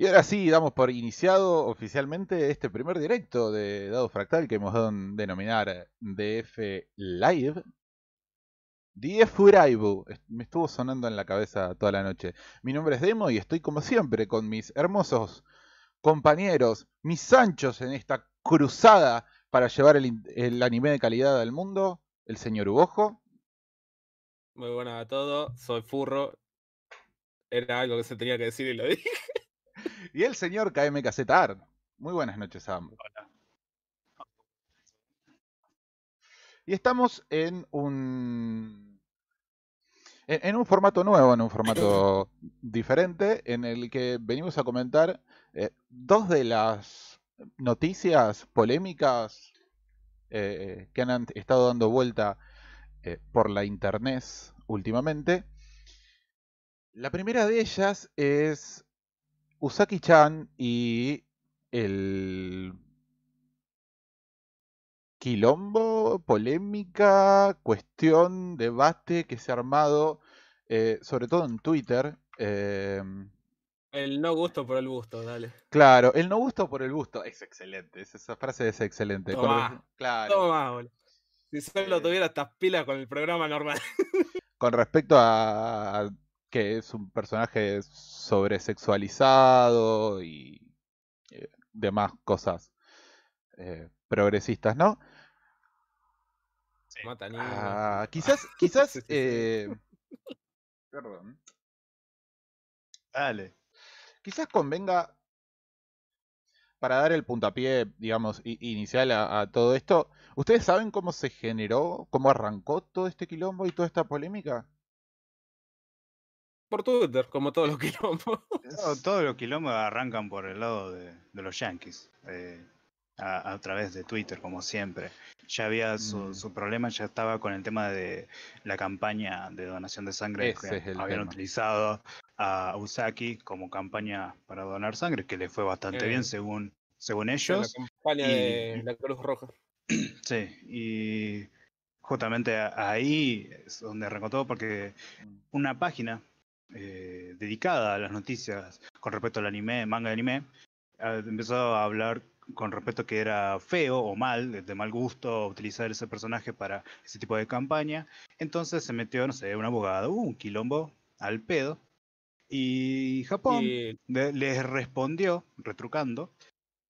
Y ahora sí, damos por iniciado oficialmente este primer directo de Dado Fractal que hemos dado denominar DF Live. DF Uraibu, me estuvo sonando en la cabeza toda la noche. Mi nombre es Demo y estoy como siempre con mis hermosos compañeros, mis anchos en esta cruzada para llevar el, anime de calidad al mundo, el señor Ugojo. Muy buenas a todos, soy Furro. Era algo que se tenía que decir y lo dije y el señor K.M. Casetard. Muy buenas noches a ambos. Hola. Y estamos en un. En, un formato nuevo, en un formato diferente, en el que venimos a comentar eh, dos de las noticias polémicas eh, que han estado dando vuelta eh, por la internet últimamente. La primera de ellas es Usaki-chan y el quilombo, polémica, cuestión, debate que se ha armado, eh, sobre todo en Twitter. Em, el no gusto por el gusto, dale. Claro, el no gusto por el gusto es excelente, esa frase es excelente. Toma, claro. boludo. Si solo eh. tuviera estas pilas con el programa normal. Con respecto a que es un personaje sobresexualizado y eh, demás cosas eh, progresistas, ¿no? Sí. Ah, quizás, quizás, eh, perdón. Dale. Quizás convenga para dar el puntapié, digamos, inicial a, todo esto, ¿ustedes saben cómo se generó, cómo arrancó todo este quilombo y toda esta polémica? por Twitter, como todos los quilombos. Todos los quilombos arrancan por el lado de, los yankees, eh, a, través de Twitter, como siempre. Ya había mm. su, problema, ya estaba con el tema de la campaña de donación de sangre que habían utilizado a Usaki como campaña para donar sangre, que le fue bastante bien eh. según, según ellos. La campaña de la Cruz Roja. Sí, y justamente ahí es donde arrancó todo porque una página eh, dedicada a las noticias con respecto al anime, manga de anime, empezó a hablar con respecto a que era feo o mal, de mal gusto utilizar ese personaje para ese tipo de campaña. Entonces se metió, no sé, un abogado, un quilombo al pedo. Y Japón les respondió, retrucando,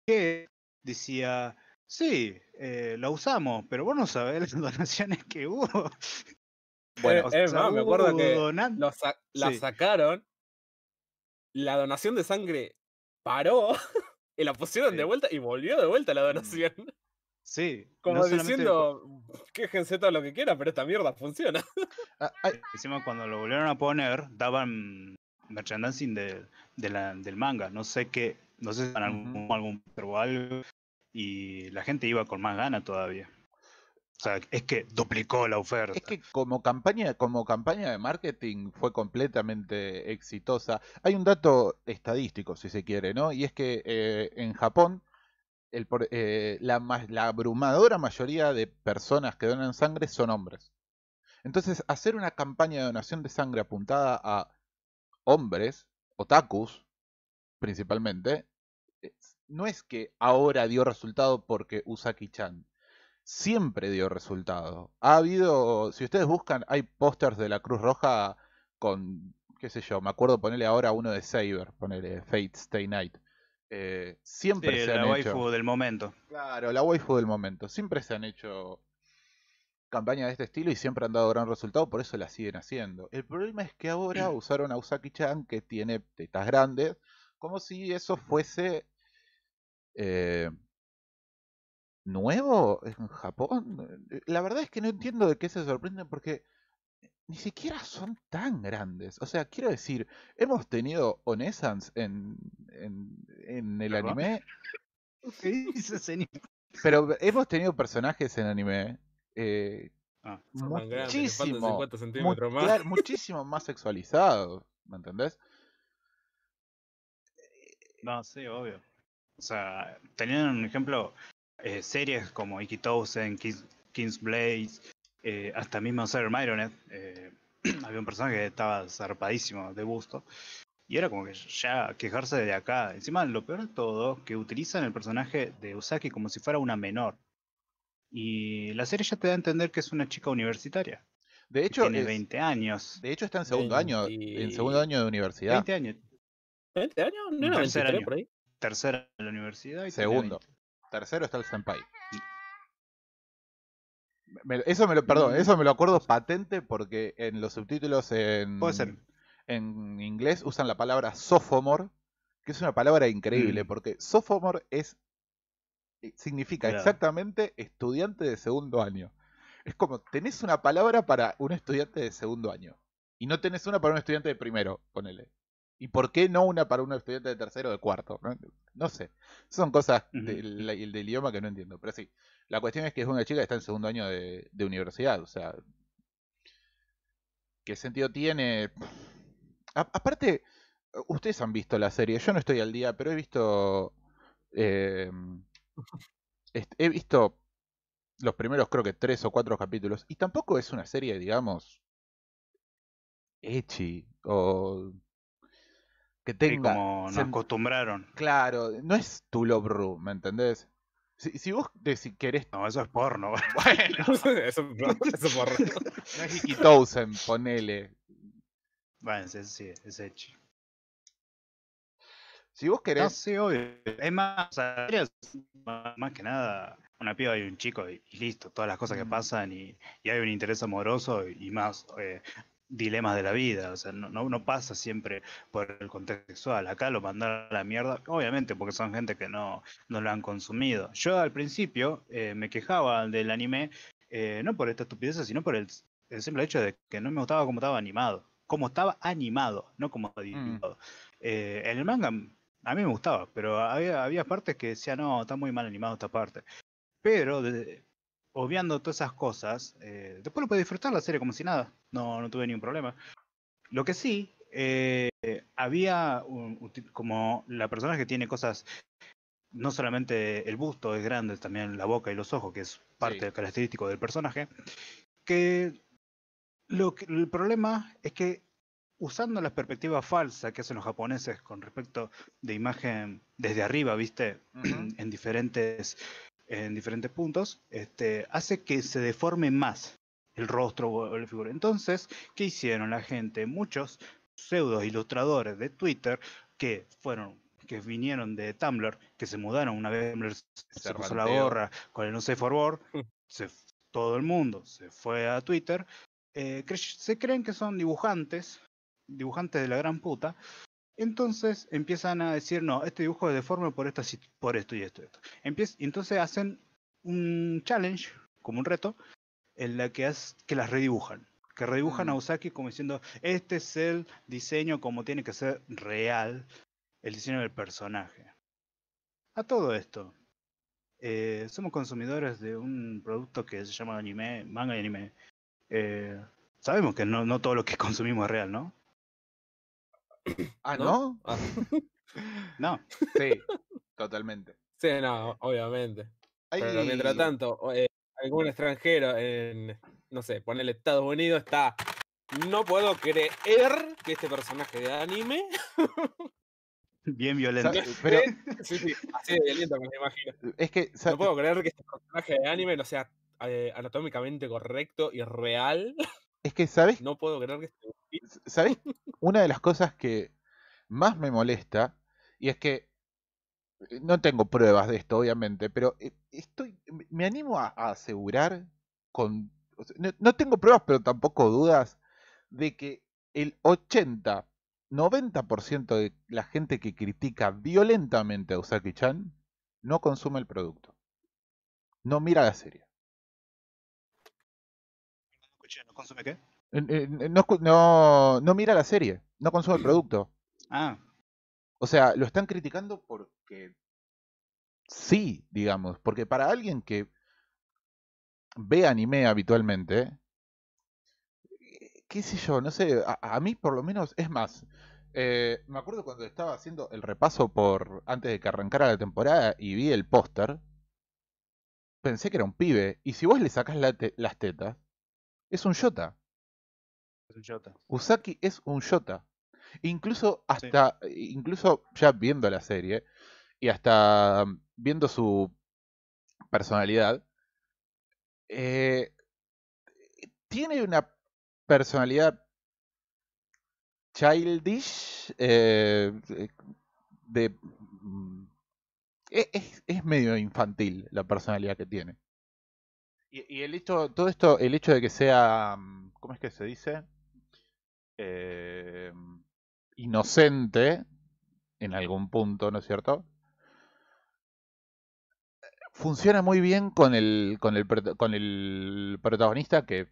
que decía, sí, eh, la usamos, pero vos no sabés las donaciones que hubo. Bueno, eh, me acuerdo que la sacaron, la donación de sangre paró y la pusieron de vuelta y volvió de vuelta la mm. donación. Sí. Como diciendo, quejense todo lo que quieran, pero esta mierda funciona. Ah, ah, cuando lo volvieron a poner, daban merchandising de, del manga. No sé qué, no sé si algún, algún o algo. Y la gente iba con más ganas todavía. O es que duplicó la oferta. Es que como campaña, como campaña de marketing fue completamente exitosa. Hay un dato estadístico, si se quiere, ¿no? Y es que eh, en Japón eh, la, la, abrumadora mayoría de personas que donan sangre son hombres. Entonces, hacer una campaña de donación de sangre apuntada a hombres, otakus, principalmente, no es que ahora dio resultado porque Usaki-chan siempre dio resultado. Ha habido, si ustedes buscan, hay pósters de la Cruz Roja con, qué sé yo, me acuerdo ponerle ahora uno de Saber, ponerle Fate Stay Night. Eh, siempre se han hecho. la waifu del momento. Claro, la waifu del momento. Siempre se han hecho campañas de este estilo y siempre han dado gran resultado, por eso la siguen haciendo. El problema es que ahora usaron a Usaki-chan, que tiene tetas grandes, como si eso fuese eh, nuevo en Japón. Eh, la verdad es que no entiendo de qué se sorprenden porque ni siquiera son tan grandes. O sea, quiero decir, hemos tenido Onesans en, en, en el anime. ¿Qué Pero hemos tenido personajes en anime. Eh, ah, muchísimo, muchísimo más sexualizados, ¿me entendés? No, sí, obvio. O sea, tenían un ejemplo, eh, series como Iki Tosen King's, King's Blaze, eh, hasta mismo Cyber Myronet, eh, había un personaje que estaba zarpadísimo de gusto. Y era como que ya quejarse de acá. Encima, lo peor de todo, que utilizan el personaje de Usagi como si fuera una menor. Y la serie ya te da a entender que es una chica universitaria. De hecho, tiene veinte 20 años. De hecho, está en segundo año, en segundo año de universidad. 20 años. ¿20 años? No, tercer de la universidad. Y segundo. Tercero está el senpai. eso me lo, perdón, mm. eso me lo acuerdo patente porque en los subtítulos en, en inglés usan la palabra sophomore, que es una palabra increíble, mm. porque sophomore es eh, significa exactamente estudiante de segundo año. Es como, tenés una palabra para un estudiante de segundo año. Y no tenés una para un estudiante de primero, ponele. ¿Y por qué no una para un estudiante de tercero o de cuarto? No, sé. Son cosas del, idioma que no entiendo. Pero sí, la cuestión es que es una chica que está en segundo año de, universidad. O sea, ¿qué sentido tiene? aparte, ustedes han visto la serie. Yo no estoy al día, pero he visto... Em, he visto los primeros creo que tres o cuatro capítulos. Y tampoco es una serie, digamos, echi o que tenga. como nos acostumbraron. Claro, no es tu room, ¿me entendés? Si, vos decís querés. No, eso es porno. Bueno, eso, es porno. no es ponele. Bueno, sí, sí, es hecho. Si vos querés. sí, obvio. Es más, más que nada, una piba y un chico y, listo, todas las cosas que mm. pasan y, hay un interés amoroso y más. Eh, dilemas de la vida, o sea, no, pasa siempre por el contexto sexual, acá lo mandaron a la mierda, obviamente porque son gente que no, no lo han consumido. Yo al principio eh, me quejaba del anime, eh, no por esta estupidez, sino por el, simple hecho de que no me gustaba cómo estaba animado, cómo estaba animado, no como animado. Mm. Eh, en el manga a mí me gustaba, pero había, partes que decía, no, está muy mal animado esta parte. Pero obviando todas esas cosas, eh, después lo pude disfrutar la serie como si nada. No, no tuve ningún problema. Lo que sí, eh, había como la persona que tiene cosas, no solamente el busto es grande, también la boca y los ojos, que es parte característica característico del personaje, que, lo el problema es que usando la perspectiva falsa. que hacen los japoneses con respecto de imagen desde arriba, viste, en diferentes en diferentes puntos, este, hace que se deforme más el rostro o la figura. Entonces, ¿qué hicieron la gente? Muchos pseudo ilustradores de Twitter que fueron que vinieron de Tumblr, que se mudaron una vez Tumblr se, la gorra con el no sé forbor, mm. todo el mundo se fue a Twitter, eh, se creen que son dibujantes, dibujantes de la gran puta, entonces empiezan a decir, no, este dibujo es deforme por esto, por esto y esto. Y esto. entonces hacen un challenge, como un reto, en la que, que las redibujan. Que redibujan a mm. Usaki como diciendo, este es el diseño como tiene que ser real, el diseño del personaje. A todo esto, eh, somos consumidores de un producto que se llama anime, manga y anime. Eh, sabemos que no todo lo que consumimos es real, ¿no? Ah, ¿no? Ah. ¿No? Sí, totalmente. Sí, no, obviamente. Pero mientras tanto, eh, algún extranjero en, no sé, el Estados Unidos está. No puedo creer que este personaje de anime. Bien violento. Sí, sí, así de violento me imagino. Es que, no puedo creer que este personaje de anime no sea eh, anatómicamente correcto y real. Es que, ¿sabes? No puedo creer que este ¿Sabéis? Una de las cosas que más me molesta, y es que eh, no tengo pruebas de esto, obviamente, pero eh, estoy, me animo a, asegurar con... no, tengo pruebas, pero tampoco dudas de que el 80, 90% de la gente que critica violentamente a Usaki-chan no consume el producto. No mira la serie. ¿No consume qué? No, mira la serie, no consume el producto. Ah. O sea, lo están criticando porque sí, digamos, porque para alguien que ve anime habitualmente, qué sé yo, no sé, a, mí por lo menos es más. Eh, me acuerdo cuando estaba haciendo el repaso por antes de que arrancara la temporada y vi el póster, pensé que era un pibe. Y si vos le sacás las tetas, es un yota. Usaki es un Jota. Incluso hasta, incluso ya viendo la serie y hasta mm, viendo su personalidad, eh, tiene una personalidad childish eh, eh, de... Mm, e-, es, medio infantil la personalidad que tiene. Y, y, el hecho, todo esto, el hecho de que sea, mm, ¿cómo es que se dice? Em, inocente en algún punto, ¿no es cierto? Funciona muy bien con el, con el, protagonista que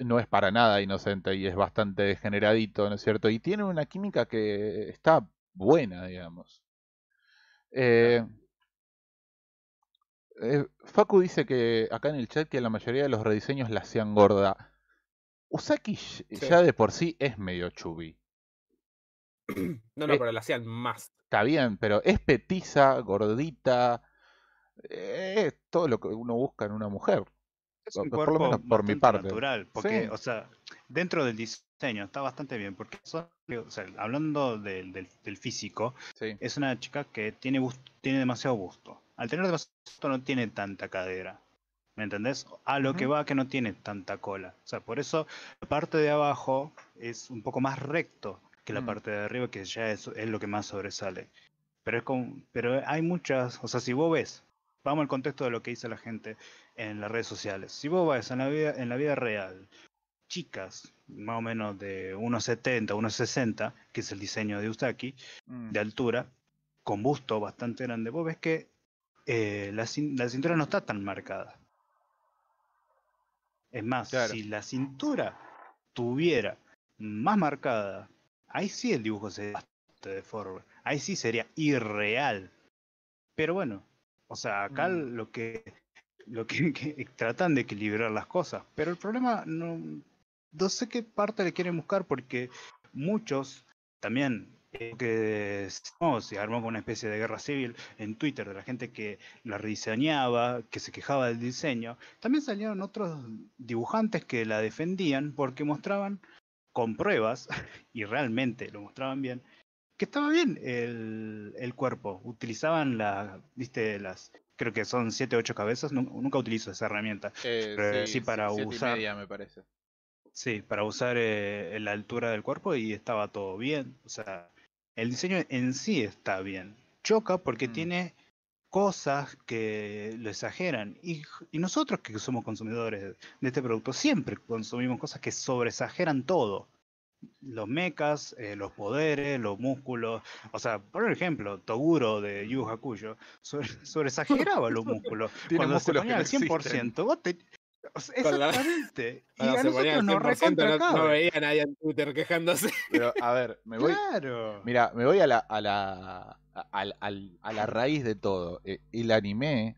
no es para nada inocente y es bastante degeneradito, ¿no es cierto? Y tiene una química que está buena, digamos. Eh, eh, Facu dice que acá en el chat que la mayoría de los rediseños la hacían gorda. Usaki ya de por sí es medio chubí. No, no, pero la hacían más. Está bien, pero es petiza, gordita. Eh, es todo lo que uno busca en una mujer. Es un por por mi parte. Natural, porque, o sea, dentro del diseño está bastante bien, porque hablando del, físico, es una chica que tiene, tiene demasiado gusto. Al tener demasiado gusto no tiene tanta cadera. ¿Me entendés? A lo que va que no tiene tanta cola. O sea, por eso la parte de abajo es un poco más recto que la mm. parte de arriba, que ya es, es, lo que más sobresale. Pero, es como, pero hay muchas, o sea, si vos ves, vamos al contexto de lo que dice la gente en las redes sociales. Si vos ves en la vida, en la vida real, chicas, más o menos de 1,70, 1,60, que es el diseño de Usaki, mm. de altura, con busto bastante grande, vos ves que eh, la cintura no está tan marcada. Es más, si la cintura tuviera más marcada, ahí sí el dibujo se bastante deforme. Ahí sí sería irreal. Pero bueno, o sea, acá mm. lo que lo tratan de equilibrar las cosas, pero el problema no no sé qué parte le quieren buscar porque muchos también que se armó con una especie de guerra civil en Twitter de la gente que la rediseñaba, que se quejaba del diseño, también salieron otros dibujantes que la defendían porque mostraban con pruebas, y realmente lo mostraban bien, que estaba bien el, cuerpo. Utilizaban la, viste, las, creo que son 7 o 8 cabezas, nunca, utilizo esa herramienta. Eh, sí, para usar... Media, me parece. Sí, para usar eh, la altura del cuerpo y estaba todo bien. O sea, el diseño en sí está bien. Choca porque mm. tiene cosas que lo exageran. Y, nosotros que somos consumidores de este producto, siempre consumimos cosas que sobreexageran todo. Los mechas, eh, los poderes, los músculos. O sea, por ejemplo, Toguro de Yu Hakuyo sobre, sobreexageraba los músculos. Cuando se ponía al 100%, vos no, veía nadie en Twitter quejándose. Pero, a ver, me voy. Claro. Mira, me voy a la, a la, al a la raíz de todo. Eh, el anime.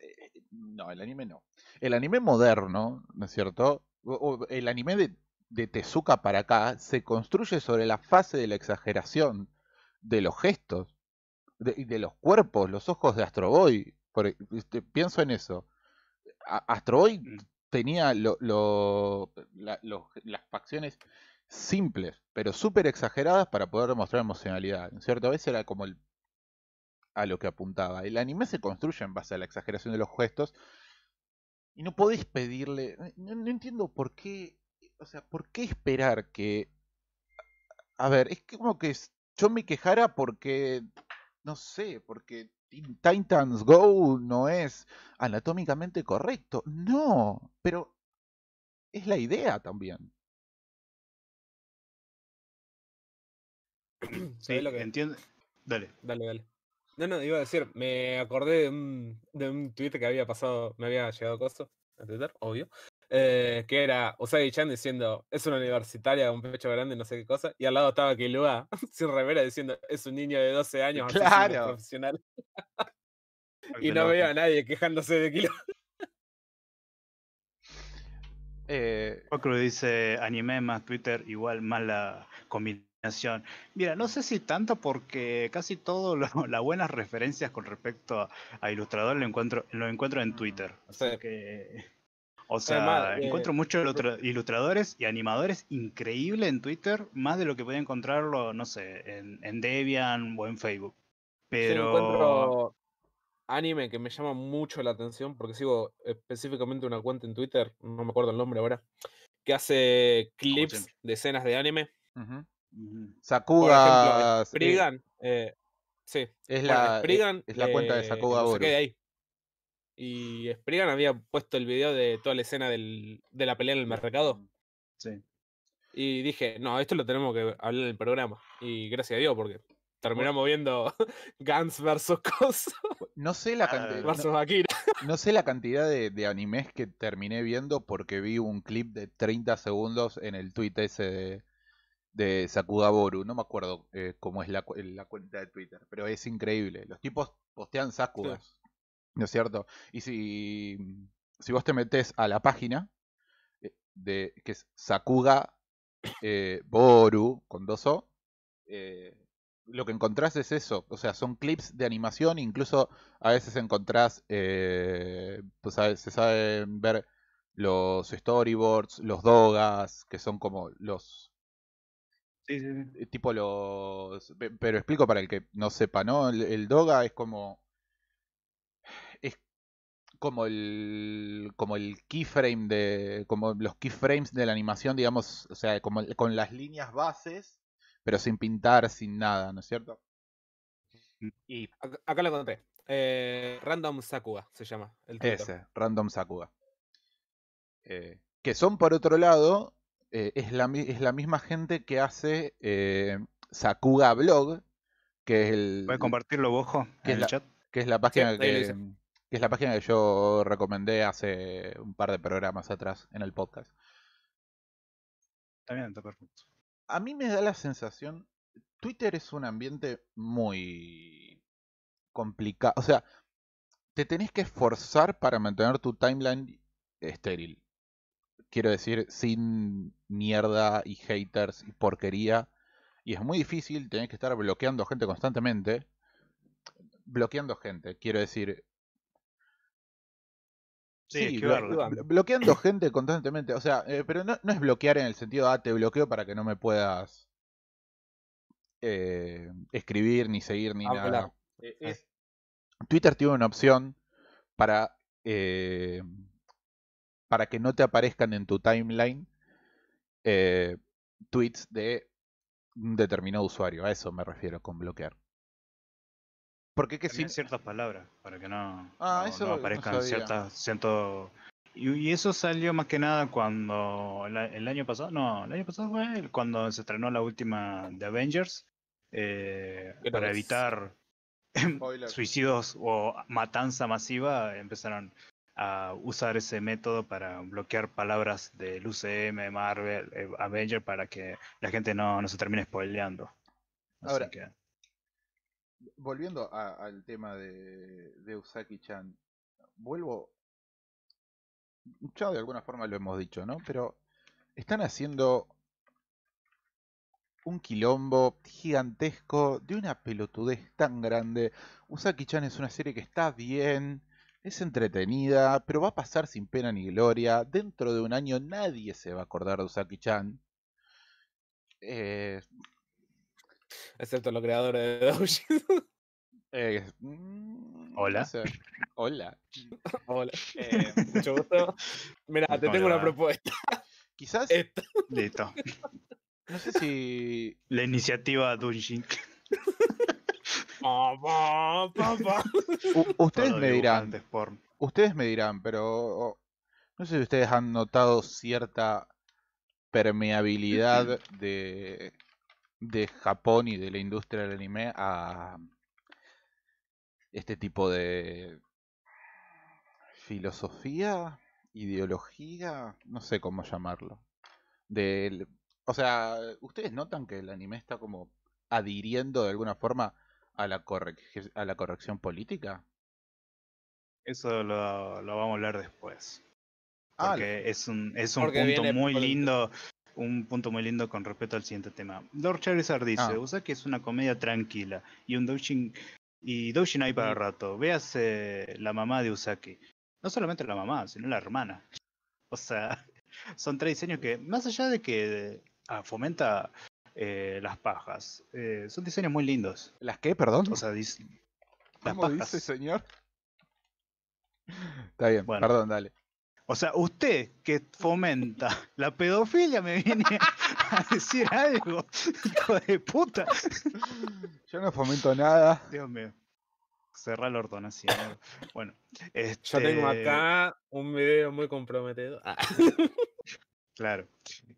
Eh, no, el anime no. El anime moderno, ¿no es cierto? el anime de, de Tezuka para acá se construye sobre la fase de la exageración de los gestos, de, de los cuerpos, los ojos de Astro Boy. E, este, pienso en eso. Boy mm. tenía lo, las facciones simples, pero súper exageradas para poder demostrar emocionalidad. En cierta vez era como a lo que apuntaba. El anime se construye en base a la exageración de los gestos. Y no podéis pedirle. No, no, entiendo por qué. O sea, ¿por qué esperar que. A ver, es como que yo me quejara porque. No sé, porque Titans Go no es anatómicamente correcto. No, pero es la idea también. Sí, lo que... entiende. Dale. Dale, dale. No, no, iba a decir, me acordé de un, de un tweet que había pasado, me había llegado costo a Twitter, obvio, eh, que era Usagi Chan diciendo es una universitaria un pecho grande, no sé qué cosa, y al lado estaba Kilua sin revera diciendo es un niño de 12 eh, años, claro. profesional. y no veo a nadie quejándose de Kilua. eh, dice anime más Twitter igual más combinación. Mira, no sé si tanto porque casi todas las buenas referencias con respecto a, Ilustrador lo encuentro, lo encuentro en ah, Twitter. O sea, que o sea, encuentro eh, muchos ilustradores y animadores increíbles en Twitter, más de lo que podía encontrarlo, no sé, en, Debian o en Facebook. Pero. encuentro anime que me llama mucho la atención, porque sigo específicamente una cuenta en Twitter, no me acuerdo el nombre ahora, que hace clips de escenas de anime. Sakuga. Por eh, sí. Eh, es la, cuenta de Sakuga Ahí. Y Spriggan había puesto el video de toda la escena de la pelea en el mercado. Sí. Y dije, no, esto lo tenemos que hablar en el programa. Y gracias a Dios, porque terminamos viendo Guns versus Coso. No sé la cantidad. Versus no, no, sé la cantidad de, animes que terminé viendo porque vi un clip de 30 segundos en el tweet ese de, de boru. No me acuerdo eh, cómo es la, cuenta de Twitter, pero es increíble. Los tipos postean Sakudas. ¿No es cierto? Y si, vos te metes a la página eh, de que es Sakuga eh, Boru con dos O, eh, lo que encontrás es eso. O sea, son clips de animación, incluso a veces encontrás, pues, se saben ver los storyboards, los dogas, que son como los... Sí, Tipo los... Pero explico para el que no sepa, ¿no? el doga es como como el como el keyframe de como los keyframes de la animación, digamos, o sea, con las líneas bases, pero sin pintar, sin nada, ¿no es cierto? Mm. Y acá, le lo encontré. Eh, Random Sakuga se llama. ese, Random Sakuga. Eh, que son, por otro lado, eh, es, la, es, la, misma gente que hace Sakuga Blog, que es el... ¿Puedes compartirlo, ojo en el chat? Que es la página que, que es la página que yo recomendé hace un par de programas atrás en el podcast. También está perfecto. A mí me da la sensación, Twitter es un ambiente muy complicado, o sea, te tenés que esforzar para mantener tu timeline estéril. Quiero decir, sin mierda y haters y porquería. Y es muy difícil, tenés que estar bloqueando gente constantemente bloqueando gente. Quiero decir, Sí, bloqueando gente constantemente. O sea, eh, pero no, es bloquear en el sentido, ah, te bloqueo para que no me puedas eh, escribir, ni seguir, ni nada. Eh, Twitter tiene una opción para, para que no te aparezcan en tu timeline tweets de un determinado usuario. A eso me refiero con bloquear. Porque que sin ciertas palabras, para que no, ah, aparezcan ciertas, y, eso salió más que nada cuando el año pasado, no, el año pasado fue cuando se estrenó la última de Avengers, eh, para evitar suicidios o matanza masiva, empezaron a usar ese método para bloquear palabras del UCM, Marvel, eh, Avenger, para que la gente no, no se termine spoileando. Así Ahora, que volviendo al tema de, de Usaki-chan, vuelvo. Ya de alguna forma lo hemos dicho, ¿no? Pero están haciendo un quilombo gigantesco de una pelotudez tan grande. Usaki-chan es una serie que está bien, es entretenida, pero va a pasar sin pena ni gloria. Dentro de un año nadie se va a acordar de Usaki-chan. Eh, Excepto los creadores de Doujins. Eh, mm, hola. Hola. Hola. Eh, Mucho gusto. Mira, te tengo una propuesta. Quizás. Listo. No sé si. La iniciativa Dungeon. ustedes me dirán. Ustedes me dirán, pero. No sé si ustedes han notado cierta permeabilidad de de Japón y de la industria del anime a este tipo de filosofía, ideología, no sé cómo llamarlo. Del, o sea, ustedes notan que el anime está como adhiriendo de alguna forma a la, a la corrección política. Eso lo, vamos a ver después. Ah, es un, es un punto muy lindo un punto muy lindo con respecto al siguiente tema. Lord Charizard dice, ah. Usaki es una comedia tranquila y un doujin y doujin hay para mm. rato. Veas la mamá de Usaki. No solamente la mamá, sino la hermana. O sea, son tres diseños que, más allá de que ah, fomenta eh, las pajas, eh, son diseños muy lindos. ¿Las qué, perdón? O sea, ¿Cómo las pajas. dice, señor? Está bien, perdón, dale. O sea, usted que fomenta la pedofilia me viene a decir algo, hijo de puta. Yo no fomento nada. Dios mío. Cerrar el orden así. Bueno, yo tengo este, acá un video muy comprometido ah. Claro.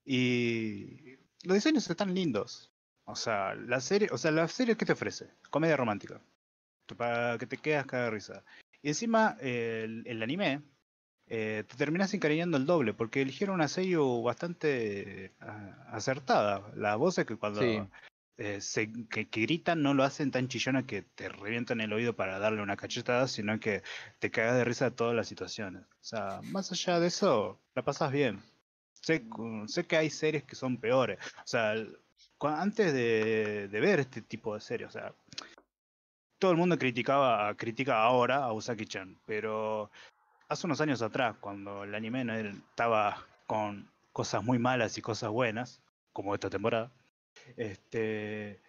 Y los diseños están lindos. O sea, la serie, o sea, la serie que te ofrece, comedia romántica, para que te quedas cada risa. Y encima el, el anime eh, te terminas encariñando el doble, porque eligieron una sello bastante ah, acertada. Las voces que cuando eh, que, gritan no lo hacen tan chillona que te revientan el oído para darle una cachetada, sino que te cagas de risa de todas las situaciones. O sea, más allá de eso, la pasas bien. Sé, que hay series que son peores. O sea, antes de, de ver este tipo de series, o sea, todo el mundo criticaba, critica ahora a Usaki-chan, pero hace unos años atrás, cuando el anime estaba con cosas muy malas y cosas buenas, como esta temporada, este,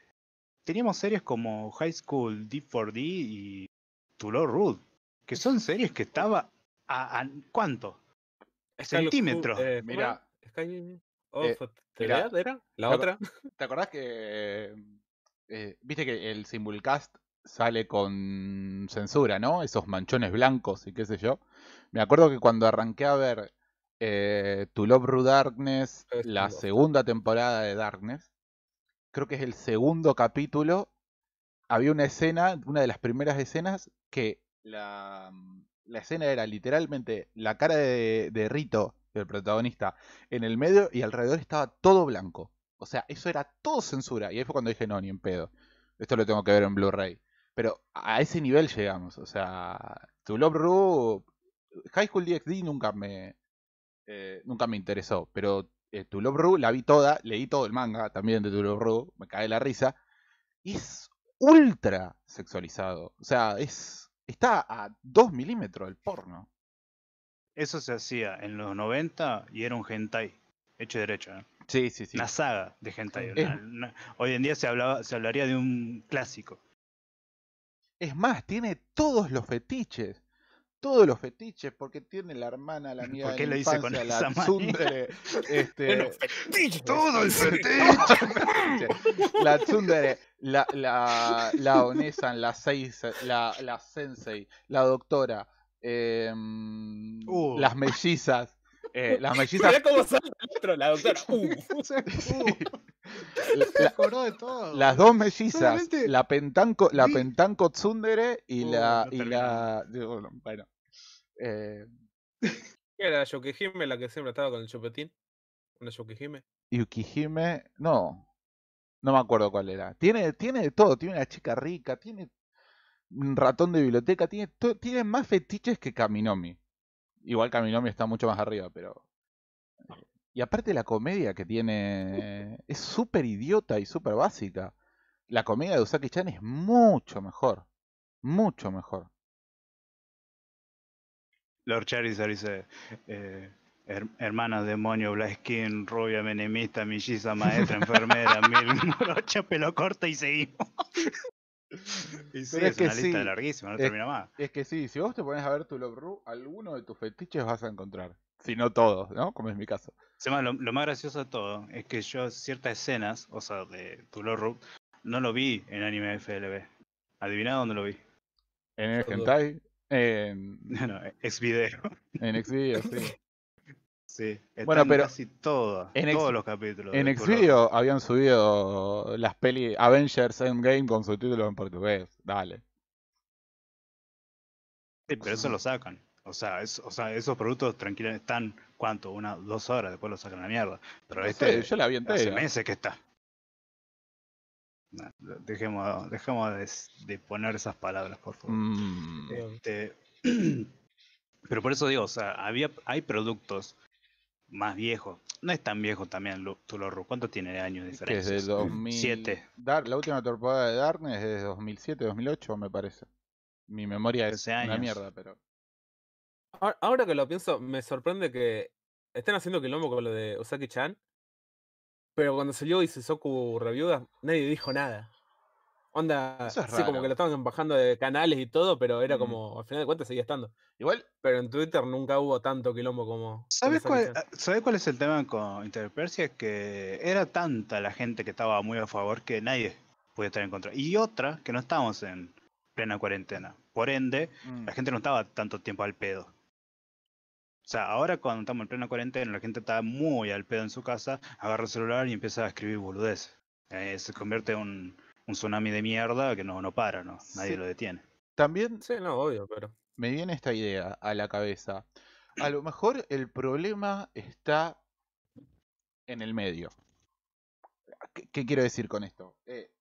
teníamos series como High School D4D y Tulor Rude, que son series que estaba a, ¿cuánto? Centímetros. Eh, mira, Sky oh, eh, era la otra. ¿Te acordás que eh, viste que el simulcast sale con censura, ¿no? Esos manchones blancos y qué sé yo. Me acuerdo que cuando arranqué a ver eh, To Love Ru Darkness, la segunda temporada de Darkness, creo que es el segundo capítulo, había una escena, una de las primeras escenas, que la, escena era literalmente la cara de, de Rito, el protagonista, en el medio y alrededor estaba todo blanco. O sea, eso era todo censura. Y ahí fue cuando dije, no, ni en pedo. Esto lo tengo que ver en Blu-ray. Pero a ese nivel llegamos. O sea, tu Love High School DxD nunca me, eh, nunca me interesó. Pero eh, la vi toda, leí todo el manga también de tu me cae la risa. Y es ultra sexualizado. O sea, es está a dos milímetros del porno. Eso se hacía en los 90 y era un hentai, hecho derecho. ¿eh? Sí, sí, sí. Una saga de hentai. hoy en día se, hablaba, se hablaría de un clásico. Es más, tiene todos los fetiches. Todos los fetiches, porque tiene la hermana, la mía ¿Por qué de la infancia, con la tsundere, este, eh, todo el fetiche. la tsundere, la, la, onesan, la, seis, la, la sensei, la doctora, em, uh. las mellizas. Eh, las mellizas. cómo son la doctora. Uh. Uh. de todo, las dos mellizas, la, pentanco, la tsundere y la. y la bueno. Eh... ¿Era Yukihime la que siempre estaba con el chupetín? ¿Una Yukihime? Yukihime, no. No me acuerdo cuál era. Tiene, tiene de todo, tiene una chica rica, tiene un ratón de biblioteca, tiene, tiene más fetiches que Kaminomi. Igual Kaminomi está mucho más arriba, pero. Eh, y aparte la comedia que tiene es súper idiota y súper básica. La comedia de Usaki Chan es mucho mejor. Mucho mejor. Lord Charizard dice, eh, Hermanas, demonios, hermana demonio, rubia, menemista, milliza, maestra, enfermera, mil morocha, pelo corto y seguimos. es, que una lista larguísima, no termina más. Es que sí, si vos te pones a ver tu Love Ru, alguno de tus fetiches vas a encontrar. Si no todos, ¿no? Como es mi caso lo, lo, más gracioso de todo es que yo ciertas escenas, o sea, de Tulor no lo vi en anime FLB. Adivina dónde lo vi. En el hentai. No, no, ex video. En Xvideo, sí. Sí, bueno, pero casi todas, en todos los capítulos. En X-Video habían subido las pelis Avengers Endgame con subtítulos en portugués. Dale. Sí, pero eso lo sacan. O sea, esos productos tranquilamente están, ¿cuánto? Una, dos horas, después lo sacan a la mierda. Pero este, yo la Hace meses que está. dejemos, dejemos de, poner esas palabras, por favor. Mm. Este, pero por eso digo, o sea, había, hay productos más viejos. No es tan viejo también Tulorro. ¿Cuánto tiene de años de diferencia? Desde 2007. Dar, la última torpada de Darne es de 2007, 2008, me parece. Mi memoria es una mierda, pero ahora que lo pienso, me sorprende que estén haciendo quilombo con lo de Usaki-chan. Pero cuando salió soku Reviuda, nadie dijo nada. Onda, sí, como que lo estaban bajando de canales y todo, pero era como, al final de cuentas seguía estando. Igual. Pero en Twitter nunca hubo tanto quilombo como. Ah, ¿Sabes cuál, es el tema con Interpersia? Que era tanta la gente que estaba muy a favor que nadie podía estar en contra. Y otra, que no estábamos en plena cuarentena. Por ende, la mm. gente no estaba tanto tiempo al pedo. O sea, ahora cuando estamos en plena cuarentena, la gente está muy al pedo en su casa, agarra el celular y empieza a escribir boludez. Eh, se convierte en un, tsunami de mierda que no, no para, ¿no? Nadie lo detiene. También. Sí, no, obvio, pero. Me viene esta idea a la cabeza. A lo mejor el problema está en el medio. ¿Qué, quiero decir con esto? Eh,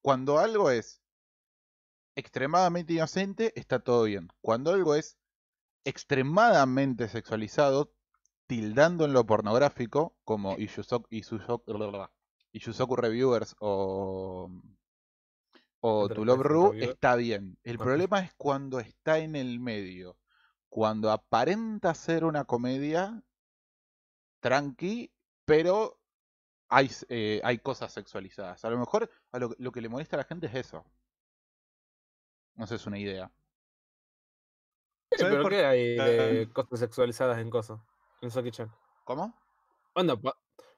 cuando algo es extremadamente inocente, está todo bien. Cuando algo es extremadamente sexualizado, tildando en lo pornográfico, como Ishusoku, Reviewers o, o está bien. El problema es cuando está en el medio. Cuando aparenta ser una comedia tranqui, pero hay, eh, hay cosas sexualizadas. A lo mejor lo, lo que le molesta a la gente es eso. No sé, es una idea qué hay eh, cosas sexualizadas en cosas? En ¿Cómo? Onda,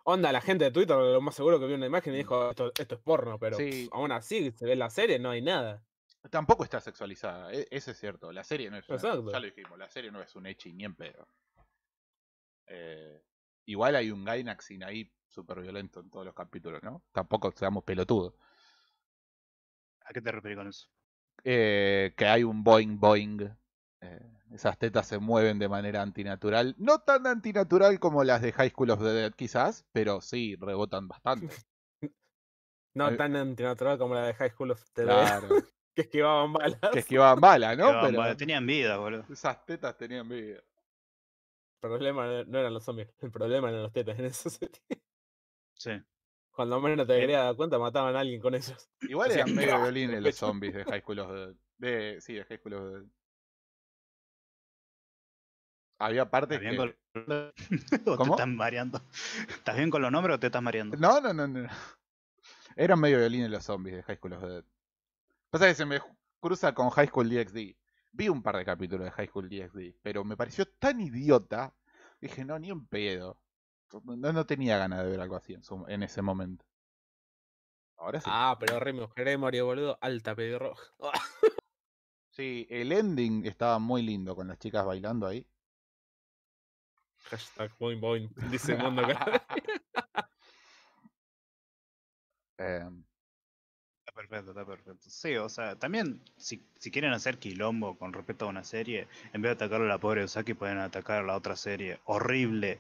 onda, la gente de Twitter lo más seguro que vio una imagen y dijo, mm. esto, es porno, pero sí. aún así se ve la serie, no hay nada. Tampoco está sexualizada, e, ese es cierto. La serie no es Exacto. ya la serie no es un echi ni en pedo. Eh, igual hay un Gainax ahí súper violento en todos los capítulos, ¿no? Tampoco seamos pelotudos. ¿A qué te referís con eso? Eh, que hay un boing boing eh, esas tetas se mueven de manera antinatural. No tan antinatural como las de High School of the Dead, quizás, pero sí rebotan bastante. No tan antinatural como la de High School of the claro. que esquivaban balas. Que esquivaban balas, ¿no? Tenían vida, boludo. Esas tetas tenían vida. El problema no eran los zombies, el problema eran los tetas en ese sentido. Sí. Cuando menos te quería eh. dar cuenta, mataban a alguien con ellos. Igual eran medio violines los zombies de High School of the De, sí, de High School of the había partes ¿Estás bien Con... ¿Cómo? estás bien con los nombres o te estás mareando? No, no, no, no. Eran medio y los zombies de High School of the Dead. Pasa que se me cruza con High School DxD. Vi un par de capítulos de High School DxD, pero me pareció tan idiota. Dije, no, ni un pedo. No, tenía ganas de ver algo así en, ese momento. Ahora sí. Ah, pero Remo mario boludo, alta pedirroja. sí, el ending estaba muy lindo con las chicas bailando ahí. Hashtag boing boing, dice em. Está perfecto, está perfecto. Sí, o sea, también si, si, quieren hacer quilombo con respecto a una serie, en vez de atacar a la pobre Osaki pueden atacar la otra serie horrible.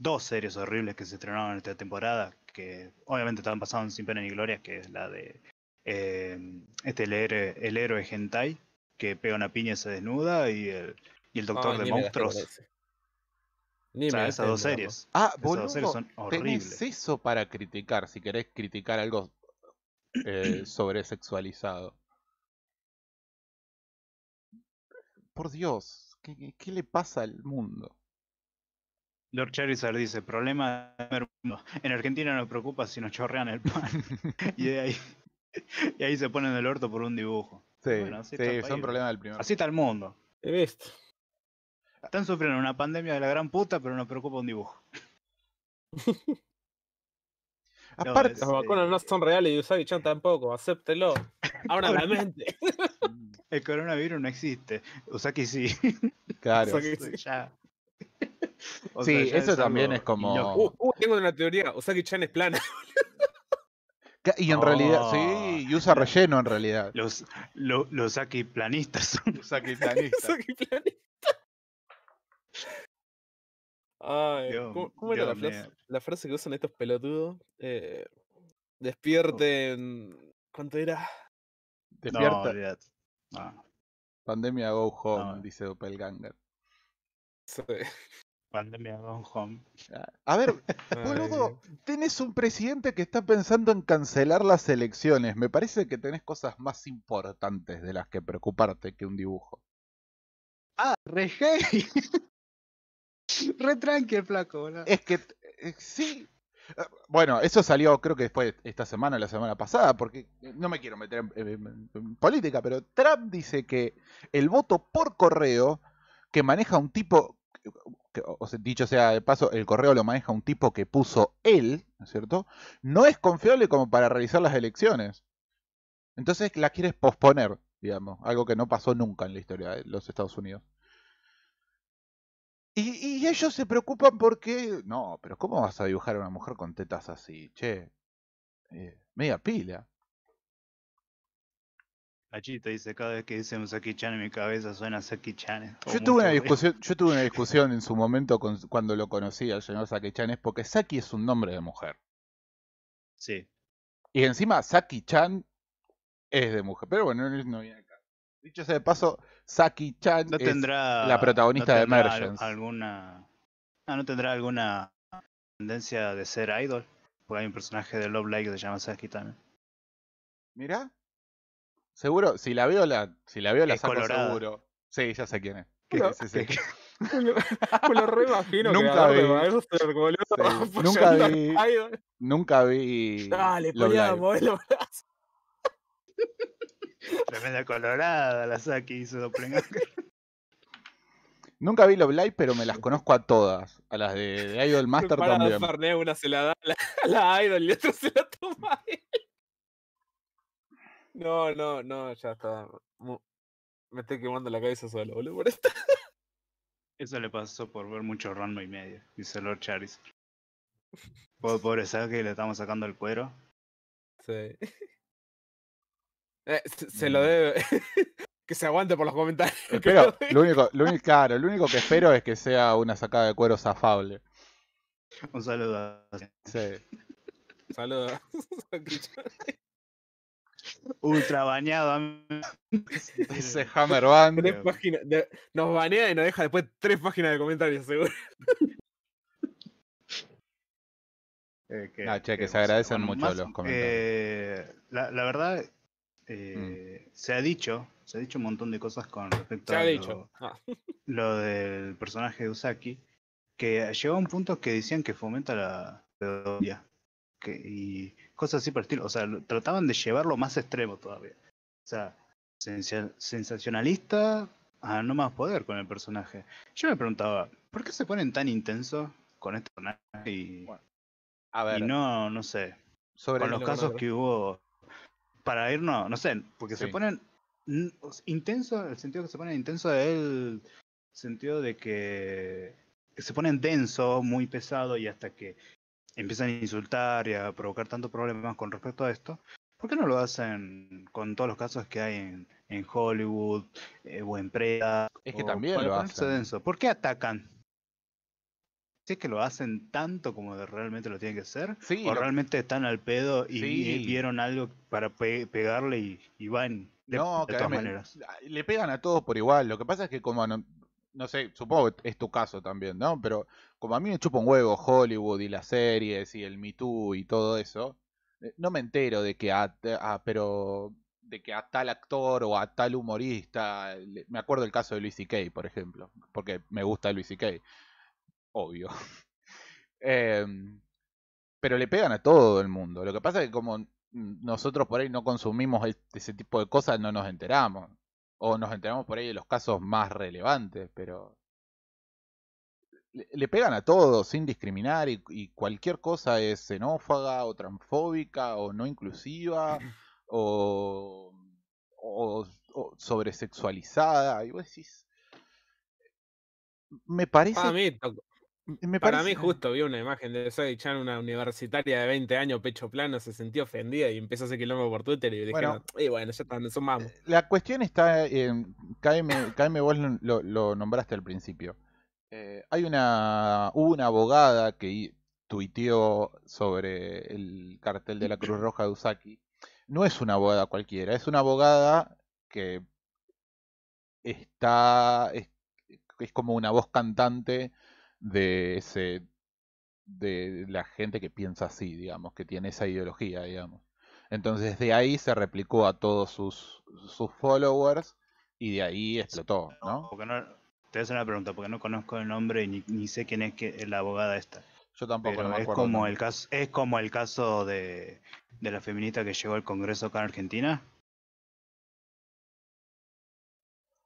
Dos series horribles que se estrenaron En esta temporada, que obviamente estaban pasando sin pena ni gloria, que es la de em, este el, héroe, el héroe hentai, que pega una piña y se desnuda, y el, y el doctor de monstruos. Ni esas dos series. Ah, boludo, eso para criticar, si querés criticar algo eh, sobresexualizado. Por Dios, ¿qué, ¿qué, le pasa al mundo? Lord Charizard dice, problema del mundo. En Argentina nos preocupa si nos chorrean el pan. y, ahí, y ahí se ponen el orto por un dibujo. Sí, sí son problemas del primer Así está el mundo. He están sufriendo una pandemia de la gran puta, pero nos preocupa un dibujo. Aparte, las vacunas este no son reales y Usaki Chan tampoco, acéptelo. Ahora la mente. El coronavirus no existe. Usaki sí. Claro. sí. sí, eso también es como. Uh, uh, tengo una teoría. Usagi Chan es plana. Y en realidad, sí, y usa oh. relleno en realidad. Los, los, los planistas son. los planistas. Ay, ¿Cómo, era la frase, que usan estos pelotudos? Eh, despierten. Oh. ¿Cuánto era? Despierta. Pandemia Go Home, dice Doppelganger. Sí. Pandemia Go Home. Ah, a ver, boludo, tenés un presidente que está pensando en cancelar las elecciones. Me parece que tenés cosas más importantes de las que preocuparte que un dibujo. Ah, Reggie. retranque el flaco, boludo. Es que, eh, sí. Eh, bueno, eso salió creo que después esta semana o la semana pasada, porque eh, no me quiero meter en, política, pero Trump dice que el voto por correo que maneja un tipo, o dicho sea de paso, el correo lo maneja un tipo que puso él, ¿no es cierto? No es confiable como para realizar las elecciones. Entonces la quieres posponer, digamos, algo que no pasó nunca en la historia de los Estados Unidos. Y, ellos se preocupan porque, no, pero ¿cómo vas a dibujar a una mujer con tetas así? Che, eh, media pila. achito dice, cada vez que dicen Saki Chan en mi cabeza suena Saki Chan. Yo tuve, una discusión, yo tuve una discusión en su momento cuando lo conocí al señor Saki Chan, es porque Saki es un nombre de mujer. Sí. Y encima Saki Chan es de mujer, pero bueno, no viene Dicho ese de paso, Saki Chan es la protagonista de Emergence. Alguna, no, tendrá alguna tendencia de ser idol. Porque hay un personaje de Love Live que se llama Saki Chan. Mira, seguro, si la veo la, si la veo la saco seguro. Sí, ya sé quién es. ¿Qué, sí, Nunca vi. nunca vi. Nunca vi. Dale, a mover los Tremenda colorada la Saki hizo Doppelganger. Nunca vi los Live, pero me las conozco a todas. A las de, Idol Master también. una se la da a la, Idol y otra se la toma a él. No, no, no, ya está. Me estoy quemando la cabeza solo, boludo, por esto. Eso le pasó por ver mucho random y medio, dice Lord Charis. Pobre, pobre Saki, le estamos sacando el cuero. Sí. Eh, se, lo eh. debe. que se aguante por los comentarios. Eh, pero, lo, único, lo, único, claro, lo único que espero es que sea una sacada de cuero zafable. Un saludo. Sí. Saludos. Ultra bañado. Amigo. Ese Hammer Band. nos banea y nos deja después tres páginas de comentarios, seguro. ah, che, que, se agradecen mucho los comentarios. la, la, verdad, Mm. Eh, se ha dicho, se ha dicho un montón de cosas con respecto a ah. lo, del personaje de Usaki, que llegó a un punto que decían que fomenta la pedofilia y cosas así por el estilo. O sea, trataban de llevarlo más extremo todavía. O sea, sensacionalista a no más poder con el personaje. Yo me preguntaba, ¿por qué se ponen tan intensos con este personaje? Y, a ver, no, no sé. Sobre con los casos que hubo para ir, no no sé, porque se ponen intenso, el sentido que se ponen intenso es el sentido de que se ponen denso, muy pesado y hasta que empiezan a insultar y a provocar tantos problemas con respecto a esto, ¿por qué no lo hacen con todos los casos que hay en, en Hollywood eh, o en Preda? Es que también lo hacen. Denso? ¿Por qué atacan? si es que lo hacen tanto como realmente lo tienen que hacer, o realmente están al pedo y, vieron algo para pegarle y, van de, no, de todas maneras. Le pegan a todos por igual. Lo que pasa es que como no, sé, supongo que es tu caso también, ¿no? Pero como a mí me chupa un huevo Hollywood y las series y el Me Too y todo eso, eh, no me entero de que a, ah, pero de que a tal actor o a tal humorista, me acuerdo el caso de Luis C.K., por ejemplo, porque me gusta Luis C.K., obvio. Em, pero le pegan a todo el mundo. Lo que pasa es que como nosotros por ahí no consumimos ese tipo de cosas, no nos enteramos. O nos enteramos por ahí de los casos más relevantes, pero le pegan a todos sin discriminar y, cualquier cosa es xenófaga o transfóbica o no inclusiva o, o, sobresexualizada. Y vos decís, me parece... A mí, para mí, justo vi una imagen de Zoe Chan, una universitaria de 20 años, pecho plano, se sintió ofendida y empezó a hacer quilombo por Twitter y bueno, y bueno, ya están, sumamos. Eh, la cuestión está, en eh, KM, vos lo, nombraste al principio. Eh, hay una, hubo una abogada que tuiteó sobre el cartel de la Cruz Roja de Usaki. No es una abogada cualquiera, es una abogada que está, es como una voz cantante de ese de la gente que piensa así, digamos, que tiene esa ideología, digamos. Entonces de ahí se replicó a todos sus, sus followers y de ahí explotó, ¿no? no porque no te voy a hacer una pregunta, porque no conozco el nombre ni, sé quién es que, la abogada esta. Yo tampoco es como el caso es como el caso de, de la feminista que llegó al Congreso acá en Argentina.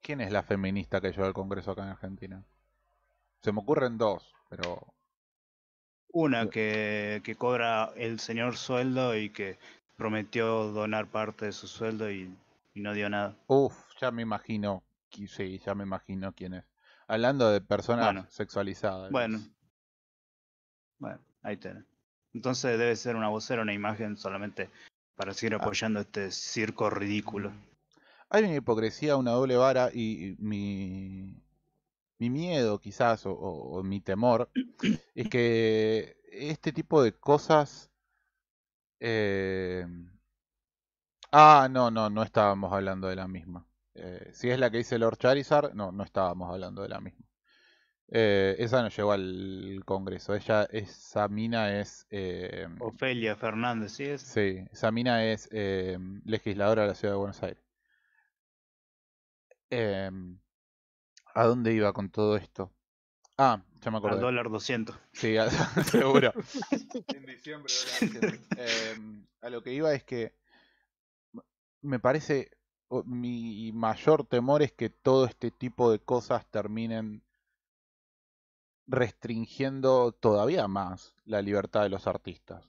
¿Quién es la feminista que llegó al Congreso acá en Argentina? Se me ocurren dos, pero. Una que, que cobra el señor sueldo y que prometió donar parte de su sueldo y, no dio nada. Uf, ya me imagino. Sí, ya me imagino quién es. Hablando de personas sexualizadas. Bueno. Bueno, ahí tenés. Entonces debe ser una vocera, una imagen solamente para seguir ah. apoyando este circo ridículo. Hay una hipocresía, una doble vara y mi, mi miedo quizás o, mi temor es que este tipo de cosas... Eh, ah, no, no, no estábamos hablando de la misma. Eh, si es la que dice Lord Charizard, no, no estábamos hablando de la misma. Eh, esa no llegó al Congreso. Ella, esa mina es. Ofelia Fernández, ¿sí es? Sí, esa mina es legisladora de la Ciudad de Buenos Aires. ¿A dónde iba con todo esto? Ah, ya me acuerdo. Al dólar 200. Sí, seguro. en diciembre. Em, a lo que iba es que me parece, mi mayor temor es que todo este tipo de cosas terminen restringiendo todavía más la libertad de los artistas.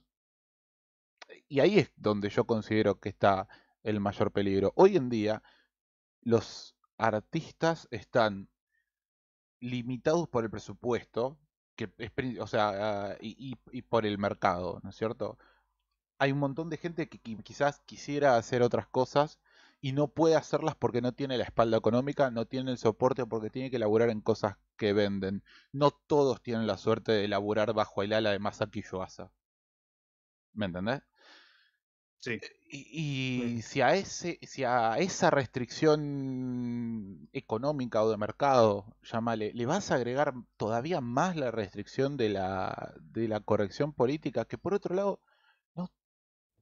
E, y ahí es donde yo considero que está el mayor peligro. Hoy en día los artistas están limitados por el presupuesto, que o sea, ah, y, y, por el mercado, ¿no es cierto? Hay un montón de gente que quizás quisiera hacer otras cosas y no puede hacerlas porque no tiene la espalda económica, no tiene el soporte porque tiene que laburar en cosas que venden. No todos tienen la suerte de laburar bajo el ala de Masa Yuasa. ¿Me entendés? Eh, y, mm. si, a ese, si a esa restricción económica o de mercado, llamale, le vas a agregar todavía más la restricción de la, de la corrección política, que por otro lado, no,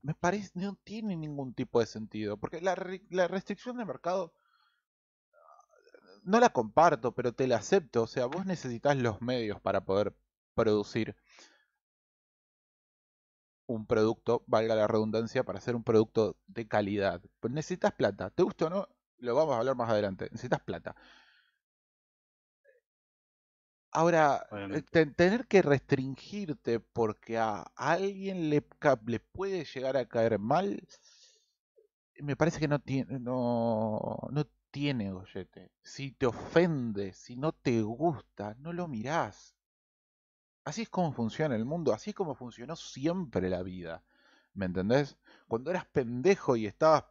me parece, no tiene ningún tipo de sentido. Porque la restricción de mercado, no la comparto, pero te la acepto. O sea, vos necesitas los medios para poder producir un producto, valga la redundancia, para hacer un producto de calidad. necesitas plata. ¿Te gusta o no? Lo vamos a hablar más adelante. Necesitas plata. Ahora, eh, tener que restringirte porque a alguien le, puede llegar a caer mal, me parece que no tiene, no, no tiene gollete. Si te ofende, si no te gusta, no lo mirás. Así es como funciona el mundo, así es como funcionó siempre la vida. ¿Me entendés? Cuando eras pendejo y estabas.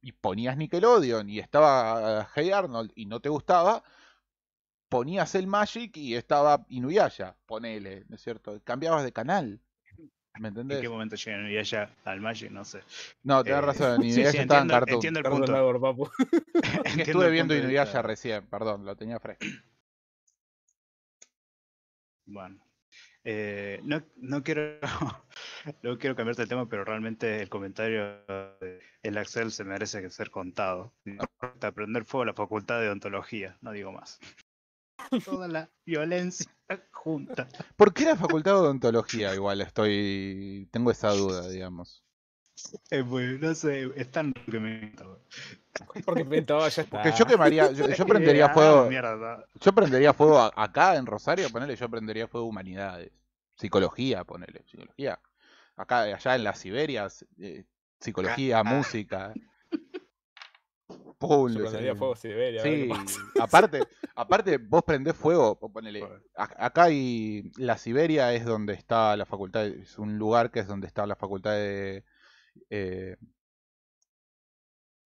y ponías Nickelodeon y estaba eh, Hey Arnold y no te gustaba, ponías el Magic y estaba Inuyasha, ponele, ¿no es cierto? Cambiabas de canal. ¿Me entendés? ¿En qué momento llega Inuyasha al Magic? No sé. No, tenés eh, razón, Inuyasha sí, estaba en cartoon. Entiendo el punto. estuve viendo Inuyasha recién, perdón, lo tenía fresco. Bueno, eh, no, no, quiero, no quiero cambiarte el tema, pero realmente el comentario de Axel se merece ser contado. aprender aprender fuego la facultad de odontología, no digo más. Toda la violencia junta. ¿Por qué la facultad de odontología? Igual estoy. tengo esa duda, digamos no sé, es tan Porque inventó, oh, ya Porque yo quemaría, yo, prendería fuego. Yo prendería fuego acá en Rosario, ponele, yo prendería fuego humanidades. Psicología, ponele, psicología. Acá, allá en la Siberia eh, psicología, música. yo prendería fuego Siberia. aparte, aparte, vos prendés fuego, ponele. acá y la Siberia es donde está la facultad, es un lugar que es donde está la facultad de eh,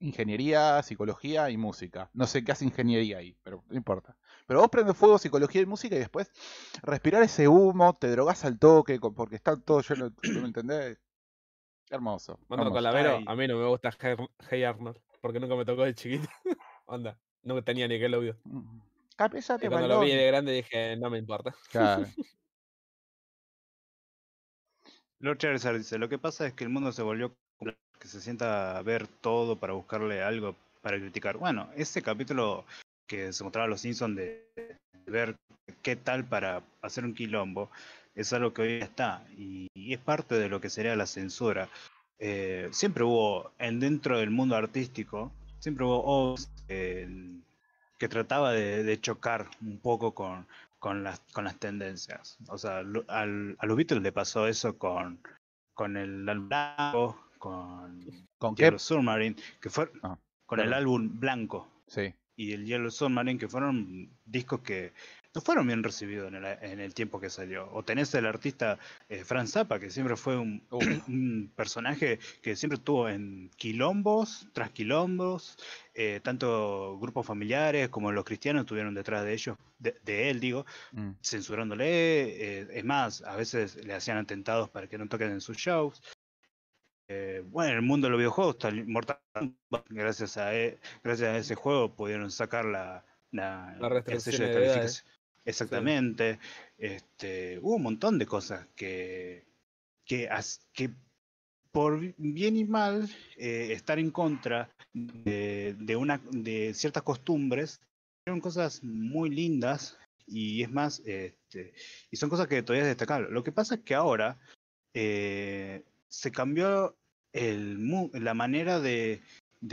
ingeniería, psicología y música. No sé qué hace ingeniería ahí, pero no importa. Pero vos prendes fuego, psicología y música y después respirar ese humo, te drogas al toque porque está todo Yo ¿me entendés? Hermoso. a mí no me gusta Hey Arnold porque nunca me tocó de chiquito. Onda, nunca tenía ni que lo vio. Mm, mm. cuando lo vi de grande dije, no me importa. Claro. Lord Charizard dice, lo que pasa es que el mundo se volvió que se sienta a ver todo para buscarle algo para criticar. Bueno, ese capítulo que se mostraba a los Simpsons de, ver qué tal para hacer un quilombo, es algo que hoy está y, es parte de lo que sería la censura. Eh, siempre hubo, en, dentro del mundo artístico, siempre hubo eh, que trataba de, chocar un poco con, con las, con las tendencias. O sea, a los Beatles le pasó eso con, con el álbum blanco, con, ¿Con Yellow Submarine, que fue, ah, con el álbum blanco. Sí. Y el Yellow Submarine, que fueron discos que no fueron bien recibidos en el, tiempo que salió. O tenés el artista Fran eh, Franz Zappa, que siempre fue uh. un, personaje que siempre estuvo en quilombos, tras quilombos, eh, tanto grupos familiares como los cristianos estuvieron detrás de ellos, de, él, digo, mm. censurándole. Eh, es más, a veces le hacían atentados para que no toquen en sus shows. bueno, el mundo de los videojuegos, gracias a, e, gracias a ese juego pudieron sacar la, la, la restricción de Exactamente. Este, hubo un montón de cosas que, que, por bien y mal, eh, estar en contra de, una, de ciertas costumbres, eran cosas muy lindas y es más, este, y son cosas que todavía es destacable. Lo que pasa es que ahora eh, se cambió el, la manera de,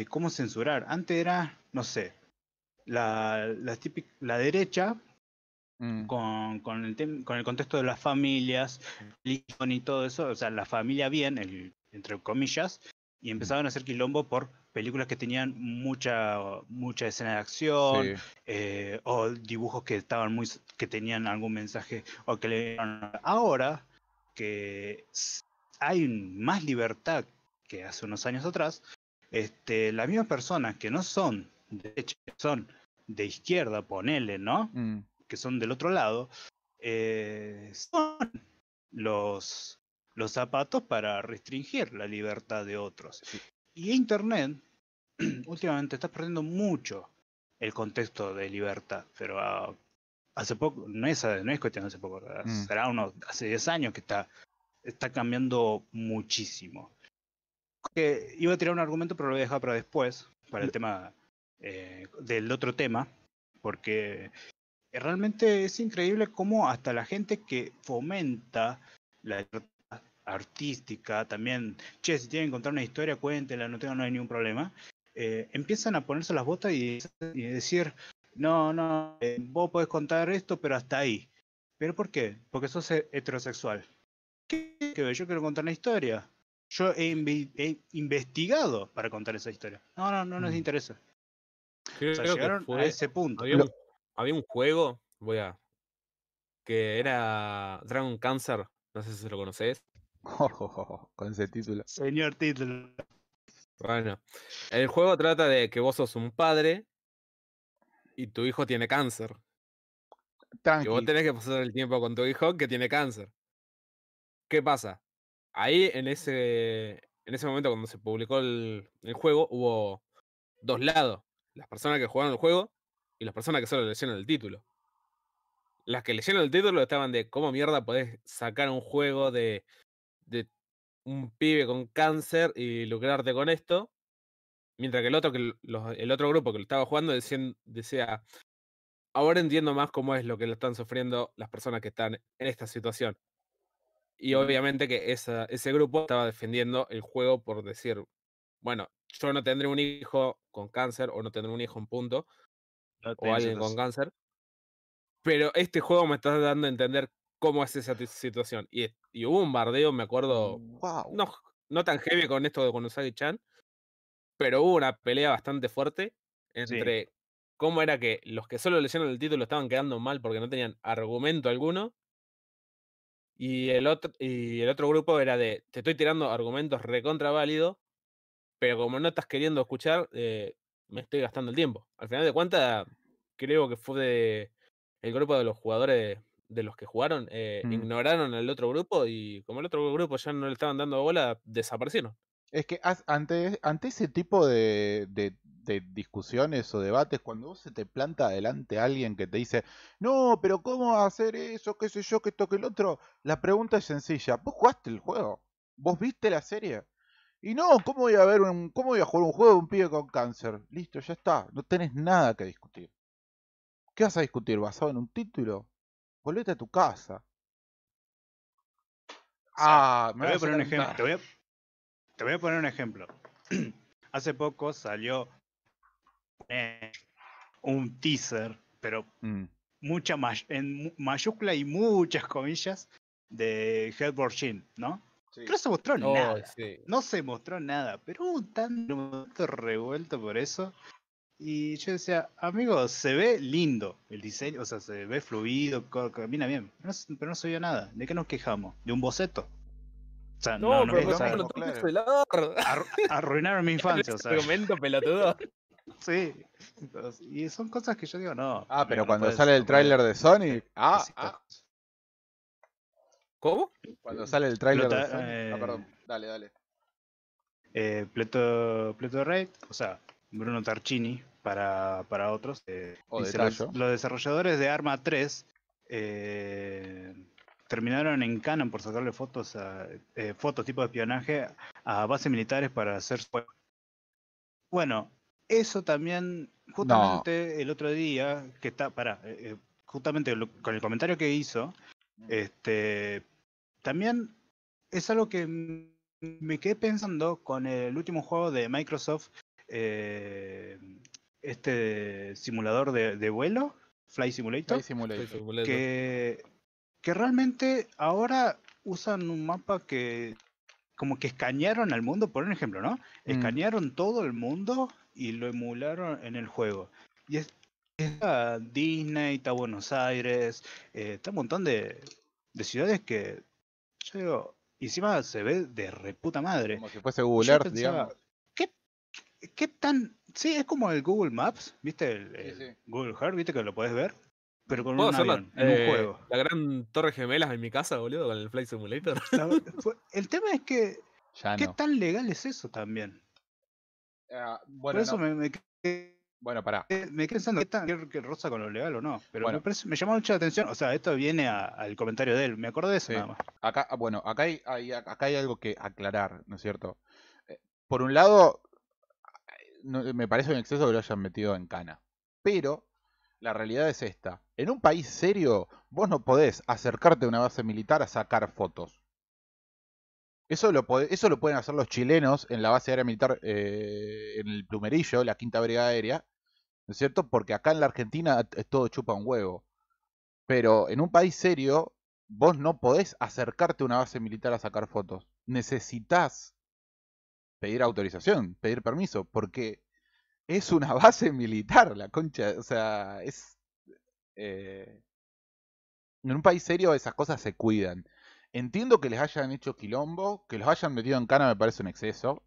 cómo censurar. Antes era, no sé, la, la, la derecha Mm. Con, con, el con el contexto de las familias, y todo eso, o sea, la familia bien, entre comillas, y mm. empezaban a hacer quilombo por películas que tenían mucha mucha escena de acción eh, o dibujos que estaban muy que tenían algún mensaje o que le ahora que hay más libertad que hace unos años atrás este las mismas personas que no son de derecha son de izquierda ponele no mm que son del otro lado, eh, son los, los zapatos para restringir la libertad de otros. Y Internet últimamente está perdiendo mucho el contexto de libertad, pero ah, hace poco, no es, no es cuestión de hace poco, mm. será unos, hace 10 años que está, está cambiando muchísimo. que iba a tirar un argumento, pero lo voy a dejar para después, para el tema eh, del otro tema, porque eh, realmente es increíble cómo hasta la gente que fomenta la artística también, che, si tienen que contar una historia, cuéntela, no tengo, no hay ningún problema, eh, empiezan a ponerse las botas y, decir, no, no, eh, vos podés contar esto, pero hasta ahí. ¿Pero por qué? Porque sos heterosexual. ¿Qué, Yo quiero contar una historia. Yo he, investigado para contar esa historia. No, no, no nos mm. interesa. Creo o llegaron a ese punto. Había un juego, voy a. que era Dragon Cancer. No sé si lo conoces. con ese título. Señor título. Bueno, el juego trata de que vos sos un padre y tu hijo tiene cáncer. Y vos tenés que pasar el tiempo con tu hijo que tiene cáncer. ¿Qué pasa? Ahí en ese, en ese momento cuando se publicó el, el juego hubo dos lados. Las personas que jugaron el juego y las personas que solo leyeron el título. Las que leyeron el título estaban de cómo mierda podés sacar un juego de, un pibe con cáncer y lucrarte con esto. Mientras que el otro, que el otro grupo que lo estaba jugando decía, ahora entiendo más cómo es lo que lo están sufriendo las personas que están en esta situación. Y obviamente que ese grupo estaba defendiendo el juego por decir, bueno, yo no tendré un hijo con cáncer o no tendré un hijo en punto, o alguien con cáncer. Pero este juego me está dando a entender cómo es esa situación. Y, y hubo un bardeo, me acuerdo. Mm. No, no tan heavy con esto de Konosaki-chan, pero hubo una pelea bastante fuerte entre cómo era que los que solo leyeron el título estaban quedando mal porque no tenían argumento alguno. Y el otro, y el otro grupo era de te estoy tirando argumentos recontra válidos, pero como no estás queriendo escuchar, eh, me estoy gastando el tiempo. Al final de cuentas, creo que fue de el grupo de los jugadores de los que jugaron, eh, mm. ignoraron al otro grupo y como el otro grupo ya no le estaban dando bola, desaparecieron. Es que ante, ante ese tipo de, de, discusiones o debates, cuando vos se te planta adelante alguien que te dice, no, pero ¿cómo hacer eso? ¿Qué sé yo? que esto? el otro? La pregunta es sencilla. ¿Vos jugaste el juego? ¿Vos viste la serie? Y no, ¿cómo voy a ver un, cómo voy a jugar un juego de un pibe con cáncer? Listo, ya está. No tenés nada que discutir. ¿Qué vas a discutir? ¿Basado en un título? Volvete a tu casa. Ah, me voy a poner un ejemplo. Te voy a, poner un ejemplo. Hace poco salió un teaser, pero mm. mucha en mayúscula y muchas comillas de Headboard Shin, ¿no? Pero No se mostró nada. No se mostró nada. Pero hubo tanto revuelto por eso. Y yo decía, amigo, se ve lindo el diseño, o sea, se ve fluido, camina bien, pero no, se vio nada. ¿De qué nos quejamos? ¿De un boceto? no, pero no, Arruinaron mi infancia, o sea. pelotudo. sí. Y son cosas que yo digo, no. Ah, pero cuando sale el tráiler de Sonic. Ah, ah. ¿Cómo? Cuando sale el trailer. Ah, eh, perdón. Dale, dale. Eh, Pleto, Pleto o sea, Bruno Tarchini para, para otros. Eh, los, desarrolladores de Arma 3 eh, terminaron en Canon por sacarle fotos, a, fotos tipo de espionaje a bases militares para hacer. Bueno, eso también, justamente el otro día, que está, para, justamente con el comentario que hizo, este, también es algo que me quedé pensando con el último juego de Microsoft, eh, este simulador de, vuelo, Fly Simulator, Que, realmente ahora usan un mapa que como que escanearon al mundo, por un ejemplo, ¿no? Mm. Escanearon todo el mundo y lo emularon en el juego. Y es, está Disney, está Buenos Aires, eh, está un montón de, ciudades que yo digo, encima se ve de reputa madre. Como si fuese Google Earth, digamos. ¿qué, tan...? Sí, es como el Google Maps, ¿viste? El, Google Earth, ¿viste? Que lo podés ver. Pero con un, la, en un eh, juego. La gran torre gemelas en mi casa, boludo, con el Flight Simulator. el tema es que... ¿Qué tan legal es eso también? Ah, Por eso me, me bueno, pará. Eh, me quedé pensando, ¿qué rosa con lo legal o no? Pero me, llamó mucho la atención, o sea, esto viene al comentario de él, me acordé de eso Acá, ah, bueno, acá hay, acá hay algo que aclarar, ¿no es cierto? Eh, por un lado, me parece un exceso que lo hayan metido en cana, pero la realidad es esta. En un país serio, vos no podés acercarte a una base militar a sacar fotos. Eso lo, eso lo pueden hacer los chilenos en la base aérea militar, eh, en el Plumerillo, la quinta brigada aérea, ¿no es cierto? Porque acá en la Argentina todo chupa un huevo. Pero en un país serio, vos no podés acercarte a una base militar a sacar fotos. Necesitas pedir autorización, pedir permiso, porque es una base militar, la concha. O sea, es... Eh, en un país serio esas cosas se cuidan. Entiendo que les hayan hecho quilombo, que los hayan metido en cana me parece un exceso.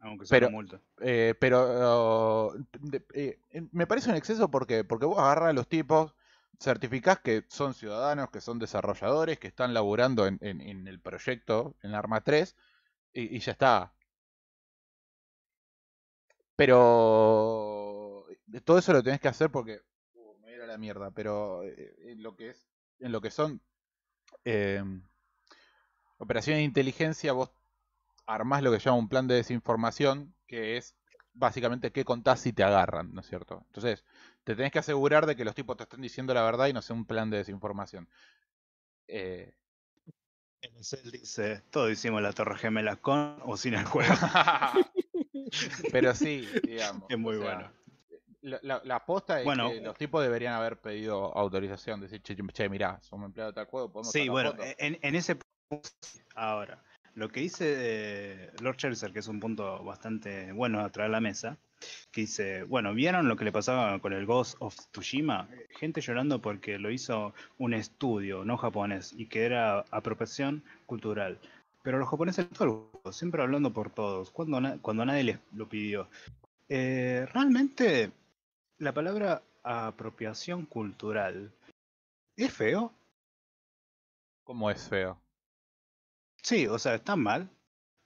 Aunque sea pero, multa. Eh, pero oh, eh, me parece un exceso porque, porque vos agarras a los tipos, certificás que son ciudadanos, que son desarrolladores, que están laburando en, el proyecto, en la Arma 3, y, y ya está. Pero todo eso lo tenés que hacer porque uh, me era la mierda, pero eh, en lo que es en lo que son eh, em, operaciones de inteligencia, vos armás lo que llama un plan de desinformación, que es básicamente qué contás si te agarran, ¿no es cierto? Entonces, te tenés que asegurar de que los tipos te estén diciendo la verdad y no sea un plan de desinformación. Eh... El dice, todos hicimos la torre gemela con o sin el juego. Pero sí, digamos. Es muy bueno. La, la, es bueno, que los tipos deberían haber pedido autorización, decir, che, che mirá, somos empleados de tal juego, Sí, bueno, en, ese punto, ahora, lo que dice eh, Lord Chelser, que es un punto bastante bueno a traer a la mesa, que dice, bueno, ¿vieron lo que le pasaba con el Ghost of Tsushima? Gente llorando porque lo hizo un estudio no japonés y que era apropiación cultural. Pero los japoneses siempre hablando por todos, cuando, cuando nadie les lo pidió. Eh, realmente la palabra apropiación cultural es feo. ¿Cómo es feo? Sí, o sea, está mal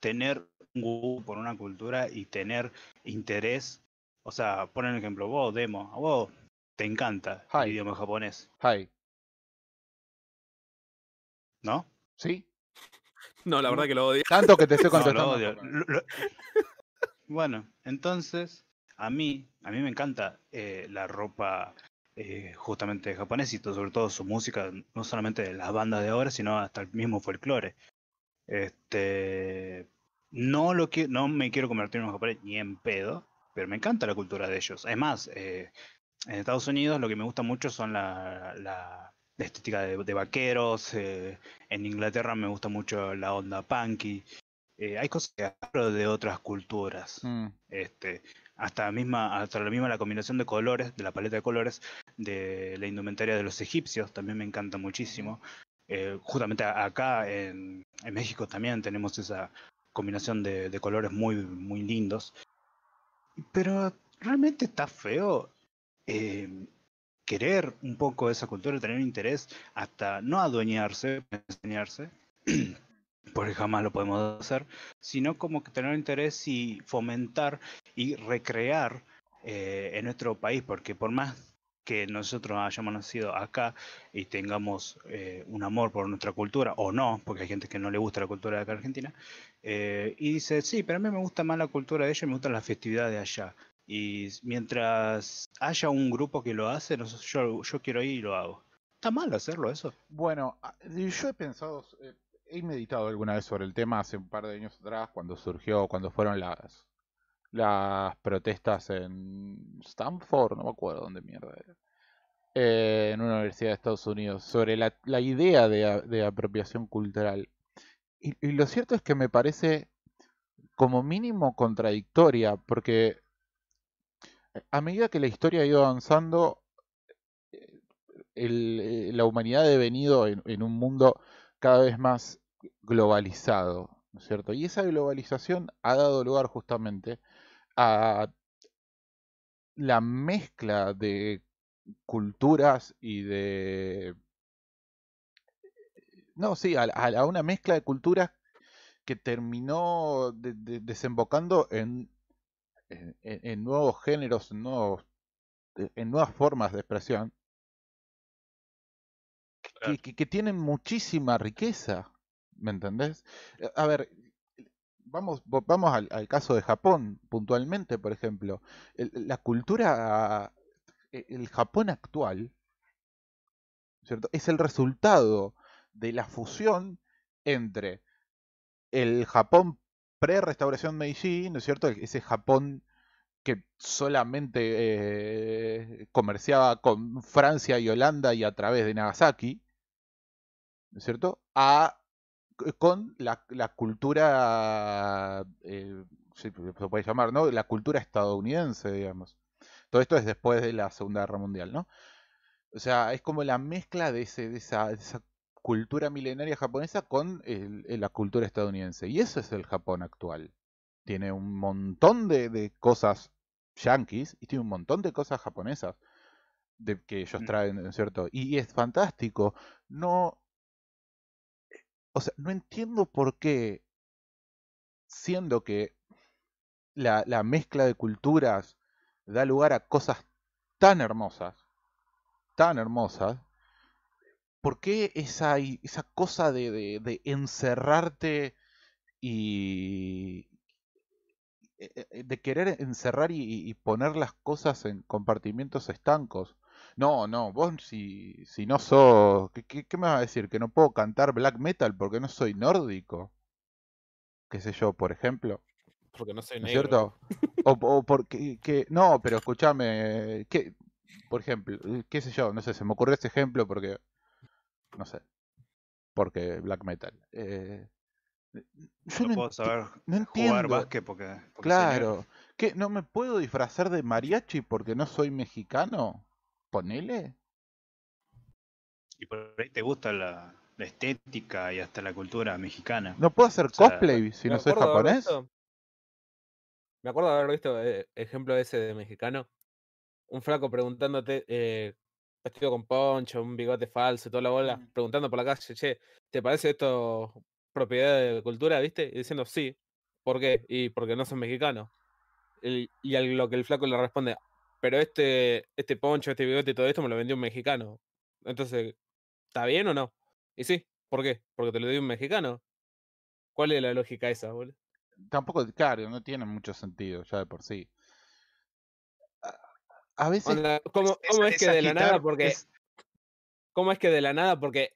tener un gusto por una cultura y tener interés. O sea, ponen un ejemplo, vos, Demo, a vos te encanta el idioma japonés. Hi. ¿No? Sí. No, la verdad que lo odio. Tanto que te estoy contestando. Bueno, entonces, a mí, a mí me encanta eh, la ropa eh, justamente japonesa y sobre todo su música, no solamente de las bandas de ahora, sino hasta el mismo folclore. Este, no, lo que, no me quiero convertir en un japonés ni en pedo, pero me encanta la cultura de ellos. Es más, eh, en Estados Unidos lo que me gusta mucho son la, estética de, vaqueros, en Inglaterra me gusta mucho la onda punky. hay cosas que hablo de otras culturas. Mm. Este, hasta, misma, hasta la misma la combinación de colores, de la paleta de colores, de la indumentaria de los egipcios, también me encanta muchísimo. Eh, justamente acá en, en, México también tenemos esa combinación de, colores muy, muy lindos. Pero realmente está feo eh, querer un poco esa cultura, tener interés, hasta no adueñarse, enseñarse porque jamás lo podemos hacer, sino como que tener interés y fomentar y recrear eh, en nuestro país, porque por más que nosotros hayamos nacido acá y tengamos eh, un amor por nuestra cultura, o no, porque hay gente que no le gusta la cultura de acá Argentina, eh, y dice, sí, pero a mí me gusta más la cultura de ella, y me gustan las festividades de allá. Y mientras haya un grupo que lo hace, yo, yo quiero ir y lo hago. ¿Está mal hacerlo eso? Bueno, ah, yo he pensado he meditado alguna vez sobre el tema hace un par de años atrás, cuando surgió, cuando fueron las, las protestas en Stanford, no me acuerdo dónde mierda era, eh, en una universidad de Estados Unidos, sobre la, idea de, de, apropiación cultural. Y, lo cierto es que me parece como mínimo contradictoria, porque a medida que la historia ha ido avanzando, eh, eh, la humanidad ha venido en, un mundo cada vez más globalizado, ¿no es cierto? Y esa globalización ha dado lugar justamente a la mezcla de culturas y de... No, sí, a, una mezcla de culturas que terminó desembocando en, en, nuevos géneros, en nuevas formas de expresión, que, tienen muchísima riqueza, ¿me entendés? Eh, a ver, vamos, vamos al, caso de Japón, puntualmente, por ejemplo. la cultura, eh, el Japón actual, Es el resultado de la fusión entre el Japón pre-restauración Meiji, ¿no es cierto? E, ese Japón que solamente eh, comerciaba con Francia y Holanda y a través de Nagasaki, cierto?, a, con la, la cultura, eh, se puede llamar, ¿no?, la cultura estadounidense, digamos. Todo esto es después de la Segunda Guerra Mundial, ¿no? O sea, es como la mezcla de, ese, esa, cultura milenaria japonesa con eh, la cultura estadounidense. Y eso es el Japón actual. Tiene un montón de, de cosas yanquis y tiene un montón de cosas japonesas de, que ellos mm. traen, ¿no es cierto? Y es fantástico. No, o sea, no entiendo por qué, siendo que la, mezcla de culturas da lugar a cosas tan hermosas, tan hermosas, ¿por qué esa, esa cosa de, encerrarte y, eh, eh, de querer encerrar y, y, poner las cosas en compartimientos estancos. No, no, vos si, si no sos... ¿qué, ¿qué, me vas a decir? ¿Que no puedo cantar black metal porque no soy nórdico? ¿Qué sé yo, por ejemplo? Porque no soy negro. ¿Cierto? o, porque... Que, no, pero escúchame, que, por ejemplo, eh, qué sé yo, no sé, se me ocurrió este ejemplo porque... No sé. Porque black metal. Eh, no, puedo saber no entiendo. jugar porque, claro ¿Qué no me puedo disfrazar de mariachi porque no soy mexicano ponele. Y por ahí te gusta la, estética y hasta la cultura mexicana. No puedo hacer cosplay si no soy japonés. me acuerdo de haber visto eh, ejemplo ese de mexicano. Un flaco preguntándote, eh, vestido con poncho, un bigote falso, toda la bola, mm. preguntando por la calle, che, ¿te parece esto propiedad de cultura, viste? Y diciendo sí. ¿Por qué? Y porque no son mexicanos. y a lo que el flaco le responde, pero este, este poncho, este bigote y todo esto me lo vendió un mexicano. Entonces, ¿está bien o no? Y sí, ¿por qué? Porque te lo dio un mexicano. ¿Cuál es la lógica esa, boludo? Tampoco, claro, no tiene mucho sentido ya de por sí. A veces. ¿cómo, es, que de la nada? Porque. ¿Cómo es que de la nada? Porque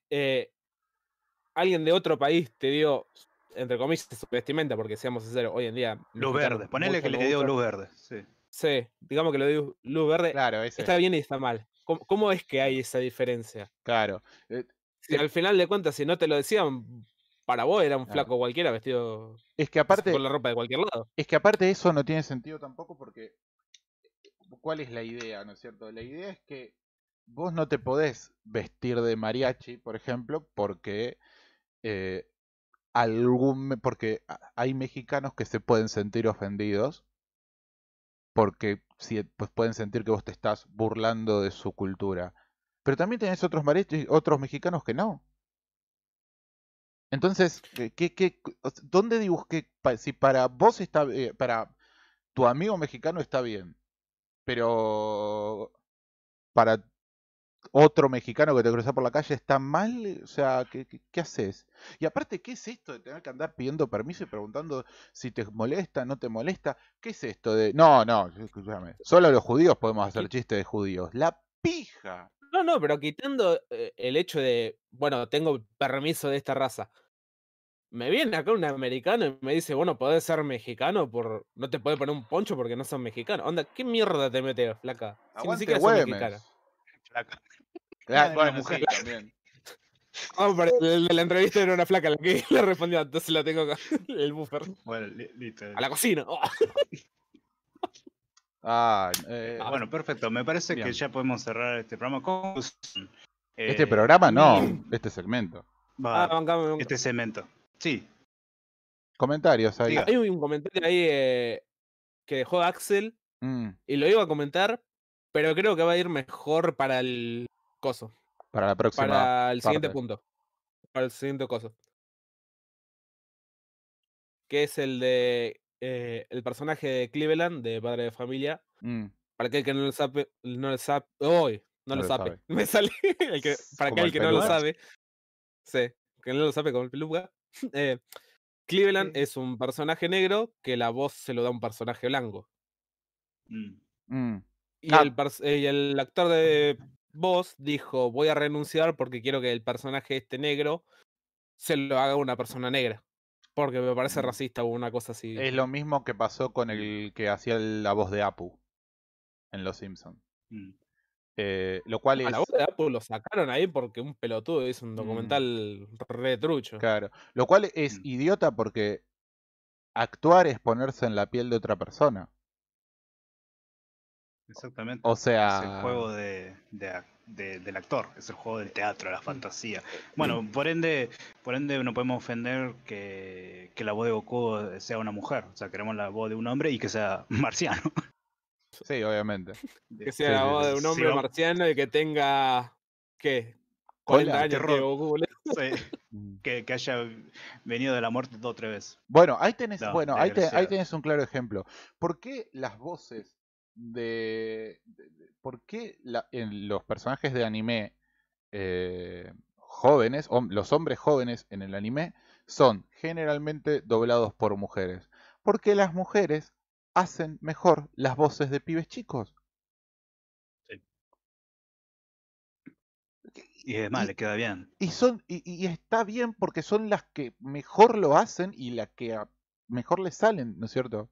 alguien de otro país te dio, entre comillas, su vestimenta, porque seamos sinceros, hoy en día. Luz verde, ponele que le dio luz verde, sí. Sí, digamos que lo de luz verde claro, está bien y está mal. ¿Cómo, es que hay esa diferencia? Claro. Eh, si eh al final de cuentas, si no te lo decían, para vos era un flaco cualquiera vestido es que aparte, con la ropa de cualquier lado. Es que aparte eso no tiene sentido tampoco porque eh, ¿cuál es la idea, no es cierto? La idea es que vos no te podés vestir de mariachi, por ejemplo, porque algún porque hay mexicanos que se pueden sentir ofendidos porque si, pues pueden sentir que vos te estás burlando de su cultura. Pero también tenés otros, otros mexicanos que no. Entonces, eh, ¿qué, qué, dónde dibujé? Si para vos está eh, para tu amigo mexicano está bien, pero para otro mexicano que te cruza por la calle está mal, o sea, ¿qué, qué, haces? Y aparte, ¿qué es esto de tener que andar pidiendo permiso y preguntando si te molesta, no te molesta? ¿Qué es esto de, no, no, escúchame, solo los judíos podemos hacer chistes de judíos? La pija. No, no, pero quitando eh, el hecho de, bueno, tengo permiso de esta raza. Me viene acá un americano y me dice, bueno, podés ser mexicano por. No te puede poner un poncho porque no sos mexicano. Onda, ¿qué mierda te metes, flaca? Si no siquiera sos mexicano flaca. mujer también. Oh, la, la entrevista era una flaca la que le respondió, entonces la tengo acá, el buffer. Bueno, listo. A la cocina. Ah, eh, ah, bueno, perfecto. Me parece que ya podemos cerrar este programa. este eh, programa no, este segmento. Ah, este segmento. Sí. Comentarios ahí. Hay un comentario ahí eh, que dejó Axel mm. y lo iba a comentar, pero creo que va a ir mejor para el coso. Para la próxima. Para el siguiente punto. Para el siguiente coso. Que es el de eh, el personaje de Cleveland, de padre de familia. Mm. Para aquel que no lo sabe. No lo sabe. hoy no, lo, sabe. Me sale. El que, para aquel el que no lo sabe. Sí, que no lo sabe con el peluca. Eh, Cleveland es un personaje negro que la voz se lo da a un personaje blanco. Mm. Mm. Y, el, actor de voz dijo, voy a renunciar porque quiero que el personaje este negro se lo haga una persona negra. Porque me parece mm. racista o una cosa así. Es lo mismo que pasó con el que hacía la voz de Apu en Los Simpsons. Mm. Eh, lo cual es... Ah, la voz de Apu lo sacaron ahí porque un pelotudo hizo un mm. documental retrucho. Claro. Lo cual es idiota porque actuar es ponerse en la piel de otra persona. Exactamente. O sea. Es el juego de, del actor, es el juego del teatro, de la mm. fantasía. Bueno, mm. por ende, por ende no podemos ofender que, la voz de Goku sea una mujer. O sea, queremos la voz de un hombre y que sea marciano. Sí, obviamente. Que sea la voz de un hombre marciano y que tenga. ¿Qué? 40 años de Goku, mm. que, haya venido de la muerte dos o tres veces. Bueno, ahí tenés, bueno, ahí, ahí tenés un claro ejemplo. ¿Por qué las voces de, por qué la, en los personajes de anime eh, jóvenes, los hombres jóvenes en el anime, son generalmente doblados por mujeres. Porque las mujeres hacen mejor las voces de pibes chicos. Y es le queda bien. Y, son, y, está bien porque son las que mejor lo hacen y las que mejor les salen, ¿no es cierto?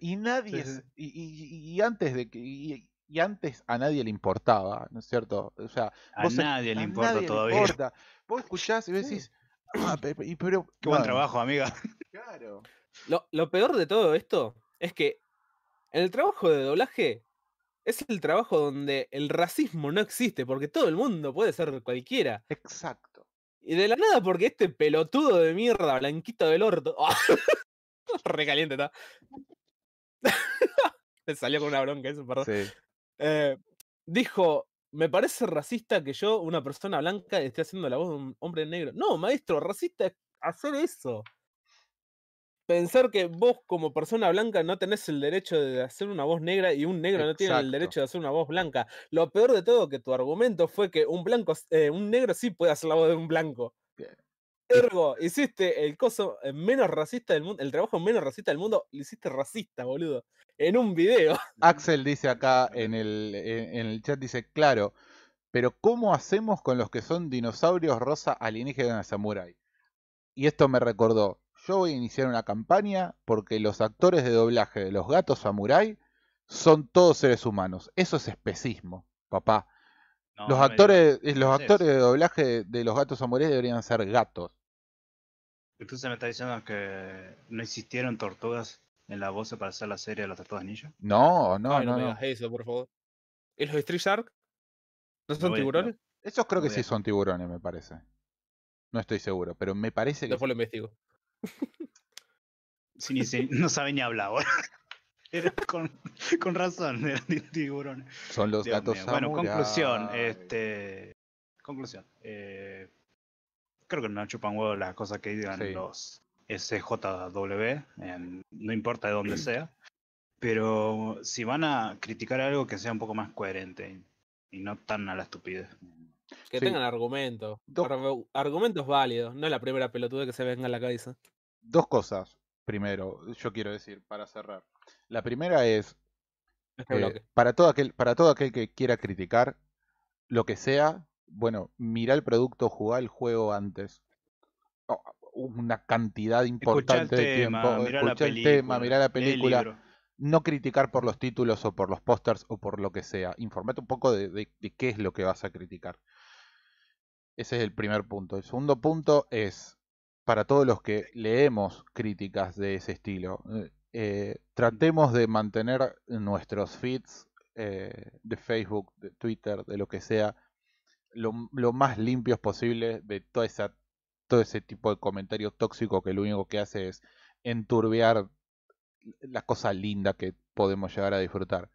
Y nadie, Y, antes de que, y, antes a nadie le importaba, ¿no es cierto? O sea, a nadie le importa todavía. Vos escuchás y decís, ah, pero, qué buen trabajo, amiga. Claro. Lo, peor de todo esto es que el trabajo de doblaje es el trabajo donde el racismo no existe, porque todo el mundo puede ser cualquiera. Exacto. Y de la nada, porque este pelotudo de mierda, blanquito del orto. Oh, ¡ah! caliente le salió con una bronca eso, perdón. Eh, dijo, me parece racista que yo, una persona blanca, esté haciendo la voz de un hombre negro. No, maestro, racista es hacer eso. Pensar que vos como persona blanca no tenés el derecho de hacer una voz negra y un negro no tiene el derecho de hacer una voz blanca. Lo peor de todo que tu argumento fue que un blanco, eh, un negro sí puede hacer la voz de un blanco. Ergo, hiciste el coso menos racista del mundo, el trabajo menos racista del mundo, lo hiciste racista, boludo. En un video. Axel dice acá en el, en, el chat, dice, claro, pero ¿cómo hacemos con los que son dinosaurios rosa alienígenas samurai? Y esto me recordó, yo voy a iniciar una campaña porque los actores de doblaje de los gatos samurai son todos seres humanos. Eso es especismo, papá. los actores, los actores de doblaje de los gatos samuráis deberían ser gatos. Entonces me está diciendo que no existieron tortugas en la voz para hacer la serie de las tortugas ninja. No, no, no. No, me Digas eso, por favor. ¿Y los Street Shark? ¿No son tiburones? Esos creo que sí son tiburones, me parece. No estoy seguro, pero me parece que. Después lo investigo. ni, sí, no sabe ni hablar ahora. con, con, razón, eran tiburones. Son los gatos gatos Bueno, conclusión. Este, conclusión. Eh, creo que no chupan huevo las cosas que digan los SJW, no importa de dónde sea. Pero si van a criticar algo que sea un poco más coherente y no tan a la estupidez. Que tengan argumentos, argumentos válidos, no es la primera pelotuda que se venga a la cabeza. Dos cosas, primero, yo quiero decir, para cerrar. La primera es, este eh, para, todo aquel, para todo aquel que quiera criticar, lo que sea, bueno, mira el producto, jugá el juego antes. Oh, una cantidad importante de tiempo. Escucha el tema, mirá la película. no criticar por los títulos o por los pósters o por lo que sea. Informate un poco de, qué es lo que vas a criticar. Ese es el primer punto. El segundo punto es, para todos los que leemos críticas de ese estilo, eh, eh, tratemos de mantener nuestros feeds eh, de Facebook, de Twitter, de lo que sea, lo, más limpios posible de toda esa, todo ese tipo de comentario tóxico que lo único que hace es enturbiar Las cosas lindas que podemos llegar a disfrutar.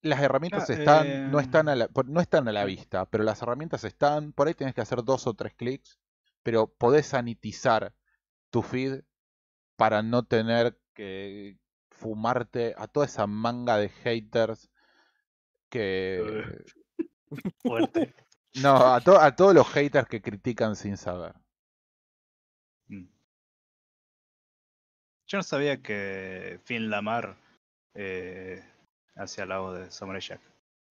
Las herramientas están, em, no, están a la, no están a la vista, pero las herramientas están, por ahí tienes que hacer dos o tres clics, pero podés sanitizar tu feed para no tener que fumarte a toda esa manga de haters que... Fuerte. No, a, a todos los haters que critican sin saber. Mm. Yo no sabía que Finn Lamar eh, hacia el lado de Samurai Jack.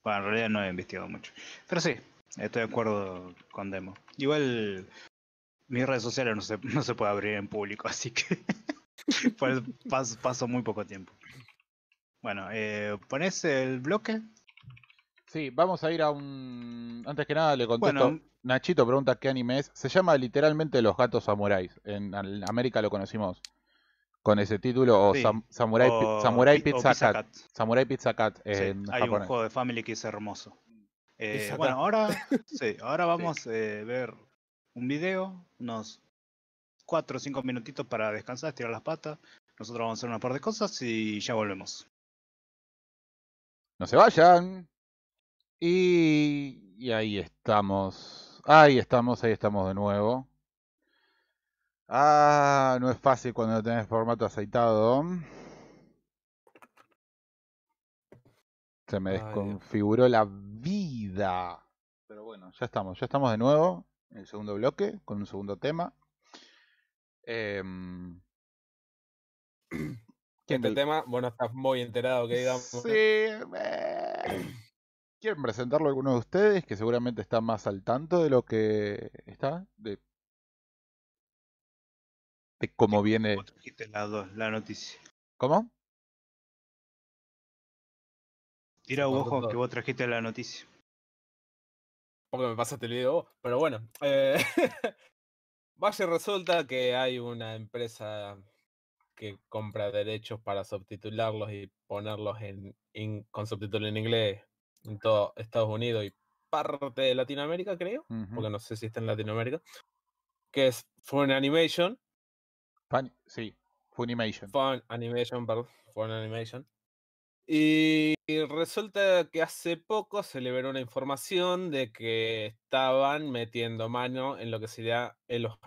Bueno, en realidad no he investigado mucho. Pero sí, estoy de acuerdo con Demo. Igual mis redes sociales no se, no se puede abrir en público, así que pues, paso, muy poco tiempo. Bueno, eh, ¿pones el bloque Sí, vamos a ir a un. Antes que nada le contesto. Nachito pregunta qué anime es. Se llama literalmente Los Gatos Samuráis. En, América lo conocimos con ese título o Samurai, Pizza, Cat. Samurai Pizza Cat en hay un juego de Family que es hermoso. Eh, bueno, ahora, sí, ahora vamos a eh, ver un video, unos 4 o 5 minutitos para descansar, estirar las patas. Nosotros vamos a hacer una par de cosas y ya volvemos. No se vayan. Y, y ahí estamos. Ahí estamos, ahí estamos de nuevo. Ah, no es fácil cuando no tenés formato aceitado. Se me desconfiguró la vida. Pero bueno, ya estamos, ya estamos de nuevo en el segundo bloque con un segundo tema. Eh, em, ¿quién este tema, bueno, estás muy enterado que digamos. Sí, ¿Quieren presentarlo a alguno de ustedes que seguramente está más al tanto de lo que está? De, cómo viene. La, la noticia. ¿Cómo? Tira un ojo que vos trajiste la noticia. Porque me pasaste el video vos, pero bueno. Eh... Valle resulta que hay una empresa que compra derechos para subtitularlos y ponerlos en, con subtítulo en inglés en todo Estados Unidos y parte de Latinoamérica, creo, porque no sé si está en Latinoamérica, que es Fun Animation. sí, Funimation. Fun Animation, perdón, Fun Animation. Y, resulta que hace poco se liberó una información de que estaban metiendo mano en lo que sería en los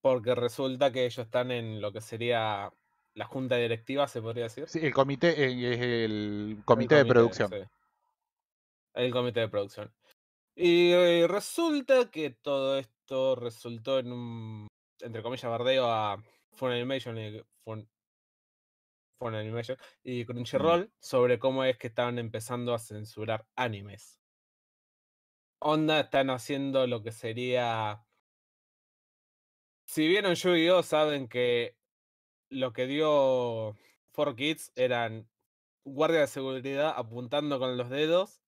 Porque resulta que ellos están en lo que sería la junta directiva, se podría decir. Sí, el comité eh, el, comité, de producción. El comité de producción. Y, eh, resulta que todo esto resultó en un, entre comillas, bardeo a Funimation y, Fun, Animation y Crunchyroll mm. sobre cómo es que estaban empezando a censurar animes. Onda están haciendo lo que sería... Si vieron Yu-Gi-Oh! saben que lo que dio Four kids eran guardia de seguridad apuntando con los dedos.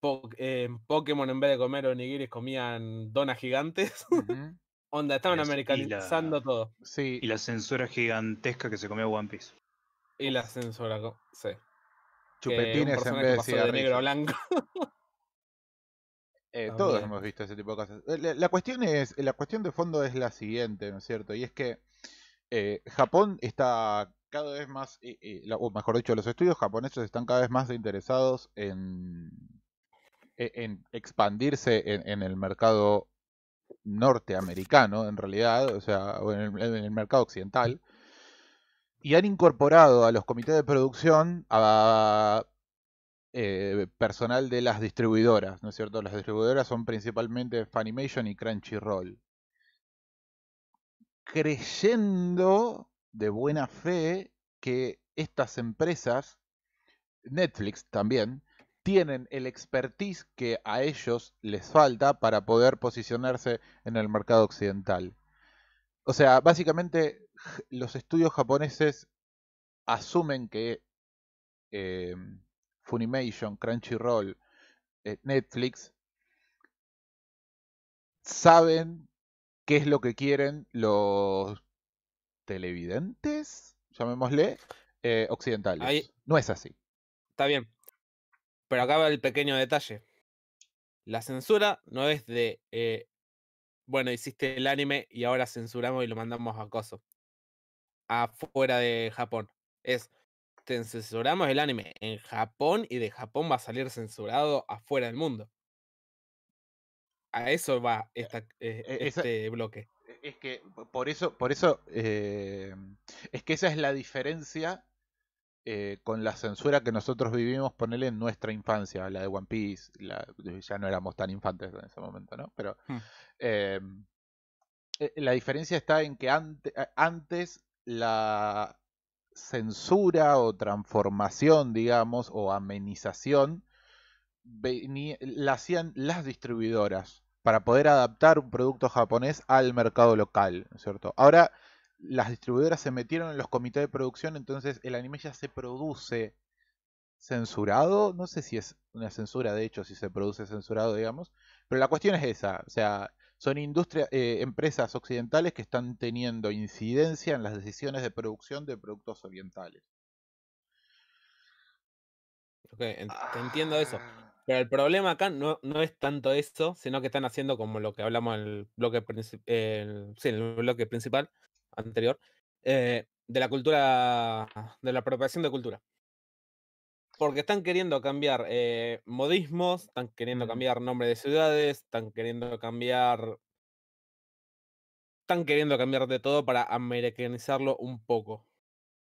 Pokémon en vez de comer onigiris comían donas gigantes. Onda, estaban americanizando todo. Sí. Y la censura gigantesca que se comía One Piece. Y la censura, sí. Chupetines en vez de, cigarrillos. negro blanco. Eh, ah, todos hemos visto ese tipo de cosas. Eh, la, cuestión es, la cuestión de fondo es la siguiente, ¿no es cierto? Y es que eh, Japón está cada vez más, eh, eh, o mejor dicho, los estudios japoneses están cada vez más interesados en, e, expandirse en, el mercado norteamericano, en realidad, o sea, en el, mercado occidental, y han incorporado a los comités de producción a personal de las distribuidoras, ¿no es cierto? Las distribuidoras son principalmente Funimation y Crunchyroll creyendo de buena fe que estas empresas, Netflix también, tienen el expertise que a ellos les falta para poder posicionarse en el mercado occidental. O sea, básicamente los estudios japoneses asumen que em, Funimation, Crunchyroll, eh, Netflix saben qué es lo que quieren los televidentes, llamémosle, eh, occidentales. No es así. Está bien. Pero acá va el pequeño detalle. La censura no es de, eh, bueno, hiciste el anime y ahora censuramos y lo mandamos a acoso Afuera de Japón. Es, censuramos el anime en Japón y de Japón va a salir censurado afuera del mundo. A eso va eh, eh, eh, este bloque. Es que por eso, por eso es que esa es la diferencia con la censura que nosotros vivimos, ponerle en nuestra infancia, la de One Piece, ya no éramos tan infantes en ese momento, ¿no? Pero hmm. em, la diferencia está en que antes la censura o transformación, digamos, o amenización la hacían las distribuidoras para poder adaptar un producto japonés al mercado local, ¿cierto? Ahora las distribuidoras se metieron en los comités de producción, entonces el anime ya se produce censurado, no sé si es una censura de hecho, si se produce censurado, digamos, pero la cuestión es esa, o sea, son industrias, eh, empresas occidentales que están teniendo incidencia en las decisiones de producción de productos orientales. Ok, entiendo eso. Ah. Pero el problema acá no, no, es tanto eso, sino que están haciendo como lo que hablamos en el bloque, el, el bloque principal anterior, eh, de la cultura, de la apropiación de cultura. Porque están queriendo cambiar eh, modismos, están queriendo cambiar nombre de ciudades, están queriendo cambiar. Están queriendo cambiar de todo para americanizarlo un poco.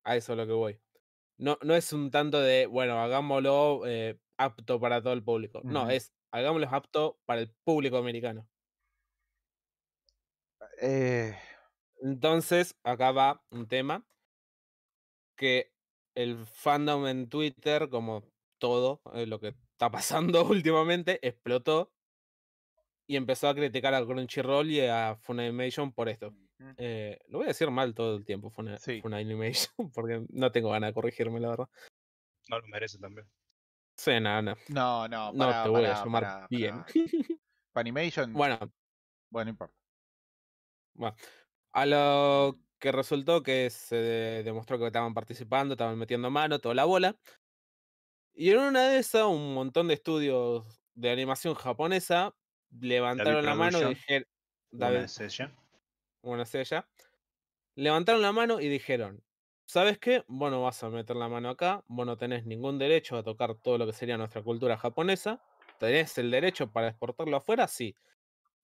A eso es lo que voy. No, no es un tanto de, bueno, hagámoslo eh, apto para todo el público. No, es hagámoslo apto para el público americano. Ah, eh. Entonces, acá va un tema que el fandom en Twitter, como todo eh, lo que está pasando últimamente, explotó y empezó a criticar a Crunchyroll y a Funimation por esto. Eh, lo voy a decir mal todo el tiempo, Funimation, porque no tengo ganas de corregirme, la verdad. No, lo merece también. Sí, no, no. No, no, te voy a llamar bien. bueno. Bueno, no importa. Bueno. A lo que resultó que se demostró que estaban participando, estaban metiendo mano, toda la bola. Y en una de esas, un montón de estudios de animación japonesa levantaron la mano y dijeron. una sella. Una Levantaron la mano y dijeron: ¿Sabes qué? no vas a meter la mano acá, vos no tenés ningún derecho a tocar todo lo que sería nuestra cultura japonesa, tenés el derecho para exportarlo afuera, sí,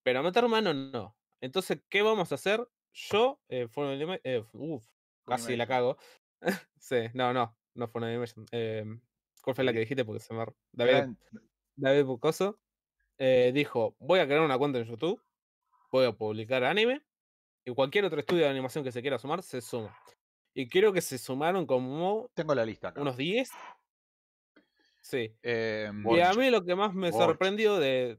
pero meter mano no. Entonces, ¿qué vamos a hacer? Yo, eh, Animation, eh, casi la cago. sí, no, no, no fue Animation. Eh, ¿Cuál fue la que dijiste? Porque se me... David, David Bucoso eh, dijo, voy a crear una cuenta en YouTube, voy a publicar anime y cualquier otro estudio de animación que se quiera sumar se suma. Y creo que se sumaron como. Tengo la lista acá. Unos 10. Sí. Eh, y a mí lo que más me sorprendió de.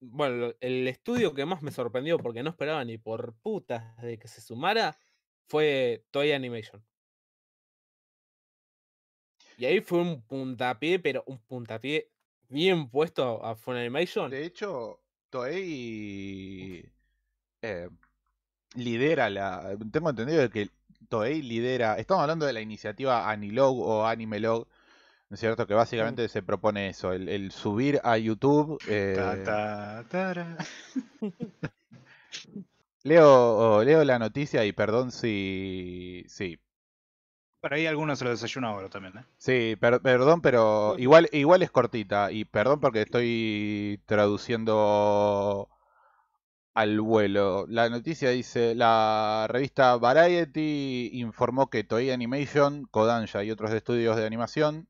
Bueno, el estudio que más me sorprendió porque no esperaba ni por putas de que se sumara fue Toei Animation. Y ahí fue un puntapié, pero un puntapié bien puesto a Funimation. De hecho, Toei eh, lidera la. Tengo entendido que Toei ¿eh? lidera, estamos hablando de la iniciativa Anilog o Animelog, ¿no es cierto? Que básicamente se propone eso, el, subir a YouTube. Eh, leo, leo la noticia y perdón si... Sí. Por ahí algunos se lo desayunan ahora también, ¿eh? Sí, perdón, pero igual, igual es cortita y perdón porque estoy traduciendo al vuelo. La noticia dice, la revista Variety informó que Toei Animation, Kodansha y otros estudios de animación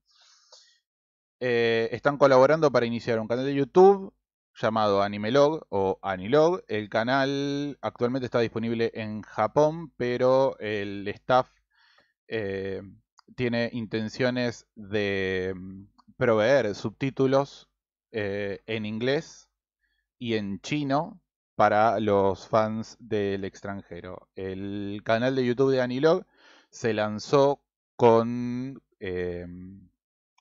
eh, están colaborando para iniciar un canal de YouTube llamado Animelog o Anilog. El canal actualmente está disponible en Japón, pero el staff eh, tiene intenciones de mm, proveer subtítulos eh, en inglés y en chino para los fans del extranjero. El canal de YouTube de Anilog se lanzó con eh,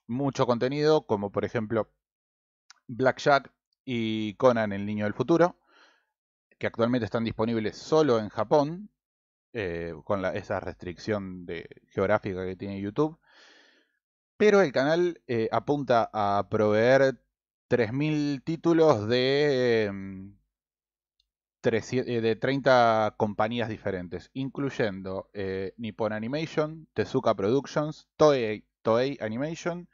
mucho contenido, como por ejemplo Blackjack y Conan el Niño del Futuro, que actualmente están disponibles solo en Japón, eh, con esa restricción geográfica que tiene YouTube. Pero el canal eh, apunta a proveer 3.000 títulos de em, eh, de 30 compañías diferentes, incluyendo eh, Nippon Animation, Tezuka Productions, Toei, Animation,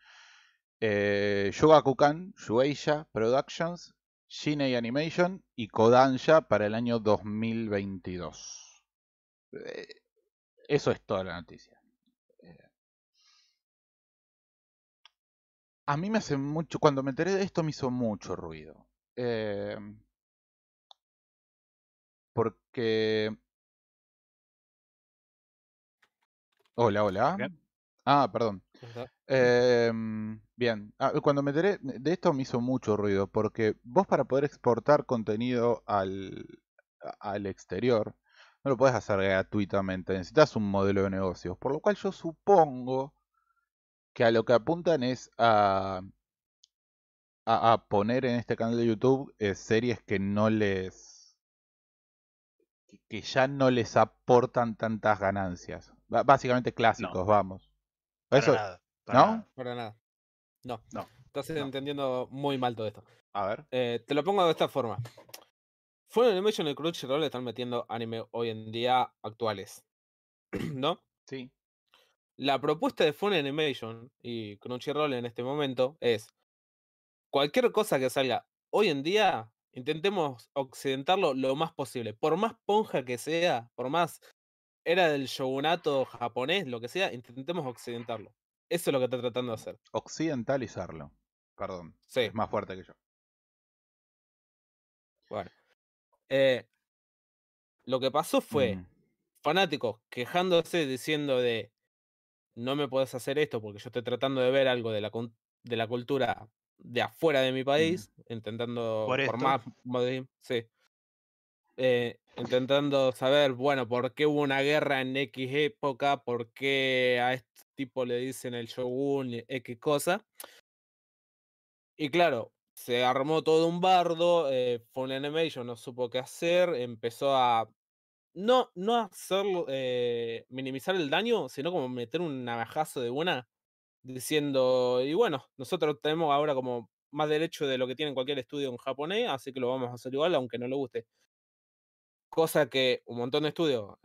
eh, Shogakukan, Shueisha Productions, Shinei Animation y Kodansha para el año 2022. Eh, eso es toda la noticia. A mí me hace mucho, cuando me enteré de esto me hizo mucho ruido. Eh, porque... Hola, hola. Ah, perdón. Em, bien, ah, cuando me enteré de esto me hizo mucho ruido, porque vos para poder exportar contenido al, al exterior, no lo puedes hacer gratuitamente, necesitas un modelo de negocios, por lo cual yo supongo que a lo que apuntan es a, a, poner en este canal de YouTube eh, series que no les que ya no les aportan tantas ganancias. básicamente clásicos, vamos. nada, ¿No? Para nada. No. No. Estás entendiendo muy mal todo esto. A ver. Eh, te lo pongo de esta forma. Fun Animation y Crunchyroll están metiendo anime hoy en día actuales. ¿No? Sí. La propuesta de Fun Animation y Crunchyroll en este momento es cualquier cosa que salga hoy en día Intentemos occidentarlo lo más posible. Por más ponja que sea, por más era del shogunato japonés, lo que sea, intentemos occidentarlo. Eso es lo que está tratando de hacer. Occidentalizarlo. Perdón. Sí. Es más fuerte que yo. Bueno. Eh, lo que pasó fue mm. fanáticos quejándose diciendo de no me puedes hacer esto porque yo estoy tratando de ver algo de la, de la cultura de afuera de mi país, intentando por formar, sí, eh, intentando saber, bueno, por qué hubo una guerra en X época, por qué a este tipo le dicen el shogun, X cosa. Y claro, se armó todo un bardo, eh, un Animation no supo qué hacer, empezó a no, no hacer eh, minimizar el daño, sino como meter un navajazo de buena diciendo, y bueno, nosotros tenemos ahora como más derecho de lo que tiene cualquier estudio en japonés, así que lo vamos a hacer igual, aunque no lo guste. Cosa que un montón de estudios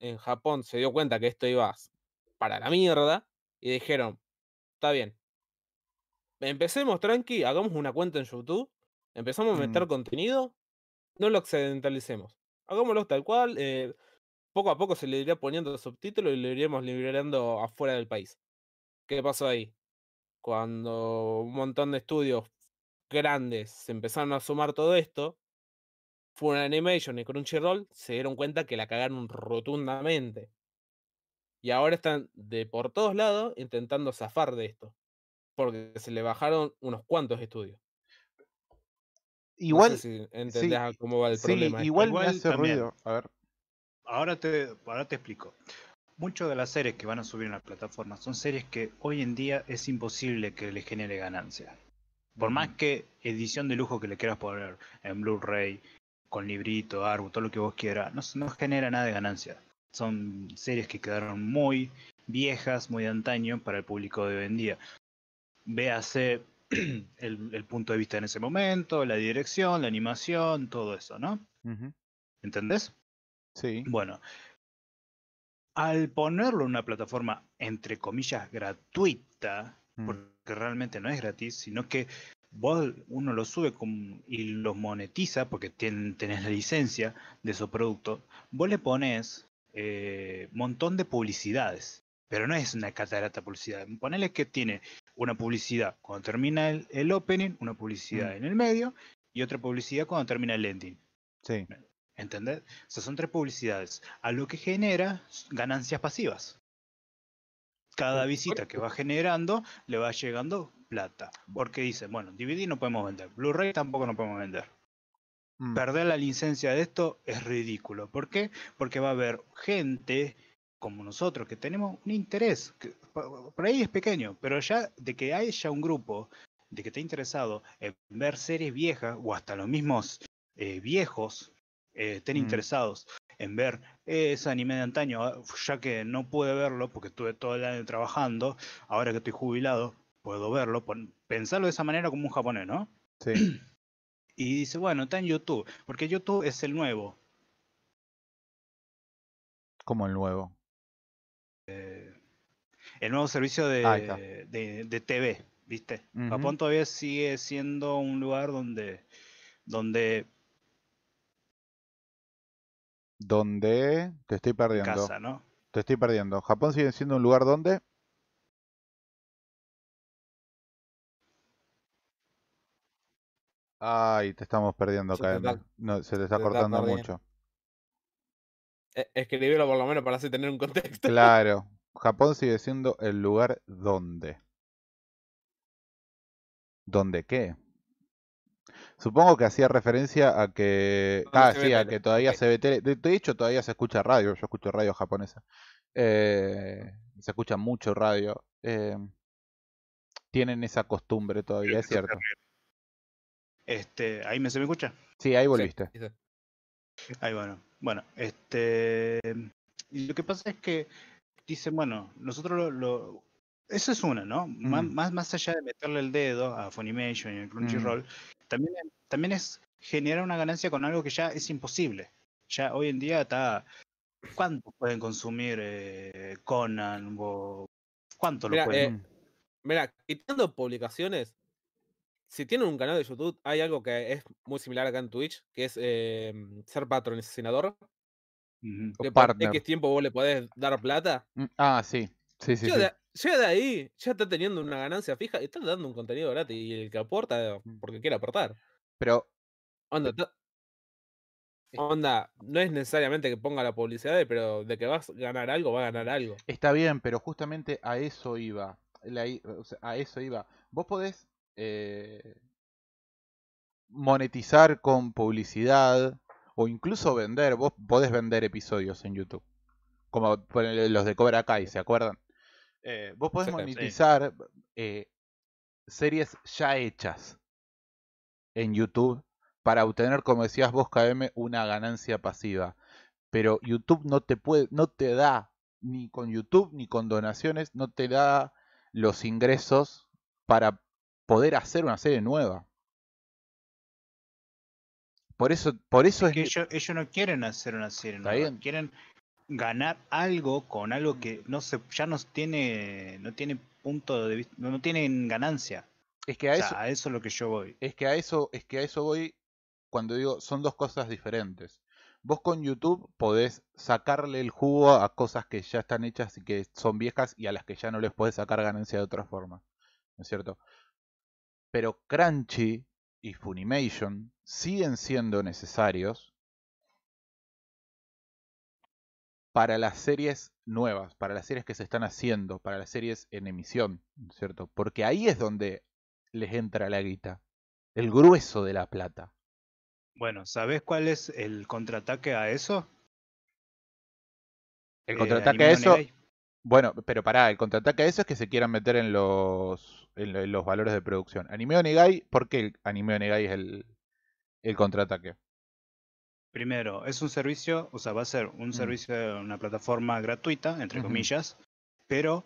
en, Japón se dio cuenta que esto iba para la mierda y dijeron, está bien, empecemos tranqui, hagamos una cuenta en YouTube, empezamos a meter mm. contenido, no lo accidentalicemos, hagámoslo tal cual, eh, poco a poco se le iría poniendo subtítulos y lo iríamos liberando afuera del país. ¿Qué pasó ahí? Cuando un montón de estudios grandes se empezaron a sumar todo esto, Fun Animation y Crunchyroll se dieron cuenta que la cagaron rotundamente. Y ahora están de por todos lados intentando zafar de esto. Porque se le bajaron unos cuantos estudios. Igual. No sé si cómo va el problema. Este. Igual, me ruido. A ver. Ahora te, ahora te explico. Muchas de las series que van a subir en la plataforma son series que hoy en día es imposible que les genere ganancia. Por más que edición de lujo que le quieras poner en Blu-ray, con librito, árbol, todo lo que vos quieras, no, no genera nada de ganancia. Son series que quedaron muy viejas, muy de antaño para el público de hoy en día. Véase el, punto de vista en ese momento, la dirección, la animación, todo eso, ¿no? ¿Entendés? Sí. Bueno, al ponerlo en una plataforma, entre comillas, gratuita, mm. porque realmente no es gratis, sino que vos uno lo sube y lo monetiza porque ten, tenés la licencia de su producto, vos le pones eh, montón de publicidades, pero no es una catarata de publicidad. Ponele que tiene una publicidad cuando termina el, opening, una publicidad mm. en el medio y otra publicidad cuando termina el ending. Sí. ¿Entendés? O son tres publicidades. A lo que genera ganancias pasivas. Cada visita que va generando le va llegando plata. Porque dicen, bueno, DVD no podemos vender, Blu-ray tampoco no podemos vender. Mm. Perder la licencia de esto es ridículo. ¿Por qué? Porque va a haber gente como nosotros que tenemos un interés. por ahí es pequeño, pero ya de que haya un grupo de que esté interesado en ver series viejas o hasta los mismos eh, viejos eh, estén mm. interesados en ver ese anime de antaño, ah, ya que no pude verlo porque estuve todo el año trabajando, ahora que estoy jubilado, puedo verlo, pensarlo de esa manera como un japonés, ¿no? Sí. Y dice, bueno, está en YouTube, porque YouTube es el nuevo. ¿Cómo el nuevo? Eh, el nuevo servicio de, ah, de, TV, ¿viste? Japón todavía sigue siendo un lugar donde, donde ¿Dónde? te estoy perdiendo. Casa, ¿no? Te estoy perdiendo. ¿Japón sigue siendo un lugar donde? Ay, te estamos perdiendo, acá no, se te está cortando mucho. E por lo menos para así tener un contexto. Claro. Japón sigue siendo el lugar donde. ¿Dónde qué? Supongo que hacía referencia a que. Ah, sí, a que todavía eh. se ve tele. De, hecho, todavía se escucha radio. Yo escucho radio japonesa. Eh, se escucha mucho radio. Eh, tienen esa costumbre todavía, es cierto. Este, ¿Ahí me se me escucha? Sí, ahí volviste. Ahí bueno. Bueno, este. y Lo que pasa es que dicen, bueno, nosotros lo, lo eso es una, ¿no? Mm. Más, más allá de meterle el dedo a Funimation y a Crunchyroll, mm también, es generar una ganancia con algo que ya es imposible. Ya hoy en día está... ¿Cuánto pueden consumir eh, Conan? ¿Cuánto lo pueden? Eh, mira, quitando publicaciones, si tienen un canal de YouTube, hay algo que es muy similar acá en Twitch, que es em, ser patrocinador. Uh qué tiempo vos le podés dar plata. Mm, ah, sí. Sí, sí, ya de ahí, ya está teniendo una ganancia fija, está dando un contenido gratis y el que aporta mm, porque quiere aportar. Pero. Onda, onda, no es necesariamente que ponga la publicidad, pero de que vas a ganar algo, va a ganar algo. Está bien, pero justamente a eso iba. a eso iba. Vos podés eh, monetizar con publicidad o incluso vender. Vos podés vender episodios en YouTube. Como los de Cobra Kai, ¿se acuerdan? Eh, vos podés monetizar eh, series ya hechas en YouTube para obtener, como decías vos, KM, una ganancia pasiva. Pero YouTube no te puede, no te da, ni con YouTube, ni con donaciones, no te da los ingresos para poder hacer una serie nueva. Por eso, por eso es, que ellos, ellos, no quieren hacer una serie nueva. Quieren ganar algo con algo que no se, ya no tiene, no tiene punto de vista, no tienen ganancia. Es que a, eso, a eso es lo que yo voy. Es que a eso, es que a eso voy cuando digo son dos cosas diferentes. Vos con YouTube podés sacarle el jugo a cosas que ya están hechas y que son viejas y a las que ya no les podés sacar ganancia de otra forma. ¿No es cierto? Pero Crunchy y Funimation siguen siendo necesarios para las series nuevas, para las series que se están haciendo, para las series en emisión, ¿cierto? Porque ahí es donde les entra la guita, el grueso de la plata. Bueno, ¿sabes cuál es el contraataque a eso? El eh, contraataque a eso. Bueno, pero pará, el contraataque a eso es que se quieran meter en los, los valores de producción. Anime Negai, ¿por qué el anime Negai es el, el contraataque? Primero, es un servicio, o sea, va a ser un mm. servicio servicio, una plataforma gratuita, entre comillas, pero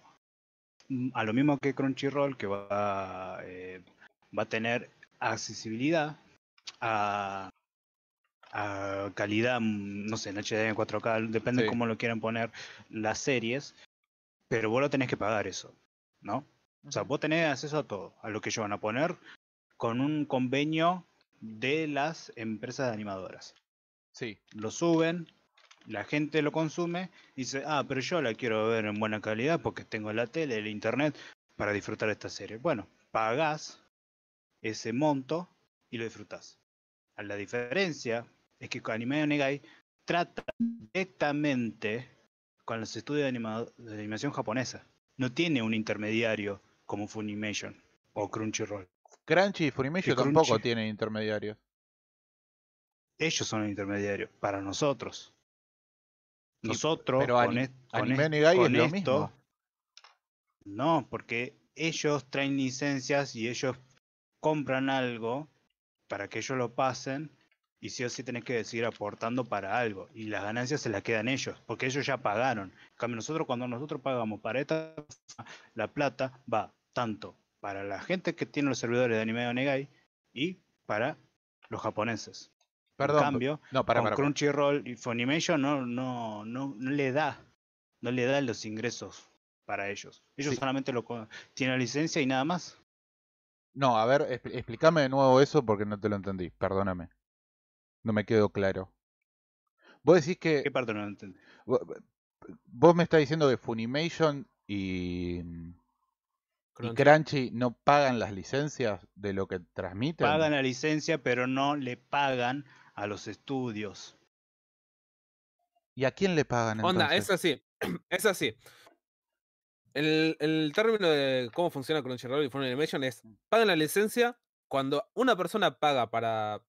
mm, a lo mismo que Crunchyroll, que va, eh, va a tener accesibilidad a, calidad, mm, no sé, en HD, en 4K, depende de cómo lo quieran poner las series, pero vos lo tenés que pagar eso, ¿no? O sea, vos tenés acceso a todo, a lo que ellos van a poner, con un convenio de las empresas animadoras. Lo suben, la gente lo consume y dice, ah, pero yo la quiero ver en buena calidad porque tengo la tele, el internet para disfrutar esta serie. Bueno, pagás ese monto y lo disfrutás. La diferencia es que Anime Onegai trata directamente con los estudios de, animación japonesa. No tiene un intermediario como Funimation o Crunchyroll. Crunchy y Funimation tampoco tienen intermediarios ellos son el intermediario, para nosotros. Nosotros con, esto. No, porque ellos traen licencias y ellos compran algo para que ellos lo pasen y si o sí tenés que seguir aportando para algo y las ganancias se las quedan ellos porque ellos ya pagaron. En cambio, nosotros cuando nosotros pagamos para esta la plata va tanto para la gente que tiene los servidores de Anime Onegai y para los japoneses. Perdón, Con Crunchyroll y Funimation no, no, no, le da, no le da los ingresos para ellos. Ellos solamente lo tienen la licencia y nada más. No, a ver, explícame de nuevo eso porque no te lo entendí. Perdóname. No me quedó claro. Vos decís que. ¿Qué no lo entendí? Vos me estás diciendo que Funimation y Crunchy no pagan las licencias de lo que transmiten. Pagan la licencia, pero no le pagan a los estudios. ¿Y a quién le pagan? Onda, es así, es así. El, el, término de cómo funciona Crunchyroll y Funimation Animation es, mm. pagan la licencia cuando una persona paga para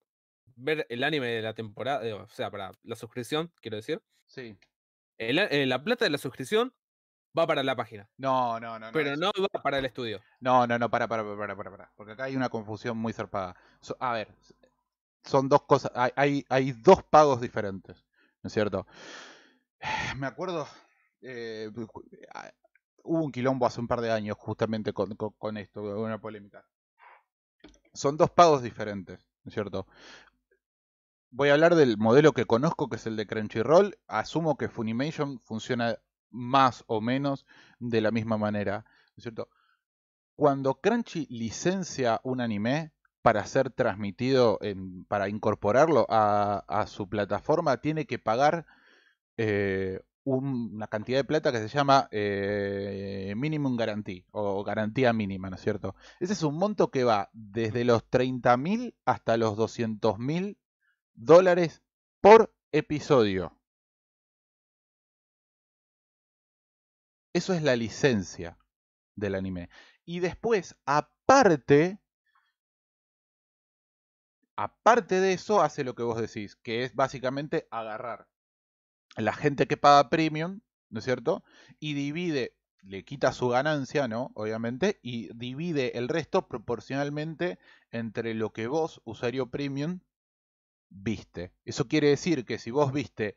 ver el anime de la temporada, o sea, para la suscripción, quiero decir. Sí. Eh, la plata de la suscripción va para la página. No, no, no. Pero no, va para el estudio. No, no, no, para, para, para, para, para. Porque acá hay una confusión muy zarpada. a ver, son dos cosas, hay, hay dos pagos diferentes, ¿no es cierto? Me acuerdo, eh, hubo un quilombo hace un par de años justamente con, con esto, una polémica. Son dos pagos diferentes, ¿no es cierto? Voy a hablar del modelo que conozco, que es el de Crunchyroll. Asumo que Funimation funciona más o menos de la misma manera, ¿no es cierto? Cuando Crunchy licencia un anime, para ser transmitido, para incorporarlo a, su plataforma, tiene que pagar eh, una cantidad de plata que se llama eh, minimum guarantee o garantía mínima, ¿no es cierto? Ese es un monto que va desde los 30.000 hasta los 200.000 dólares por episodio. Eso es la licencia del anime. Y después, aparte, Aparte de eso, hace lo que vos decís, que es básicamente agarrar a la gente que paga premium, ¿no es cierto? Y divide, le quita su ganancia, ¿no? Obviamente, y divide el resto proporcionalmente entre lo que vos, usuario premium, viste. Eso quiere decir que si vos viste,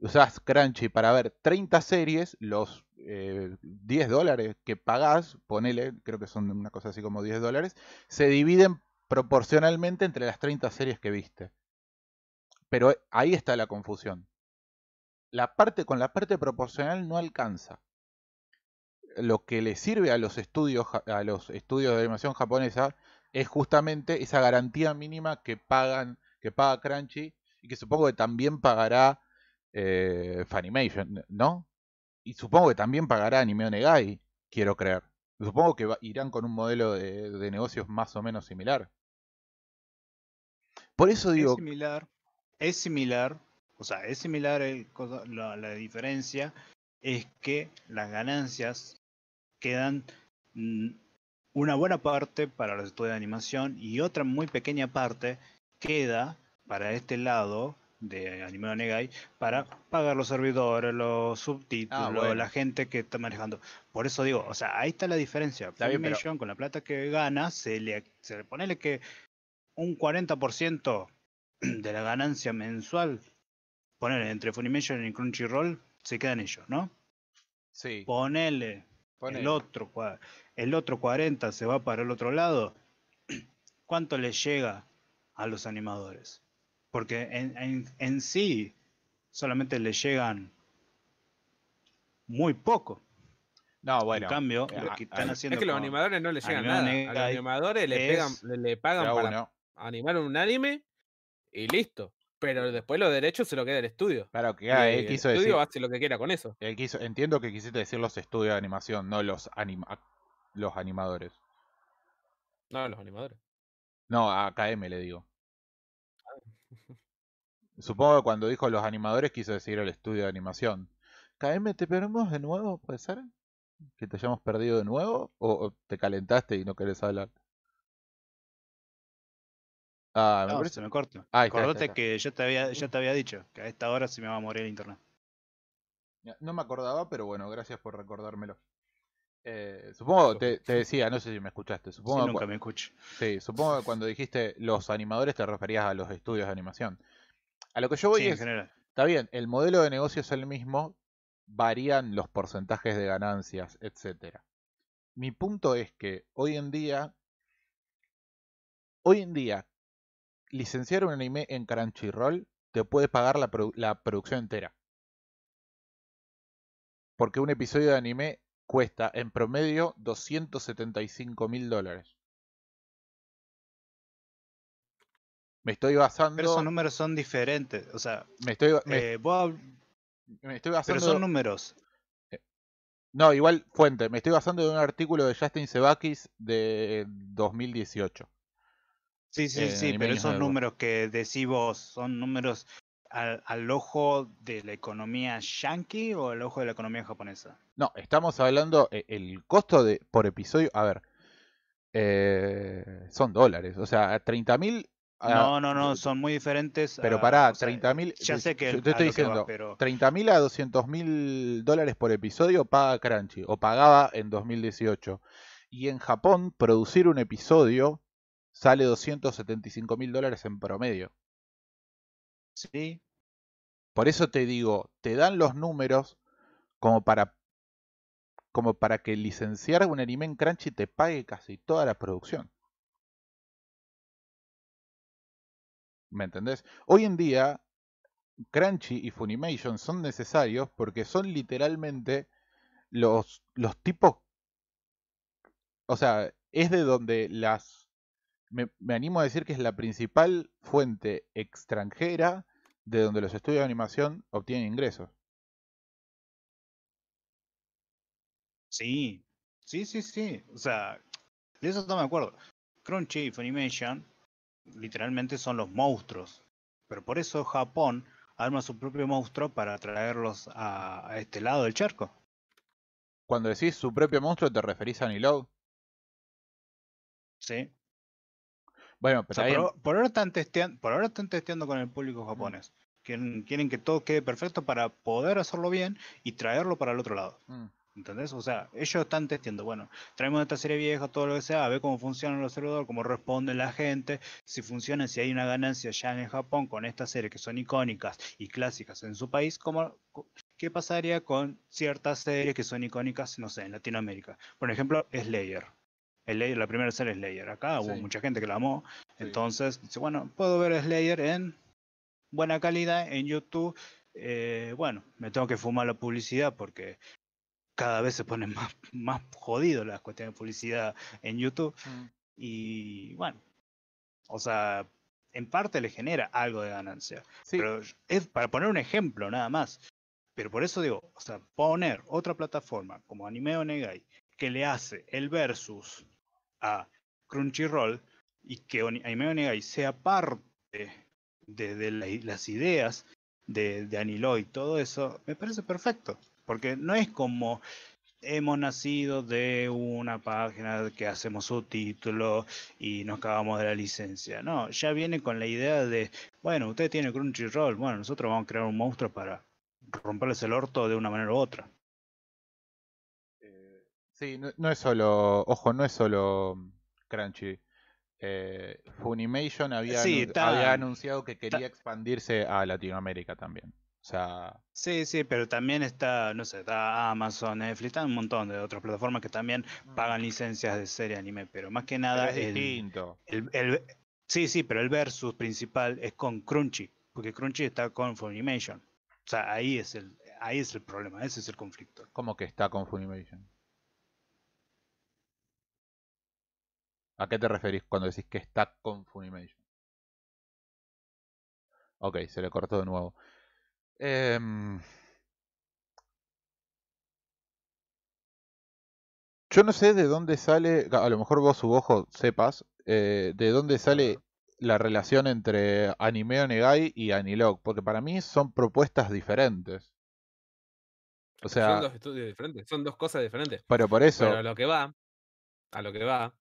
usás Crunchy para ver 30 series, los 10 eh, dólares que pagás, ponele, creo que son una cosa así como 10 dólares, se dividen proporcionalmente entre las 30 series que viste. Pero ahí está la confusión. La parte con la parte proporcional no alcanza. Lo que le sirve a los estudios a los estudios de animación japonesa es justamente esa garantía mínima que pagan que paga Crunchy y que supongo que también pagará eh, Funimation, ¿no? Y supongo que también pagará Anime Onegai, quiero creer. Supongo que irán con un modelo de negocios más o menos similar. Por eso digo. Es similar, es similar, o sea, es similar la, diferencia es que las ganancias quedan mm, una buena parte para los estudios de animación y otra muy pequeña parte queda para este lado de Anime Negai para pagar los servidores, los ah, subtítulos, la gente que está manejando. Por eso digo, o sea, ahí está la diferencia. la con la plata que gana, se le, se le ponele que un 40% de la ganancia mensual, ponele entre Funimation y Crunchyroll, se quedan ellos, ¿no? Sí. Ponele, El, otro, el otro 40 se va para el otro lado. ¿Cuánto le llega a los animadores? Porque en, sí solamente le llegan muy poco. No, bueno. En cambio, eh, lo que están haciendo. Es que los animadores no les llegan nada. A los animadores le, le pagan para, Animaron un anime y listo. Pero después los derechos se lo queda el estudio. Ah, que el estudio hace lo que quiera con eso. entiendo que quisiste decir los estudios de animación, no los, anima, los animadores. No, los animadores. No, a KM le digo. Ah. Supongo que cuando dijo los animadores quiso decir el estudio de animación. KM, ¿te perdemos de nuevo? ¿Puede ser? ¿Que te hayamos perdido de nuevo? ¿O te calentaste y no querés hablar? Ah, Se me corto. Acordate que yo te, había, yo te había dicho que a esta hora se me va a morir el internet. No me acordaba, pero bueno, gracias por recordármelo. Eh, supongo, te, te, decía, no sé si me escuchaste. Supongo nunca me escuché. Sí, supongo que cuando dijiste los animadores te referías a los estudios de animación. A lo que yo voy sí, es. Está bien, el modelo de negocio es el mismo, varían los porcentajes de ganancias, etcétera. Mi punto es que hoy en día. Hoy en día, licenciar un anime en Crunchyroll te puede pagar la, la producción entera. Porque un episodio de anime cuesta en promedio 275 mil dólares. Me estoy basando. Pero esos números son diferentes. O sea. Me estoy, eh, me estoy basando. Pero son números. Eh, no, igual fuente. Me estoy basando en un artículo de Justin Sebakis de 2018. Sí, sí, eh, sí, pero esos números que decís vos son números al, ojo de la economía yankee o al ojo de la economía japonesa. No, estamos hablando eh, el costo de por episodio, a ver, eh, son dólares, o sea, 30 mil... Ah, no, no, no, son muy diferentes. Pero para pará, 30 mil... Ya sé que... te estoy diciendo, pero... 30 mil a 200 mil dólares por episodio paga Crunchy, o pagaba en 2018. Y en Japón, producir un episodio sale 275 mil dólares en promedio. ¿Sí? Por eso te digo, te dan los números como para, como para que licenciar un anime en Crunchy te pague casi toda la producción. ¿Me entendés? Hoy en día, Crunchy y Funimation son necesarios porque son literalmente los, los tipos... O sea, es de donde las me, animo a decir que es la principal fuente extranjera de donde los estudios de animación obtienen ingresos. Sí, sí, sí, sí. O sea, de eso no me acuerdo. Crunchy y Funimation literalmente son los monstruos. Pero por eso Japón arma su propio monstruo para traerlos a, este lado del charco. Cuando decís su propio monstruo, ¿te referís a Nilo? Sí. Bueno, pero por, ahora están testeando, por ahora están testeando con el público japonés. Quieren, que todo quede perfecto para poder hacerlo bien y traerlo para el otro lado. Mm. ¿Entendés? O sea, ellos están testeando, bueno, traemos esta serie vieja, todo lo que sea, a ver cómo funcionan los servidores, cómo responde la gente, si funciona, si hay una ganancia ya en Japón con estas series que son icónicas y clásicas en su país, ¿qué pasaría con ciertas series que son icónicas, no sé, en Latinoamérica? Por ejemplo, Slayer la primera serie Slayer. Acá hubo mucha gente que la amó. Entonces, dice, bueno, puedo ver Slayer en buena calidad en YouTube. Eh, bueno, me tengo que fumar la publicidad porque cada vez se ponen más, más jodido las cuestiones de publicidad en YouTube. Mm. Y bueno, o sea, en parte le genera algo de ganancia. Pero es para poner un ejemplo nada más. Pero por eso digo, o sea, poner otra plataforma como Anime negai que le hace el versus a Crunchyroll y que Aimee Onegai sea parte de, las ideas de, de y todo eso, me parece perfecto. Porque no es como hemos nacido de una página que hacemos su y nos cagamos de la licencia. No, ya viene con la idea de, bueno, usted tiene Crunchyroll, bueno, nosotros vamos a crear un monstruo para romperles el orto de una manera u otra. Sí, no, es solo, ojo, no es solo Crunchy. Eh, Funimation había, anunciado que quería expandirse a Latinoamérica también. O sea... Sí, sí, pero también está, no sé, está Amazon, Netflix, está un montón de otras plataformas que también pagan mm. licencias de serie anime, pero más que nada es distinto. El, el, sí, sí, pero el versus principal es con Crunchy, porque Crunchy está con Funimation. O sea, ahí es el, ahí es el problema, ese es el conflicto. ¿Cómo que está con Funimation? ¿A qué te referís cuando decís que está con Funimation? Ok, se le cortó de nuevo. Em, yo no sé de dónde sale, a lo mejor vos su ojo sepas, eh, de dónde sale la relación entre Anime Onegai y Anilog, porque para mí son propuestas diferentes. O sea, son dos estudios diferentes, son dos cosas diferentes. Pero por eso. Pero a lo que va, a lo que va,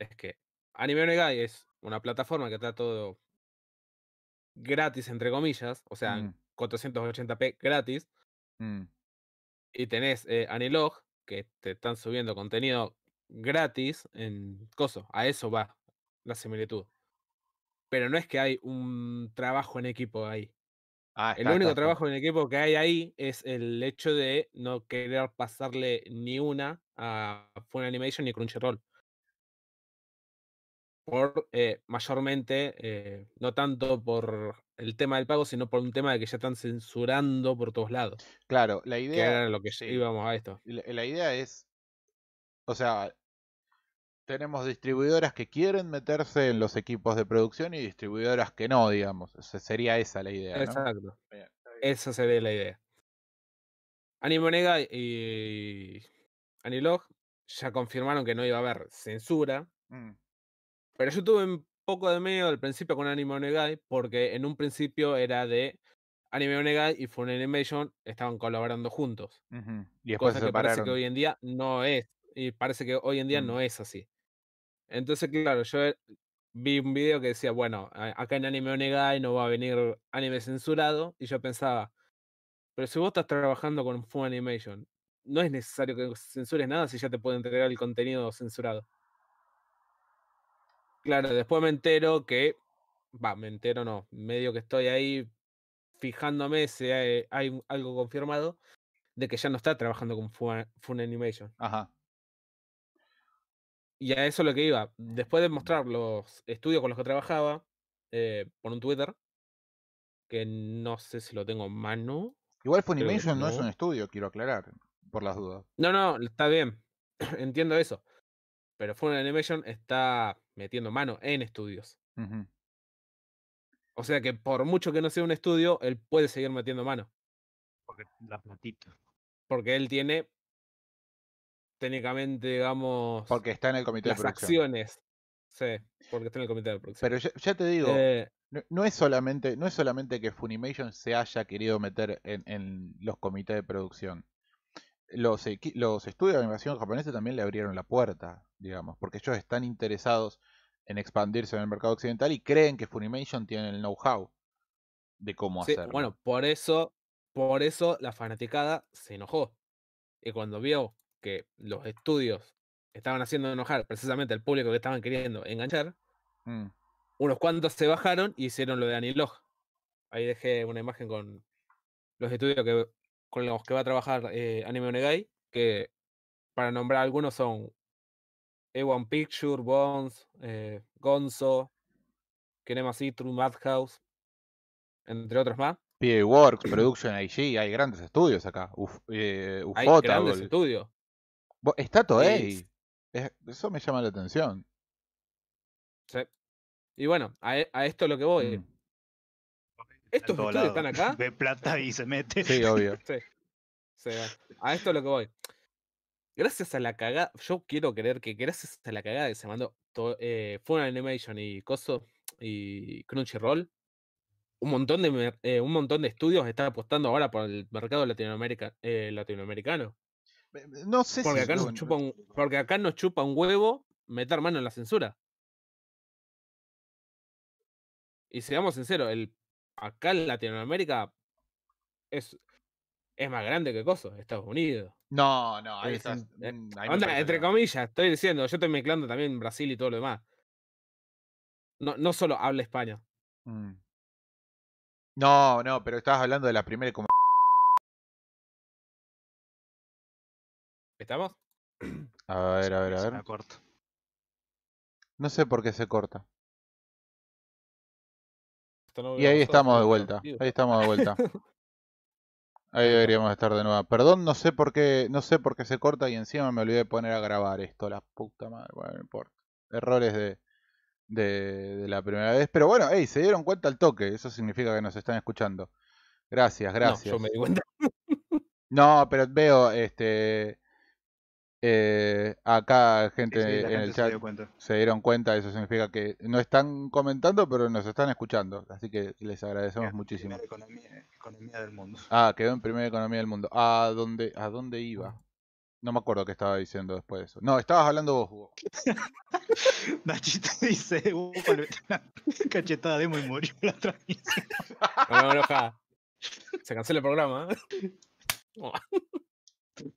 es que Anime Onegai es una plataforma que está todo gratis, entre comillas, o sea, 480p mm. gratis. Mm. Y tenés eh, Anilog, que te están subiendo contenido gratis en Coso. A eso va la similitud. Pero no es que hay un trabajo en equipo ahí. Ah, el único trabajo en equipo que hay ahí es el hecho de no querer pasarle ni una a Animation ni Crunchyroll por eh, mayormente, eh, no tanto por el tema del pago, sino por un tema de que ya están censurando por todos lados. Claro, la idea. Que era lo que íbamos a esto. La, idea es. O sea, tenemos distribuidoras que quieren meterse en los equipos de producción y distribuidoras que no, digamos. sería esa la idea. Exacto. esa sería la idea. Animonega y Anilog ya confirmaron que no iba a haber censura. Mm. Pero yo tuve un poco de miedo al principio con Anime Onegai, porque en un principio era de Anime Onegai y Fun Animation estaban colaborando juntos. y cosa se que parece que hoy en día no es. Y parece que hoy en día mm. no es así. Entonces, claro, yo eh, vi un video que decía, bueno, acá en Anime Onegai no va a venir anime censurado. Y yo pensaba, pero si vos estás trabajando con Fun Animation, no es necesario que censures nada si ya te pueden entregar el contenido censurado. Claro, después me entero que, va, me entero no, medio que estoy ahí fijándome si hay, algo confirmado de que ya no está trabajando con Fun, Animation. Ajá. Y a eso es lo que iba. Después de mostrar los estudios con los que trabajaba eh, por un Twitter, que no sé si lo tengo en mano. Igual Funimation no. no es un estudio, quiero aclarar, por las dudas. No, no, está bien. Entiendo eso. Pero Animation está metiendo mano en estudios. O sea que por mucho que no sea un estudio, él puede seguir metiendo mano. Porque Porque él tiene, técnicamente, digamos. Porque está en el comité de producción. Sí, porque está en el comité de producción. Pero ya, te digo, eh no, es solamente, no es solamente que Funimation se haya querido meter en, en los comités de producción. Los, los estudios de animación japoneses también le abrieron la puerta, digamos, porque ellos están interesados en expandirse en el mercado occidental y creen que Funimation tiene el know-how de cómo hacerlo. Bueno, por eso, por eso la fanaticada se enojó. Y cuando vio que los estudios estaban haciendo enojar precisamente al público que estaban queriendo enganchar, mm. unos cuantos se bajaron y hicieron lo de Anilog. Ahí dejé una imagen con los estudios que, con los que va a trabajar eh, Anime Onegai, que para nombrar algunos son eh, e E1 Picture, Bones, eh, Gonzo, Kenema True Madhouse, entre otros más. PA Works, Production IG, hay grandes estudios acá. Uf, eh, hay grandes estudios. Está todo Es, eso me llama la atención. Sí. Y bueno, a, e, esto es lo que voy. Mm. Estos estudios están acá. De plata y se mete. Sí, obvio. a esto es lo que voy gracias a la cagada, yo quiero creer que gracias a la cagada que se mandó eh, Fun Animation y Coso y Crunchyroll, un montón de eh, un montón de estudios están apostando ahora por el mercado latinoamérica eh, latinoamericano. No sé porque acá no, chupa porque acá nos chupa un huevo meter mano en la censura. Y seamos sinceros, el, acá en Latinoamérica es es más grande que Coso, Estados Unidos. No, no, ahí están. Eh, mm, entre comillas, estoy diciendo, yo estoy mezclando también Brasil y todo lo demás. No, no solo habla español mm. No, no, pero estabas hablando de la primera como. ¿Estamos? A ver, a ver, a ver. No sé por qué se corta. y ahí estamos de vuelta. Ahí estamos de vuelta. Ahí deberíamos estar de nuevo. Perdón, no sé por qué, no sé por qué se corta y encima me olvidé de poner a grabar esto, la puta madre, bueno, no importa. Errores de, de, de, la primera vez, pero bueno, hey, se dieron cuenta al toque, eso significa que nos están escuchando. Gracias, gracias. No, yo me di cuenta. No, pero veo este eh, acá gente en el chat se, dieron cuenta, eso significa que no están comentando, pero nos están escuchando, así que les agradecemos muchísimo. economía, del mundo. Ah, quedó en primera economía del mundo. ¿A dónde, ¿A dónde iba? No me acuerdo qué estaba diciendo después de eso. No, estabas hablando vos, Hugo. Nachito dice, cachetada de muy murió la transmisión. Se cancela el programa. ¿eh?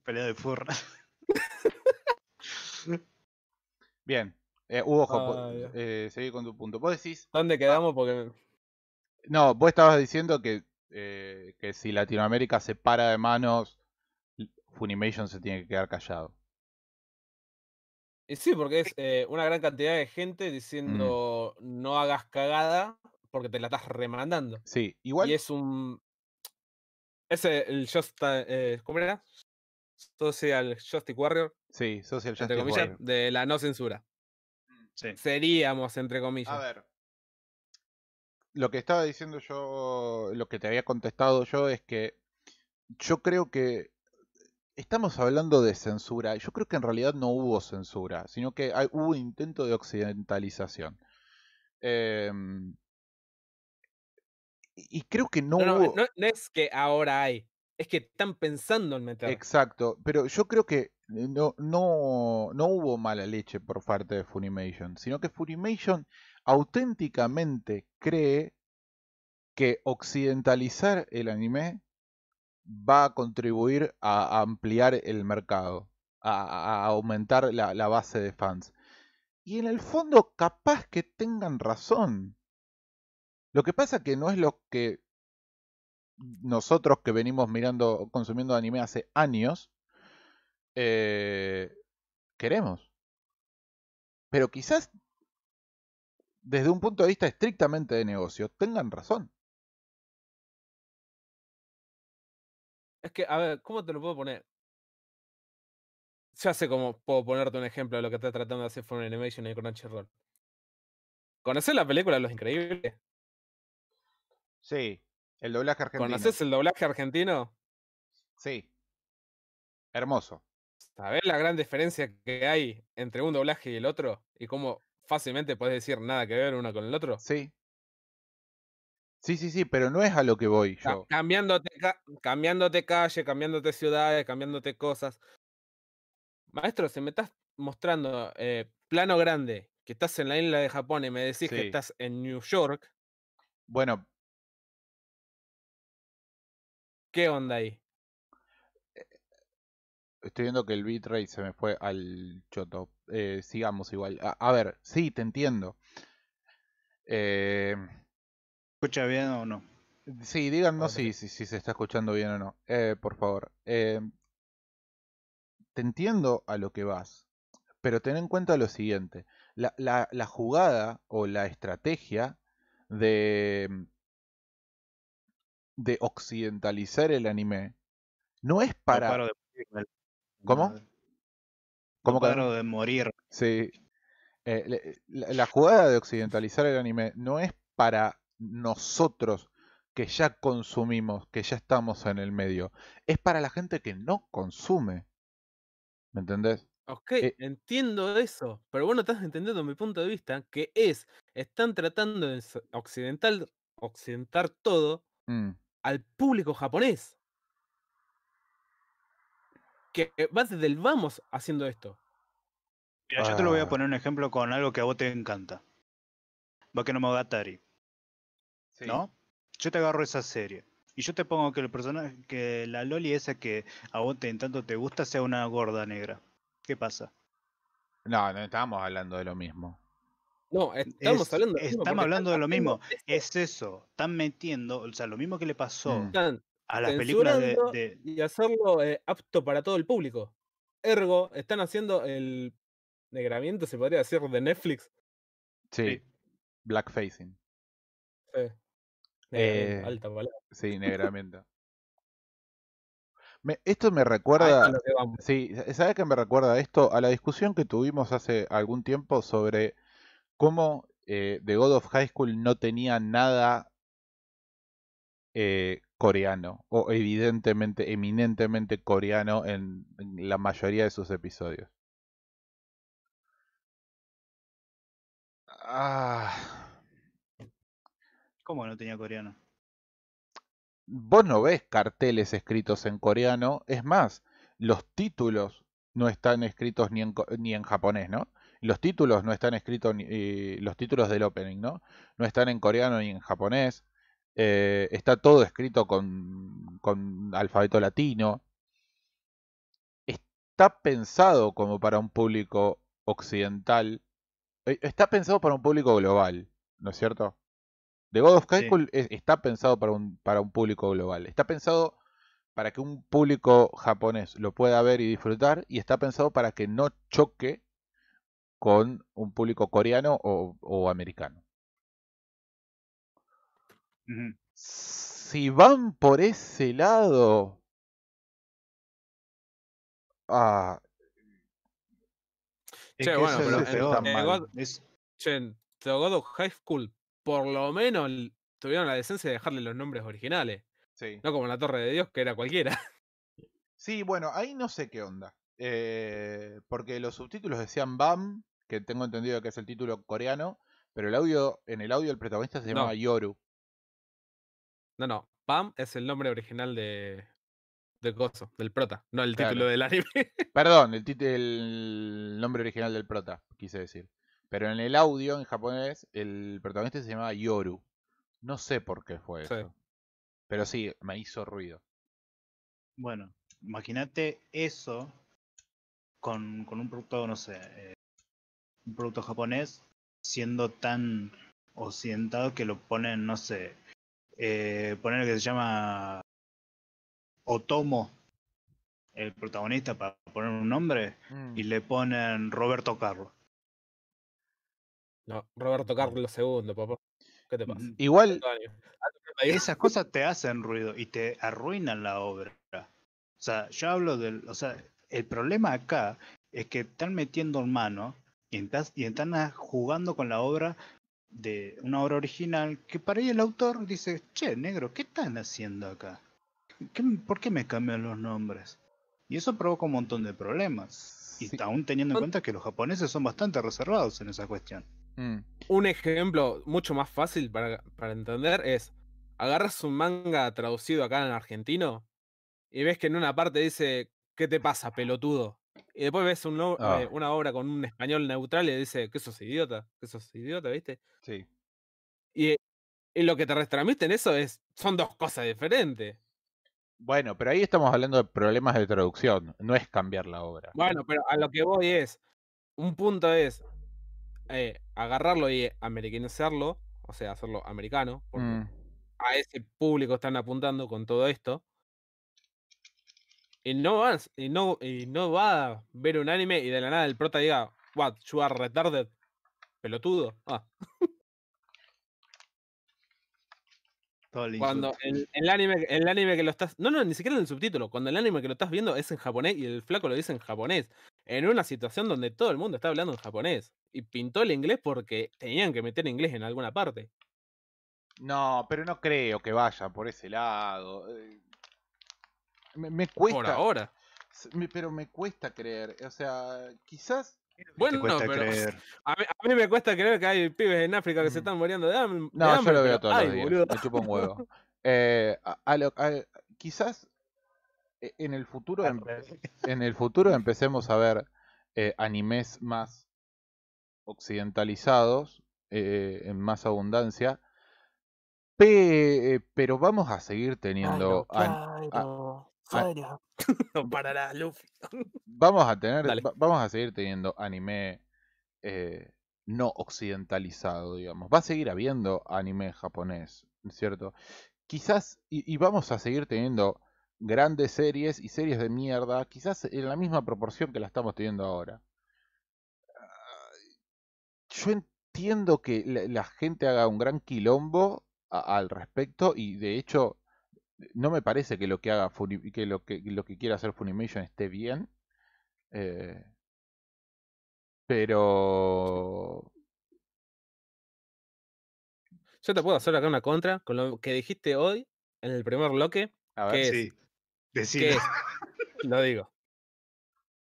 Pelea de furra. Bien. Eh, Hugo, ah, eh, seguí con tu punto. Vos decís. ¿Dónde quedamos? Porque. No, vos estabas diciendo que, eh, que si Latinoamérica se para de manos, Funimation se tiene que quedar callado. Y sí, porque es eh, una gran cantidad de gente diciendo mm. no hagas cagada porque te la estás remandando. Sí, igual. Y es un. Ese, el Just. ¿Cómo era? Social Justice Warrior. Sí, Social Justice De la no censura. Seríamos, entre comillas. Lo que estaba diciendo yo, lo que te había contestado yo es que yo creo que estamos hablando de censura. Yo creo que en realidad no hubo censura, sino que hay, hubo intento de occidentalización. Em, y creo que no, hubo... no, es que ahora hay es que están pensando en meter. Exacto, pero yo creo que eh, no, no, no hubo mala leche por parte de Funimation, sino que Funimation auténticamente cree que occidentalizar el anime va a contribuir a, ampliar el mercado, a, aumentar la, la base de fans. Y en el fondo capaz que tengan razón. Lo que pasa que no es lo que nosotros que venimos mirando, consumiendo anime hace años, eh, queremos. Pero quizás, desde un punto de vista estrictamente de negocio, tengan razón. Es que, a ver, ¿cómo te lo puedo poner? Ya sé cómo puedo ponerte un ejemplo de lo que está tratando de hacer Fun Animation y Roll. ¿Conoces la película Los Increíbles? Sí. El doblaje argentino. ¿Conoces el doblaje argentino? Sí. Hermoso. ¿Sabes la gran diferencia que hay entre un doblaje y el otro? Y cómo fácilmente puedes decir nada que ver uno con el otro. Sí. Sí, sí, sí, pero no es a lo que voy yo. Cambiándote, cambiándote calle, cambiándote ciudades, cambiándote cosas. Maestro, si me estás mostrando eh, plano grande, que estás en la isla de Japón y me decís que estás en New York. Bueno, ¿Qué onda ahí? Eh, estoy viendo que el bitrate se me fue al choto. Eh, sigamos igual. A, ver, sí, te entiendo. Em, ¿Escucha bien o no? Sí, díganos si, se está escuchando bien o no. Eh, por favor. Em, te entiendo a lo que vas, pero ten en cuenta lo siguiente. la jugada o la estrategia de de occidentalizar el anime no es para. ¿Cómo? ¿Cómo que de morir. Sí. Eh, la, jugada de occidentalizar el anime no es para nosotros que ya consumimos, que ya estamos en el medio. Es para la gente que no consume. ¿Me entendés? Ok, eh, entiendo eso, pero bueno, estás entendiendo mi punto de vista, que es, están tratando de occidental, occidentar todo, mm al público japonés. Que va desde el vamos haciendo esto. yo te lo voy a ah. poner un ejemplo con algo que a vos te encanta. va Sí. ¿No? Yo te agarro esa serie. Y yo te pongo que el personaje, que la Loli esa que a vos te, en tanto te gusta sea una gorda negra. ¿Qué pasa? No, no estábamos hablando de lo mismo. No, estamos hablando de lo mismo. Estamos hablando de lo mismo. Es eso. Están metiendo O sea, lo mismo que le pasó mm. a las películas de, Y hacerlo eh, apto para todo el público. Ergo, están haciendo el negramiento, se podría decir, de Netflix. Sí. Blackfacing. Sí. Eh, alta Sí, negramiento. esto me recuerda. sí, ¿sabes qué me recuerda esto? A la discusión que tuvimos hace algún tiempo sobre cómo eh, The God of High School no tenía nada eh, coreano, o evidentemente, eminentemente coreano en, la mayoría de sus episodios. Ah. ¿Cómo no tenía coreano? Vos no ves carteles escritos en coreano, es más, los títulos no están escritos ni ni en japonés, ¿no? Los títulos no están escritos, eh, los títulos del opening, ¿no? No están en coreano ni en japonés. Eh, está todo escrito con, alfabeto latino. Está pensado como para un público occidental. Eh, está pensado para un público global, ¿no es cierto? The God of Calcul está pensado para un, para un público global. Está pensado para que un público japonés lo pueda ver y disfrutar. Y está pensado para que no choque con un público coreano o, americano. Si van por ese lado... Ah, che, bueno, en, High School, por lo menos tuvieron la decencia de dejarle los nombres originales. Sí. No como la Torre de Dios, que era cualquiera. Sí, bueno, ahí no sé qué onda. Eh, porque los subtítulos decían BAM que tengo entendido que es el título coreano, pero el audio, en el audio el protagonista se llamaba llama Yoru. No, no, Pam es el nombre original de, de Gozo, del prota, no el título del anime. Perdón, el, el nombre original del prota, quise decir. Pero en el audio, en japonés, el protagonista se llamaba Yoru. No sé por qué fue eso. Pero sí, me hizo ruido. Bueno, imagínate eso con, con un producto, no sé, eh, un producto japonés siendo tan occidentado que lo ponen, no sé, eh, poner lo que se llama Otomo, el protagonista, para poner un nombre, mm. y le ponen Roberto Carlos. No, Roberto Carlos II, papá. ¿Qué te pasa? Igual, esas cosas te hacen ruido y te arruinan la obra. O sea, yo hablo del. O sea, el problema acá es que están metiendo en mano y, están jugando con la obra de una obra original que para ahí el autor dice, che, negro, ¿qué están haciendo acá? ¿Por qué me cambian los nombres? Y eso provoca un montón de problemas. Y aún teniendo en cuenta que los japoneses son bastante reservados en esa cuestión. Mm. Un ejemplo mucho más fácil para, para entender es, agarras un manga traducido acá en argentino y ves que en una parte dice, ¿qué te pasa, pelotudo? Y después ves eh, ah. una obra con un español neutral y dice, que sos idiota, que sos idiota, ¿viste? Sí. Eh, y, lo que te retransmiten eso es, son dos cosas diferentes. Bueno, pero ahí estamos hablando de problemas de traducción, no es cambiar la obra. Bueno, pero a lo que voy es, un punto es eh, agarrarlo y americanizarlo, o sea, hacerlo americano, porque mm. a ese público están apuntando con todo esto. Y no, vas, y no, va a ver un anime y de la nada el prota diga, what, you are retarded, pelotudo. Ah. cuando el, el, anime, el anime que lo estás. No, no, ni siquiera en el subtítulo. Cuando el anime que lo estás viendo es en japonés y el flaco lo dice en japonés. En una situación donde todo el mundo está hablando en japonés. Y pintó el inglés porque tenían que meter inglés en alguna parte. No, pero no creo que vaya por ese lado. Eh, me, cuesta. Por ahora. pero me cuesta creer. O sea, quizás. Bueno, no, pero a mí, me cuesta creer que hay pibes en África que se están muriendo de hambre. No, yo lo veo todo Me chupo un huevo. Eh, quizás eh, en el futuro ah, em, en el futuro empecemos a ver eh, animes más occidentalizados en más abundancia pero vamos a seguir teniendo Ah, no Luffy. vamos a tener, vamos a seguir teniendo anime eh, no occidentalizado, digamos. Va a seguir habiendo anime japonés, ¿cierto? Quizás, y, vamos a seguir teniendo grandes series y series de mierda, quizás en la misma proporción que la estamos teniendo ahora. Yo entiendo que la, gente haga un gran quilombo al respecto y de hecho no me parece que lo que haga que lo que lo que quiera hacer Funimation esté bien. Eh, pero yo te puedo hacer acá una contra con lo que dijiste hoy en el primer bloque. A ver, sí. lo digo.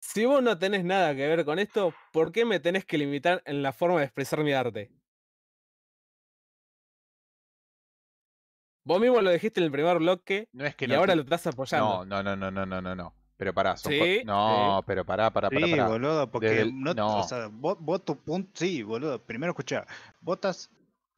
Si vos no tenés nada que ver con esto, ¿por qué me tenés que limitar en la forma de expresar mi arte? Vos mismo lo dijiste en el primer bloque no es que y ahora lo estás apoyando. No, no, no, no, no, no, no. Pero pará, ¿Sí? No, pero pará, pará, pará. Sí, boludo, porque no, O sea, vos, tu punto. Sí, boludo. Primero escuchá. Vos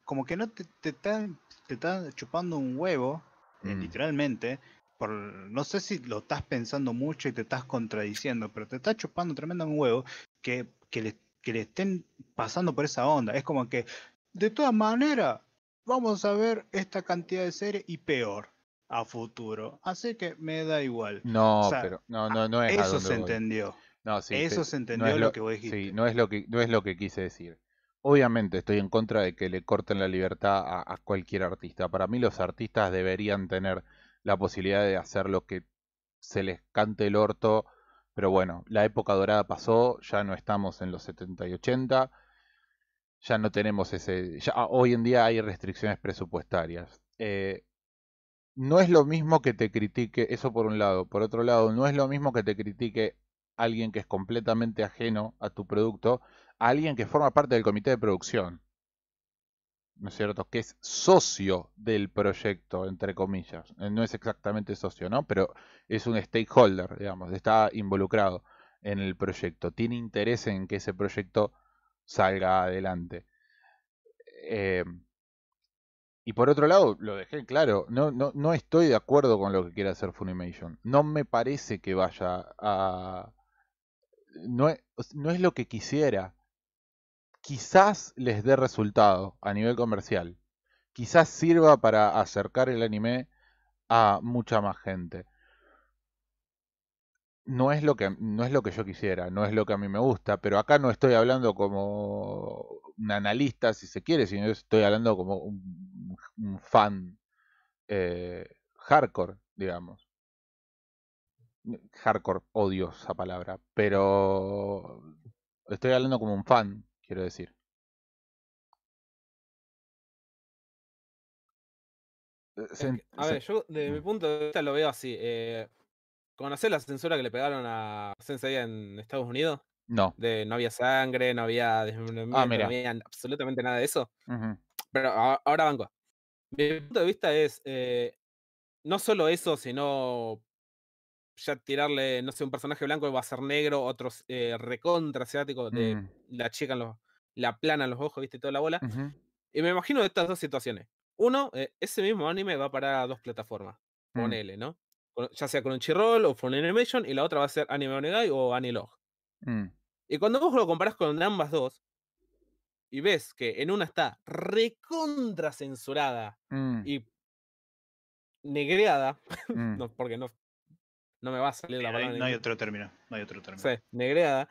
Como que no te, te están te están chupando un huevo, eh, mm. literalmente. Por, no sé si lo estás pensando mucho y te estás contradiciendo, pero te está chupando tremendo un huevo que, que le estén pasando por esa onda. Es como que, de todas maneras, vamos a ver esta cantidad de series y peor a futuro. Así que me da igual. No, pero no, no, ah, no es Eso se entendió. eso se entendió no lo, que vos dijiste. Sí, no es lo que, quise decir. Obviamente estoy en contra de que le corten la libertad a, a cualquier artista. Para mí los artistas deberían tener la posibilidad de hacer lo que se les cante el orto. Pero bueno, la época dorada pasó, ya no estamos en los 70 y 80 ya no tenemos ese. Ya, hoy en día hay restricciones presupuestarias. Eh, no es lo mismo que te critique, eso por un lado. Por otro lado, no es lo mismo que te critique alguien que es completamente ajeno a tu producto, alguien que forma parte del comité de producción. ¿No es cierto? Que es socio del proyecto, entre comillas. Eh, no es exactamente socio, ¿no? Pero es un stakeholder, digamos, está involucrado en el proyecto. Tiene interés en que ese proyecto salga adelante. Eh, y por otro lado, lo dejé claro, no, no, no estoy de acuerdo con lo que quiere hacer Funimation. No me parece que vaya a... No es, no es lo que quisiera. Quizás les dé resultado a nivel comercial. Quizás sirva para acercar el anime a mucha más gente no es lo que no es lo que yo quisiera, no es lo que a mí me gusta, pero acá no estoy hablando como un analista, si se quiere, sino estoy hablando como un, fan eh, hardcore, digamos. Hardcore, odio esa palabra, pero estoy hablando como un fan, quiero decir. a ver, yo desde mi punto de vista lo veo así. Eh, ¿Conocés la censura que le pegaron a Sensei en Estados Unidos? No. De no había sangre, no había. Ah, no absolutamente nada de eso. Pero ahora banco. Mi punto de vista es. Eh, no solo eso, sino. Ya tirarle, no sé, un personaje blanco y va a ser negro, otros eh, recontra asiático, mm. la chica en los, la plana los ojos, viste, toda la bola. Y me imagino estas dos situaciones. Uno, eh, ese mismo anime va para dos plataformas, mm. ponele, ¿no? ya sea con un chirrol o con Animation, y la otra va a ser Anime Onegai o Anilog. Mm. Y cuando vos lo comparás con ambas dos, y ves que en una está recontra censurada mm. y negreada, mm. no, porque no, no me va a salir la palabra. No hay, otro término, no hay otro término. negreada.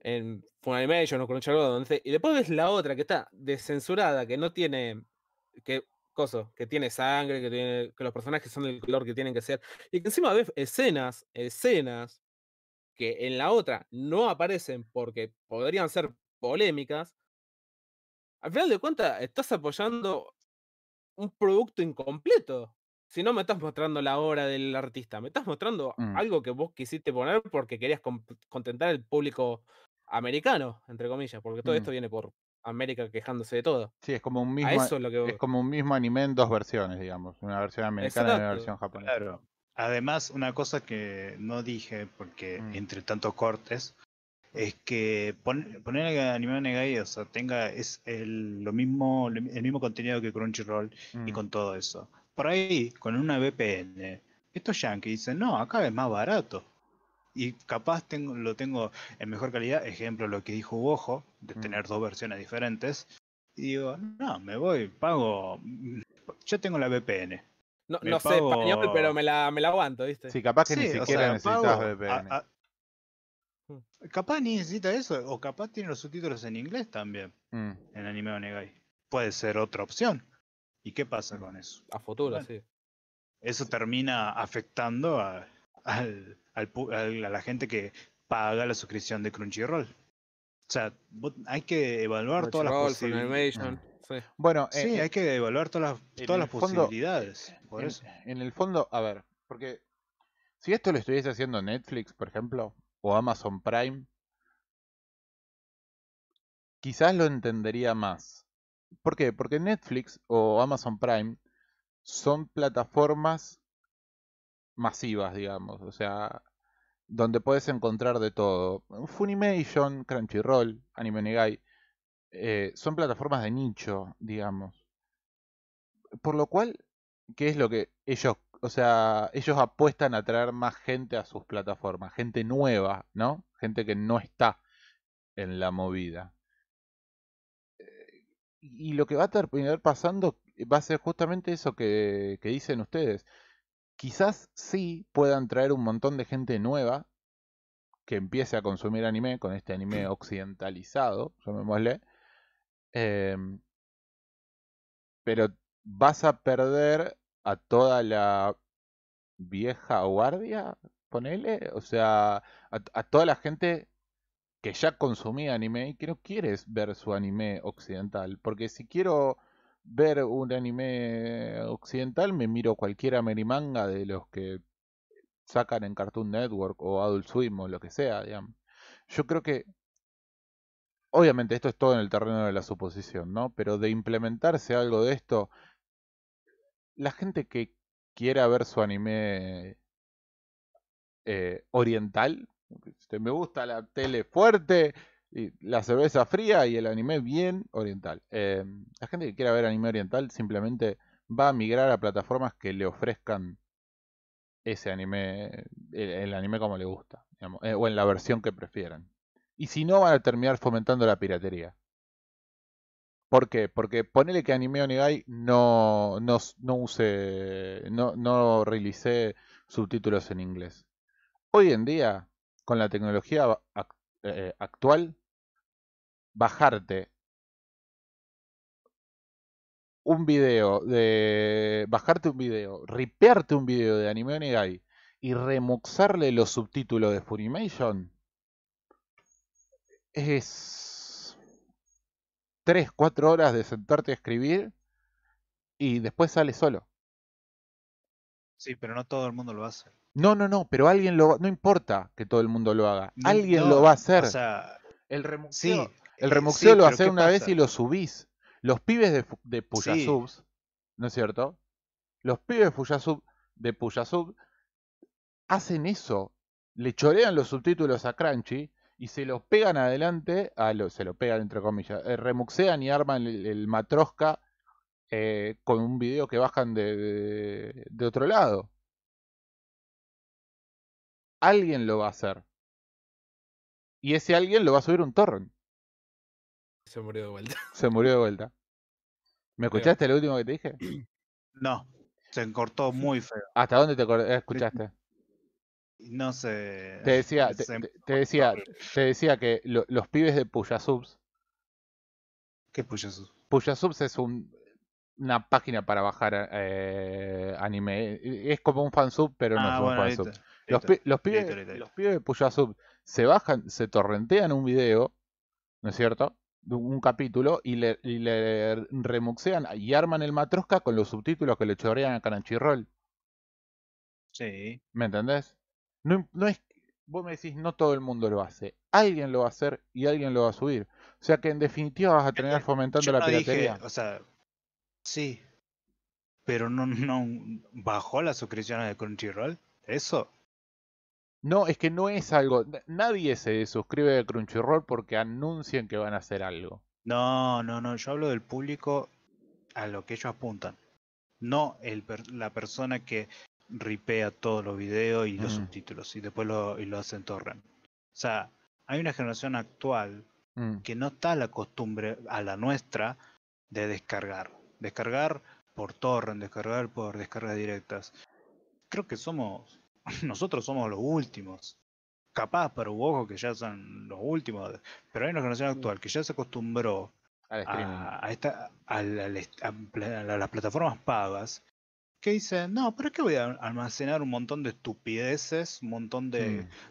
En Funimation o con Crunchyroll, donde, y después ves la otra que está descensurada, que no tiene, que coso, que tiene sangre, que, tiene, que los personajes son del color que tienen que ser. Y que encima ves escenas, escenas que en la otra no aparecen porque podrían ser polémicas. Al final de cuentas, estás apoyando un producto incompleto. Si no me estás mostrando la obra del artista, me estás mostrando mm. algo que vos quisiste poner porque querías contentar al público americano, entre comillas, porque todo mm. esto viene por América quejándose de todo. Sí, es como un mismo, como un mismo anime en dos versiones, digamos. Una versión americana y una versión japonesa. Claro. Además, una cosa que no dije, porque mm. entre tantos cortes, es que poner el Anime negativo, o sea, tenga es el, lo mismo, el mismo contenido que Crunchyroll y mm. con todo eso. Por ahí, con una VPN, estos yankees dicen, no, acá es más barato y capaz tengo, lo tengo en mejor calidad. Ejemplo, lo que dijo ojo de mm. tener dos versiones diferentes. Y digo, no, me voy, pago. Yo tengo la VPN. No, no sé español, pero me la, me la aguanto, ¿viste? Sí, capaz que ni siquiera necesitas VPN. Capaz ni necesita eso, o capaz tiene los subtítulos en inglés también, mm. en anime Onegai. Puede ser otra opción. ¿Y qué pasa mm. con eso? A futuro, sí. Eso termina afectando a, a la gente que paga la suscripción de Crunchyroll. O sea, eh, hay que evaluar todas las posibilidades. Bueno, hay que evaluar todas las, posibilidades. en el fondo, a ver, porque si esto lo estuviese haciendo Netflix, por ejemplo, o Amazon Prime, quizás lo entendería más. ¿Por qué? Porque Netflix o Amazon Prime son plataformas masivas, digamos, o sea, donde puedes encontrar de todo. Funimation, Crunchyroll, Anime Negai, eh, son plataformas de nicho, digamos. Por lo cual, ¿qué es lo que ellos, o sea, ellos apuestan a traer más gente a sus plataformas, gente nueva, ¿no? Gente que no está en la movida. Eh, y lo que va a terminar pasando va a ser justamente eso que dicen ustedes. Quizás sí puedan traer un montón de gente nueva que empiece a consumir anime con este anime mm. occidentalizado, llamémosle. Em, pero vas a perder a toda la vieja guardia, ponele. O sea, a, a toda la gente que ya consumía anime y que no quieres ver su anime occidental. Porque si quiero ver un anime occidental, me miro cualquiera merimanga de los que sacan en Cartoon Network o Adult Swim o lo que sea, Yo creo que obviamente esto es todo en el terreno de la suposición, ¿no? Pero de implementarse algo de esto, la gente que quiera ver su anime eh, oriental, este, me gusta la tele fuerte, y la cerveza fría y el anime bien oriental. Em, la gente que quiera ver anime oriental simplemente va a migrar a plataformas que le ofrezcan ese anime, el, anime como le gusta, eh, o en la versión que prefieran. Y si no, van a terminar fomentando la piratería. ¿Por qué? Porque ponele que Anime Onigai no, no, no use, no, no realice subtítulos en inglés. Hoy en día, con la tecnología actual... Eh, actual, bajarte un video de bajarte un video, ripearte un video de Anime Onegai y remoxarle los subtítulos de Funimation es 3, 4 horas de sentarte a escribir y después sale solo. Sí, pero no todo el mundo lo hace. No, no, no, pero alguien lo No importa que todo el mundo lo haga. alguien lo va a hacer. el remuxeo, el eh, remuxeo lo hace una vez y lo subís. Los pibes de, de Puyasubs, ¿no es cierto? Los pibes de Puyasub, de hacen eso. Le chorean los subtítulos a Crunchy y se los pegan adelante, a lo, se lo pegan entre comillas, eh, remuxean y arman el, el matrosca eh, con un video que bajan de otro lado alguien lo va a hacer. Y ese alguien lo va a subir un torrent. Se murió de vuelta. Se murió de vuelta. ¿Me escuchaste el lo último que te dije? No, se cortó muy feo. ¿Hasta dónde te escuchaste? No sé. Te decía, te, decía, te decía que los pibes de Puyasubs. ¿Qué Puyasubs? Puyasubs es un, una página para bajar eh, anime. Es como un fansub, pero no ah, es un fansub. Los, pibes, de Puyasub se bajan, se torrentean un video, ¿no es cierto? un capítulo y le, remuxean y arman el matrosca con los subtítulos que le chorrean a Roll Sí. ¿Me entendés? No, no es, vos me decís, no todo el mundo lo hace. Alguien lo va a hacer y alguien lo va a subir. O sea que en definitiva vas a eh, terminar eh, fomentando la piratería. o sea, sí. Pero no, no bajó las suscripciones de Crunchyroll. Eso. No, es que no es algo. Nadie se suscribe a Crunchyroll porque anuncian que van a hacer algo. No, no, no. Yo hablo del público a lo que ellos apuntan. No el, la persona que ripea todos los videos y los mm. subtítulos y después lo, y lo hacen torrent. O sea, hay una generación actual mm. que no está la costumbre, a la nuestra, de descargar. Descargar por torrent, descargar por descargas directas. Creo que somos nosotros somos los últimos. Capaz para ojo que ya son los últimos, pero hay una generación actual que ya se acostumbró a, esta, a, las plataformas pagas que dicen, no, pero es que voy a almacenar un montón de estupideces, un montón mm.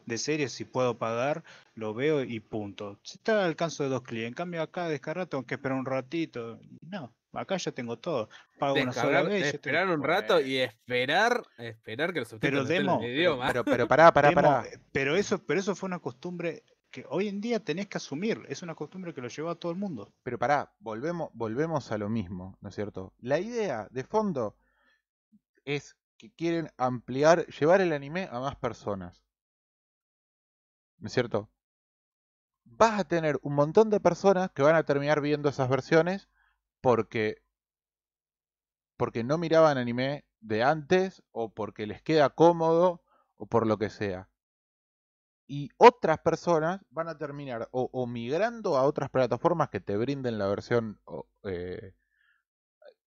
de, series, si puedo pagar, lo veo y punto. Si está al alcance de dos clientes en cambio acá descargar tengo que esperar un ratito. No, Acá ya tengo todo. Pago una sola Esperar un rato y esperar, esperar que los pero en el idioma. Pero, pará, pará, pará. Eh, pero eso, pero eso fue una costumbre que hoy en día tenés que asumir. Es una costumbre que lo llevó a todo el mundo. Pero pará, volvemos, volvemos a lo mismo, ¿no es cierto? La idea de fondo es que quieren ampliar, llevar el anime a más personas. ¿No es cierto? Vas a tener un montón de personas que van a terminar viendo esas versiones porque porque no miraban anime de antes o porque les queda cómodo o por lo que sea. Y otras personas van a terminar o, migrando a otras plataformas que te brinden la versión eh,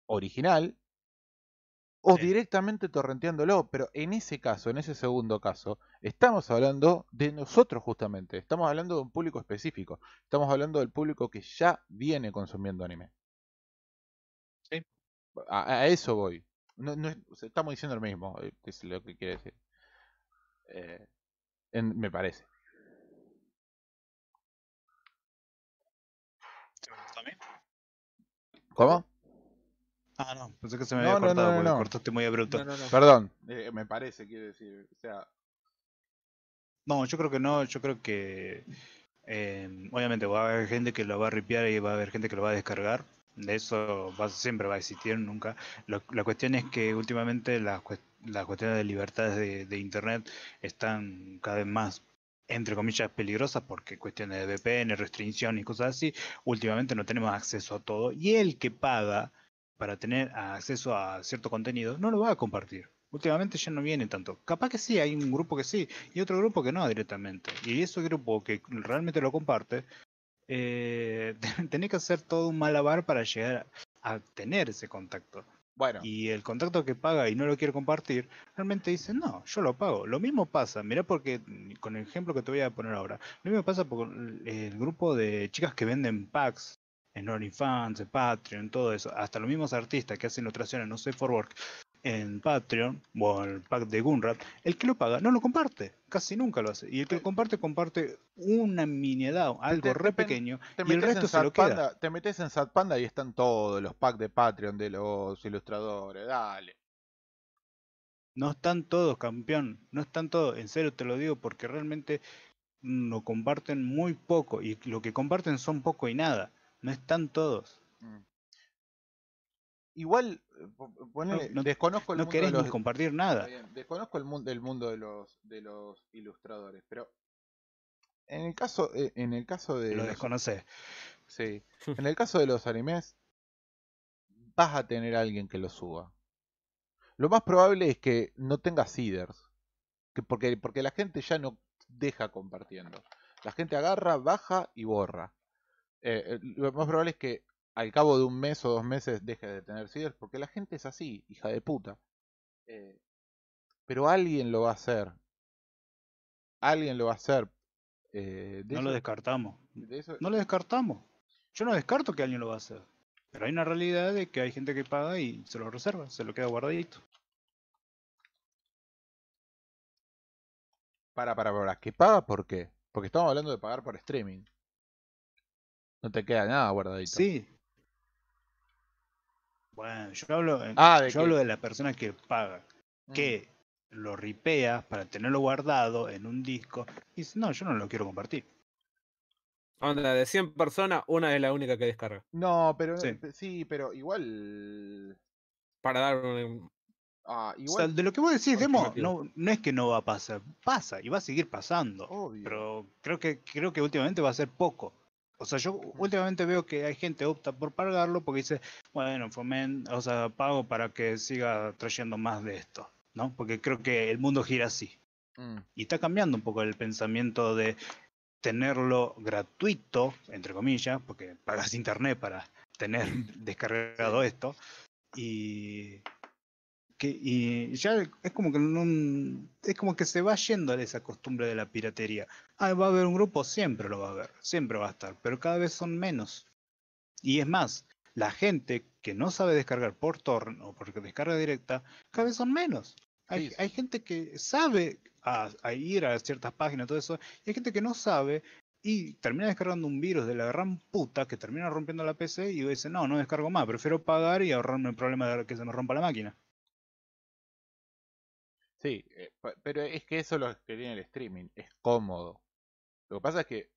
original o directamente torrenteándolo. Pero en ese caso, en ese segundo caso, estamos hablando de nosotros justamente. Estamos hablando de un público específico. Estamos hablando del público que ya viene consumiendo anime. A, eso voy. No, no estamos diciendo lo mismo, eh, que es lo que quiere decir. Eh, en, me parece. ¿Cómo? Ah, no, pensé que se me había cortado porque cortaste muy abrupto. Perdón, eh, me parece, quiero decir. O sea... No, yo creo que no, yo creo que. Eh, obviamente va a haber gente que lo va a ripiar y va a haber gente que lo va a descargar de eso siempre va a existir nunca. la cuestión es que últimamente las, cuestiones de libertades de, de, Internet están cada vez más, entre comillas, peligrosas porque cuestiones de VPN, restricciones y cosas así, últimamente no tenemos acceso a todo y el que paga para tener acceso a cierto contenido no lo va a compartir. Últimamente ya no viene tanto. Capaz que sí, hay un grupo que sí y otro grupo que no directamente. Y ese grupo que realmente lo comparte eh, tenés que hacer todo un malabar para llegar a, tener ese contacto. Bueno. Y el contacto que paga y no lo quiere compartir, realmente dice, no, yo lo pago. Lo mismo pasa, mirá porque, con el ejemplo que te voy a poner ahora, lo mismo pasa con el grupo de chicas que venden packs en OnlyFans, en Patreon, todo eso, hasta los mismos artistas que hacen ilustraciones, no sé, for work, en Patreon o el pack de Gunrat, el que lo paga no lo comparte, casi nunca lo hace. Y el que lo eh. comparte, comparte una miniedad, algo re pequeño, te y el resto se lo Te metes en Sad Panda y están todos los packs de Patreon de los ilustradores, dale. No están todos, campeón, no están todos, en serio te lo digo, porque realmente lo comparten muy poco, y lo que comparten son poco y nada, no están todos. Mm. Igual no, desconozco el mundo de los, compartir nada. desconozco el mundo, mundo de los de los ilustradores, pero en el caso eh, en el caso de lo desconoces. Sí. en el caso de los animes vas a tener alguien que lo suba. Lo más probable es que no tenga seeders, que porque porque la gente ya no deja compartiendo. La gente agarra, baja y borra. Eh, eh, lo más probable es que al cabo de un mes o dos meses deje de tener CIDER, porque la gente es así, hija de puta. Eh, pero alguien lo va a hacer. Alguien lo va a hacer. Eh, no lo descartamos. no lo descartamos. Yo no descarto que alguien lo va a hacer. Pero hay una realidad de que hay gente que paga y se lo reserva, se lo queda guardadito. Para, para, para. ¿Que paga por qué? Porque estamos hablando de pagar por streaming. No te queda nada guardadito. Sí, bueno, yo hablo, eh, ah, ¿de yo hablo de la persona que paga, mm. que lo ripea para tenerlo guardado en un disco y dice, no, yo no lo quiero compartir. Onda, de 100 personas, una es la única que descarga. No, pero sí, eh, pero igual... Para dar un... Ah, de lo que vos decís, Demo, no, es que no va a pasar, pasa y va a seguir pasando. Pero creo que, creo que últimamente va a ser poco. O sea, yo últimamente veo que hay gente opta por pagarlo porque dice, bueno, fomen, o sea, pago para que siga trayendo más de esto, ¿no? Porque creo que el mundo gira así. Mm. Y está cambiando un poco el pensamiento de tenerlo gratuito, entre comillas, porque pagas internet para tener descargado esto. Y, que, y ya es como que es como que se va yendo a esa costumbre de la piratería ah, va a haber un grupo, siempre lo va a haber, siempre va a estar, pero cada vez son menos. Y es más, la gente que no sabe descargar por torrent o por descarga directa, cada vez son menos. Hay, gente que sabe ir a ciertas páginas, todo eso, y hay gente que no sabe y termina descargando un virus de la gran puta que termina rompiendo la PC y dice, no, no descargo más, prefiero pagar y ahorrarme el problema de que se me rompa la máquina. Sí, eh, pero es que eso lo que tiene el streaming, es cómodo. Lo que pasa es que.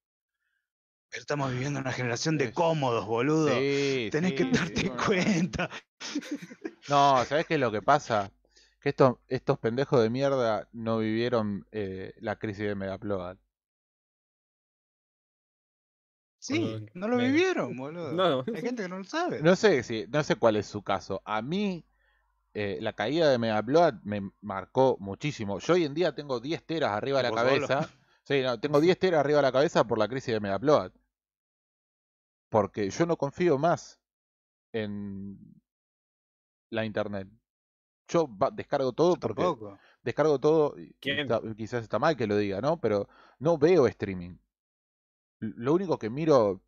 Estamos viviendo una generación de eh, cómodos, boludo. Sí, Tenés que darte cuenta. No, ¿sabés qué es lo que pasa? Que estos, estos pendejos de mierda no vivieron eh, la crisis de Megapload, Sí, no lo vivieron, boludo. Hay gente que no lo sabe. No sé, si, no sé cuál es su caso. A mí, eh, la caída de Megapload me marcó muchísimo. Yo hoy en día tengo 10 teras arriba de la cabeza. Sí, no, tengo 10 teras arriba de la cabeza por la crisis de Megaplot. Porque yo no confío más en la internet. Yo descargo todo porque descargo todo. quizás está mal que lo diga, ¿no? Pero no veo streaming. Lo único que miro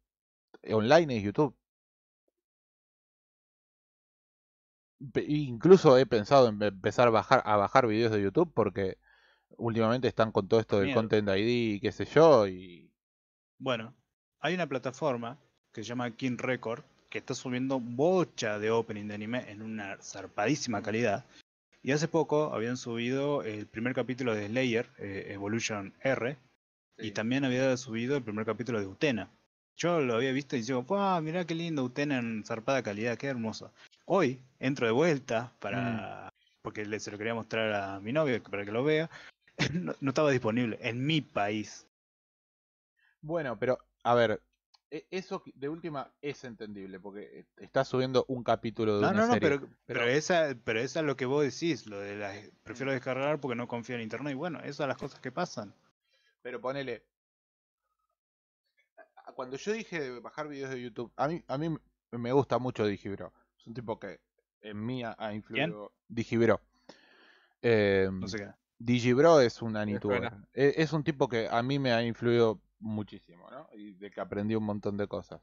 online es YouTube. Incluso he pensado en em, empezar a bajar, a bajar videos de YouTube porque últimamente están con todo esto del Content ID y qué sé yo. Y... Bueno, hay una plataforma que se llama King Record que está subiendo bocha de opening de anime en una zarpadísima calidad. Y hace poco habían subido el primer capítulo de Slayer, eh, Evolution R, y también había subido el primer capítulo de Utena. Yo lo había visto y digo, ¡guau! Mirá qué lindo Utena en zarpada calidad, qué hermoso. Hoy entro de vuelta mm. para. porque se lo quería mostrar a mi novio para que lo vea. no, estaba disponible en mi país. Bueno, pero a ver, e, eso de última es entendible, porque eh, está subiendo un capítulo de una no, no, pero, pero, esa, pero esa es lo que vos decís, lo de las, prefiero mm. descargar porque no confío en internet. Y bueno, esas son las cosas que pasan. Pero ponele. Cuando yo dije bajar videos de YouTube, a mí, a mí me gusta mucho Digibro. Es un tipo que en mí ha influido. Digibro. no sé em, qué. Digibro es un anituber. E, es, un tipo que a mí me ha influido muchísimo, ¿no? Y de que aprendí un montón de cosas.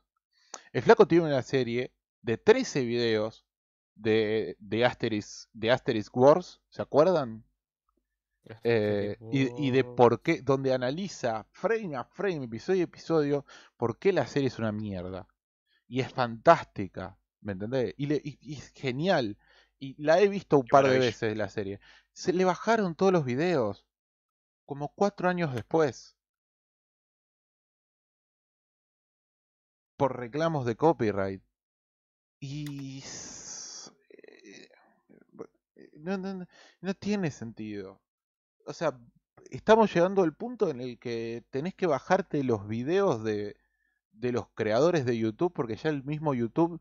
El flaco tiene una serie de 13 videos de, de, Asterisk, de Asteris Wars, ¿se acuerdan? Eh, y, de por qué, donde analiza frame a frame, episodio a episodio, por qué la serie es una mierda. Y es fantástica, ¿me entendés? Y, es genial. Y la he visto un par de veces la serie se le bajaron todos los videos, como cuatro años después. Por reclamos de copyright. Y... Eh, eh, no, no, tiene sentido. O sea, estamos llegando al punto en el que tenés que bajarte los videos de, de los creadores de YouTube porque ya el mismo YouTube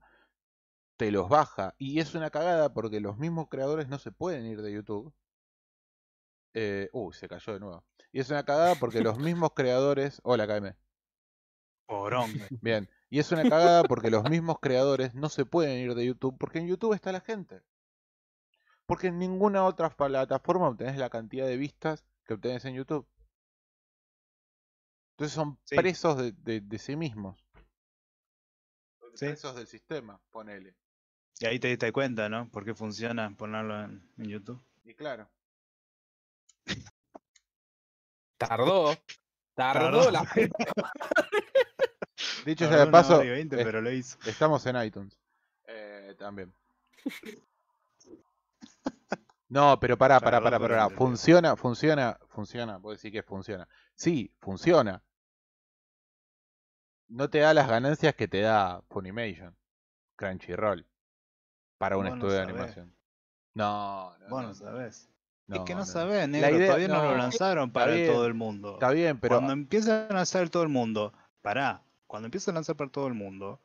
te los baja. Y es una cagada porque los mismos creadores no se pueden ir de YouTube. Eh, se cayó de nuevo. Y es una cagada porque los mismos creadores. Hola, KM. Porón. Bien. Y es una cagada porque los mismos creadores no se pueden ir de YouTube porque en YouTube está la gente. Porque en ninguna otra plataforma obtenés la cantidad de vistas que obtenés en YouTube. Entonces son presos de, sí mismos. Presos del sistema, ponele. Y ahí te diste cuenta, ¿no? Porque funciona ponerlo en YouTube. Y claro. Tardó. Tardó, la la Dicho ya de paso, pero estamos en iTunes. Eh, también. No, pero pará, pará, pará, pará. Funciona, funciona, funciona. Puedo decir que funciona. Sí, funciona. No te da las ganancias que te da Funimation, Crunchyroll, para un estudio de animación. No, no. Bueno, sabes es que no, saben, todavía no, lo lanzaron para todo el mundo. Está bien, pero. Cuando empiezan a lanzar todo el mundo, pará, cuando empiezan a lanzar para todo el mundo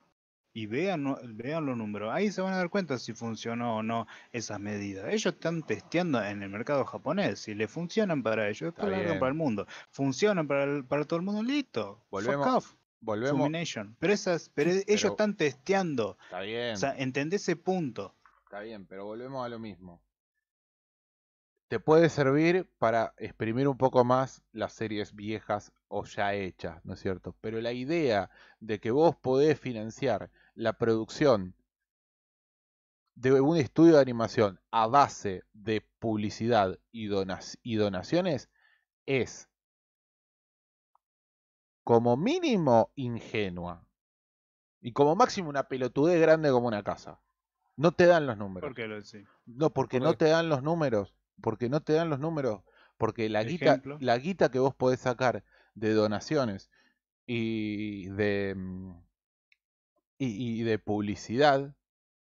y vean, vean los números, ahí se van a dar cuenta si funcionó o no esas medidas. Ellos están testeando en el mercado japonés, si le funcionan para ellos, después para el mundo. Funcionan para, para todo el mundo, listo. Volvemos. Volvemos. Pero, esas, pero ellos están testeando. Está bien. O sea, entendé ese punto. Está bien, pero volvemos a lo mismo puede servir para exprimir un poco más las series viejas o ya hechas, ¿no es cierto? Pero la idea de que vos podés financiar la producción de un estudio de animación a base de publicidad y, y donaciones es como mínimo ingenua y como máximo una pelotudez grande como una casa. No te dan los números. ¿Por qué lo decís? No, porque no te dan los números porque no te dan los números, porque la guita, la guita que vos podés sacar de donaciones y de, mm, y, de publicidad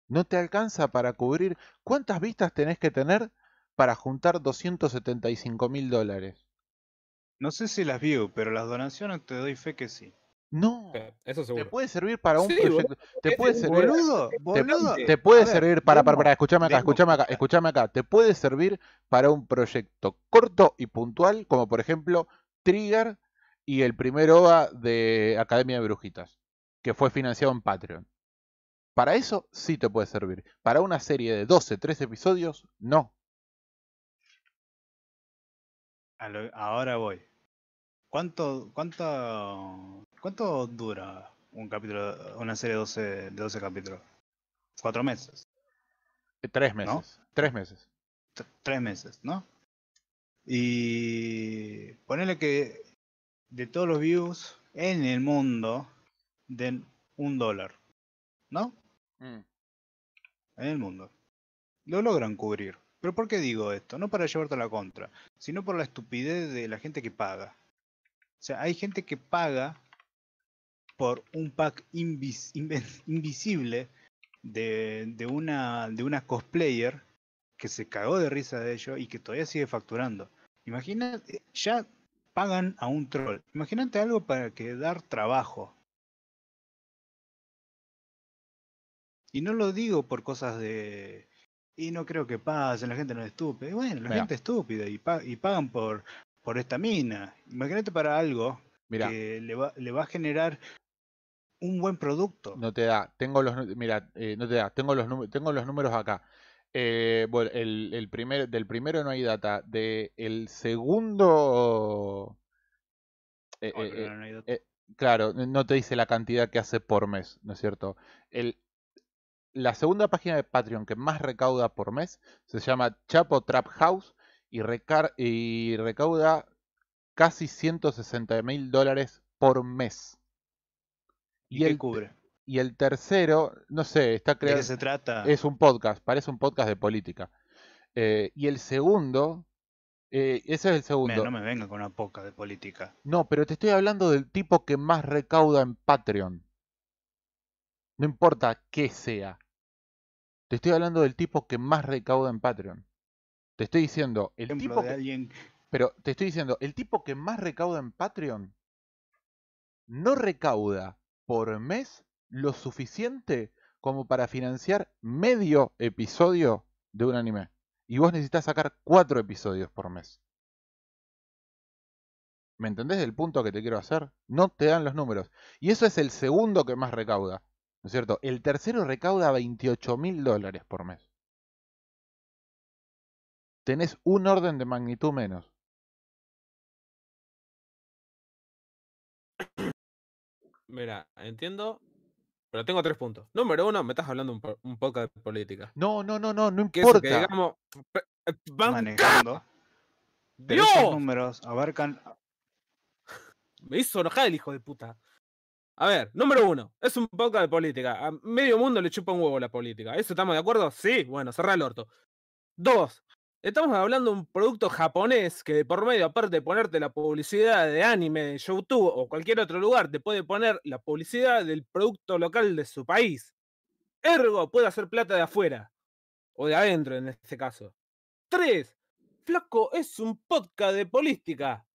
no te alcanza para cubrir. ¿Cuántas vistas tenés que tener para juntar 275 mil dólares? No sé si las vio, pero las donaciones te doy fe que sí. No, eh, Te puede servir para un proyecto. Te puede servir. Boludo, Te, puede servir para, para, para, acá, escuchame acá, escúchame acá. Te puede servir para un proyecto corto y puntual, como por ejemplo Trigger y el primer OVA de Academia de Brujitas, que fue financiado en Patreon. Para eso sí te puede servir. Para una serie de 12, 13 episodios, no. Ahora voy. ¿Cuánto, cuánto ¿Cuánto dura un capítulo, una serie de 12, de capítulos? ¿Cuatro meses? Eh, tres meses. Tres meses. tres meses, ¿no? Y ponerle que de todos los views en el mundo den un dólar, ¿no? Mm. En el mundo. Lo logran cubrir. Pero ¿por qué digo esto? No para llevarte a la contra, sino por la estupidez de la gente que paga. O sea, hay gente que paga por un pack invisible de, una, de una cosplayer que se cagó de risa de ello y que todavía sigue facturando. Imagínate, eh, ya pagan a un troll. Imagínate algo para que dar trabajo. Y no lo digo por cosas de. Y no creo que pasen, la gente no es estúpida. bueno, la gente es estúpida y, pagan por, por esta mina. Imagínate para algo que le va, le va a generar un buen producto. No te da, tengo los, mira, eh, no te da, tengo los, tengo los números acá. Eh, bueno, el, primer, del primero no hay data, del el segundo... Eh, oh, claro, no te dice la cantidad que hace por mes, ¿no es cierto? El, la segunda página de Patreon que más recauda por mes se llama Chapo Trap House y, y recauda casi 160 mil dólares por mes. ¿Y, el, cubre? Y el tercero, no sé, está creando... ¿De qué se trata? Es un podcast, parece un podcast de política. Eh, y el segundo, eh, ese es el segundo. no me venga con una poca de política. No, pero te estoy hablando del tipo que más recauda en Patreon. No importa qué sea. Te estoy hablando del tipo que más recauda en Patreon. Te estoy diciendo, el tipo de alguien... Pero te estoy diciendo, el tipo que más recauda en Patreon no recauda por mes lo suficiente como para financiar medio episodio de un anime. Y vos necesitas sacar cuatro episodios por mes. ¿Me entendés el punto que te quiero hacer? No te dan los números. Y eso es el segundo que más recauda. ¿No es cierto? El tercero recauda 28 mil dólares por mes. Tenés un orden de magnitud menos. Mira, entiendo, pero tengo tres puntos. Número uno, me estás hablando un, poco de política. No, no, no, no, no importa. Que digamos, eh, manejando. ¡No! números abarcan. Me hizo enojar el hijo de puta. A ver, número uno, es un poco de política. A medio mundo le chupa un huevo la política. ¿Eso estamos de acuerdo? Sí, bueno, cerrá el orto. Dos, Estamos hablando de un producto japonés que por medio, aparte de ponerte la publicidad de anime, de YouTube o cualquier otro lugar, te puede poner la publicidad del producto local de su país. Ergo, puede hacer plata de afuera. O de adentro en este caso. Tres, Flaco es un podcast de política.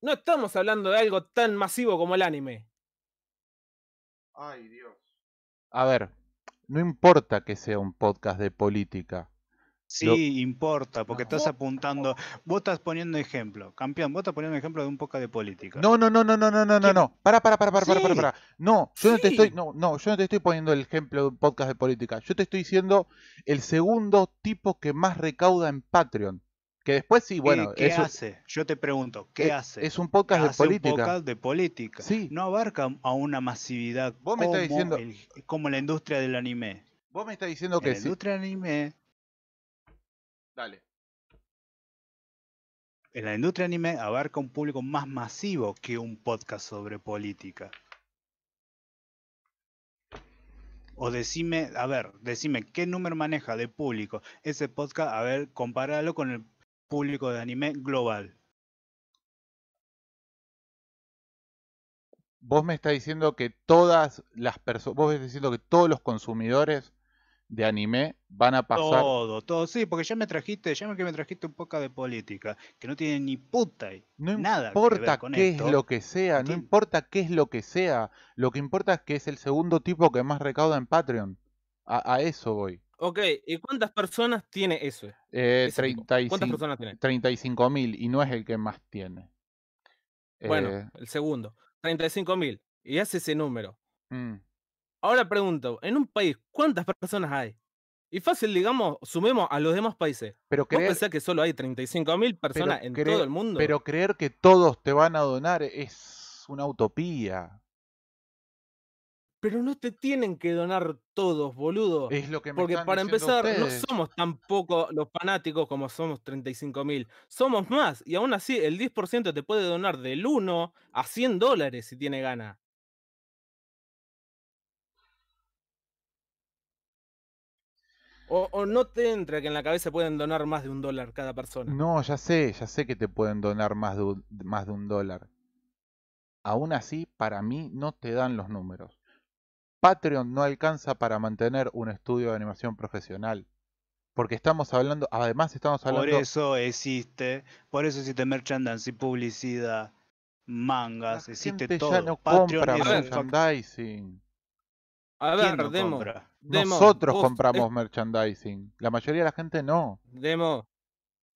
No estamos hablando de algo tan masivo como el anime. Ay, Dios. A ver, no importa que sea un podcast de política Sí, importa, porque estás apuntando. Vos estás poniendo ejemplo, campeón, vos estás poniendo ejemplo de un podcast de política. No, no, no, no, no, no, no, no, no. Para, para, para, para, No, yo no te estoy, no, no, yo no te estoy poniendo el ejemplo de un podcast de política. Yo te estoy diciendo el segundo tipo que más recauda en Patreon. Que después sí, bueno. ¿Qué, hace? Yo te pregunto, ¿qué eh, hace? Es un podcast de política. Un podcast de política. Sí. No abarca a una masividad ¿Vos como, me estás diciendo... como la industria del anime. Vos me estás diciendo que la industria del anime Dale. En la industria anime abarca un público más masivo que un podcast sobre política. O decime, a ver, decime qué número maneja de público ese podcast, a ver, compáralo con el público de anime global. Vos me estás diciendo que todas las personas, vos estás diciendo que todos los consumidores de anime van a pasar. Todo, todo, sí, porque ya me trajiste, ya que me trajiste un poco de política, que no tiene ni puta no nada. Importa con qué es lo que sea, no importa qué es lo que sea, lo que importa es que es el segundo tipo que más recauda en Patreon. A, eso voy. Ok, ¿y cuántas personas tiene eso? Eh, 35, ¿Cuántas personas 35 mil y no es el que más tiene. Bueno, eh, el segundo. 35 mil. Y hace ese número. Mm. Ahora pregunto, en un país, ¿cuántas personas hay? Y fácil, digamos, sumemos a los demás países. Pero creer, que solo hay 35.000 personas en todo el mundo? Pero creer que todos te van a donar es una utopía. Pero no te tienen que donar todos, boludo. Es lo que me Porque para empezar, no somos tampoco los fanáticos como somos 35.000. Somos más. Y aún así, el 10% te puede donar del 1 a 100 dólares si tiene ganas. O, no te entra que en la cabeza pueden donar más de un dólar cada persona. No, ya sé, ya sé que te pueden donar más de, un, más de un dólar. Aún así, para mí no te dan los números. Patreon no alcanza para mantener un estudio de animación profesional. Porque estamos hablando, además estamos hablando... Por eso existe, por eso existe merchandising, publicidad, mangas, existe todo. Ya no compra merchandising. A ver, ¿Quién nosotros compramos merchandising. La mayoría de la gente no. Demo.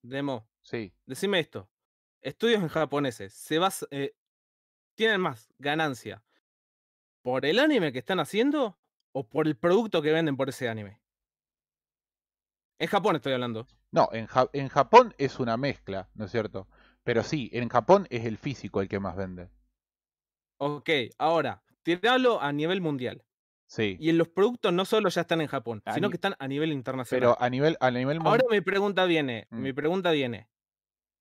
Demo. Sí. Decime esto. Estudios en japoneses se basa, eh, tienen más ganancia por el anime que están haciendo o por el producto que venden por ese anime. En Japón estoy hablando. No, en, Japón es una mezcla, ¿no es cierto? Pero sí, en Japón es el físico el que más vende. Ok, ahora, tiralo a nivel mundial. Sí. Y en los productos no solo ya están en Japón, ah, sino que están a nivel internacional. Pero a nivel, a nivel mundial. Ahora mi pregunta viene, mm. mi pregunta viene.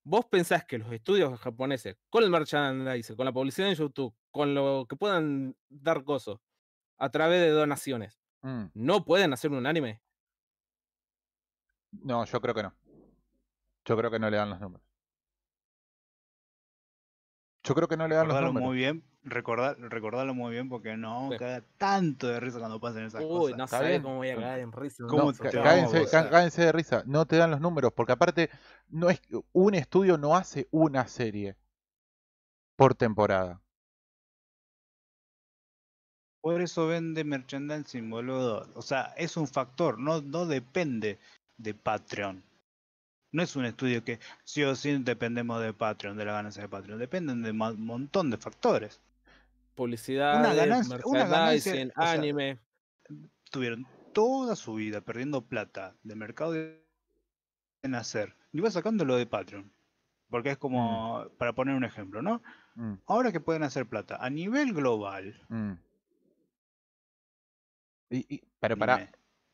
¿Vos pensás que los estudios japoneses, con el merchandising, con la publicidad en YouTube, con lo que puedan dar gozo a través de donaciones, mm. no pueden hacer un anime? No, yo creo que no. Yo creo que no le dan los números. Yo creo que no le dan los números. muy bien recordar, recordarlo muy bien porque no queda tanto de risa cuando pasen esas cosas. Uy, no sabes cómo voy a caer en risa. de risa, no te dan los números, porque aparte no es un estudio no hace una serie por temporada. Por eso vende merchandising, boludo. O sea, es un factor, no, no depende de Patreon. No es un estudio que sí o sí dependemos de Patreon, de la ganancia de Patreon. Dependen de un montón de factores publicidad, una eh, anime. tuvieron toda su vida perdiendo plata de mercado de hacer... Y sacándolo sacando lo de Patreon. Porque es mm. como, para poner un ejemplo, ¿no? Mm. Ahora que pueden hacer plata a nivel global. Mm. pero para.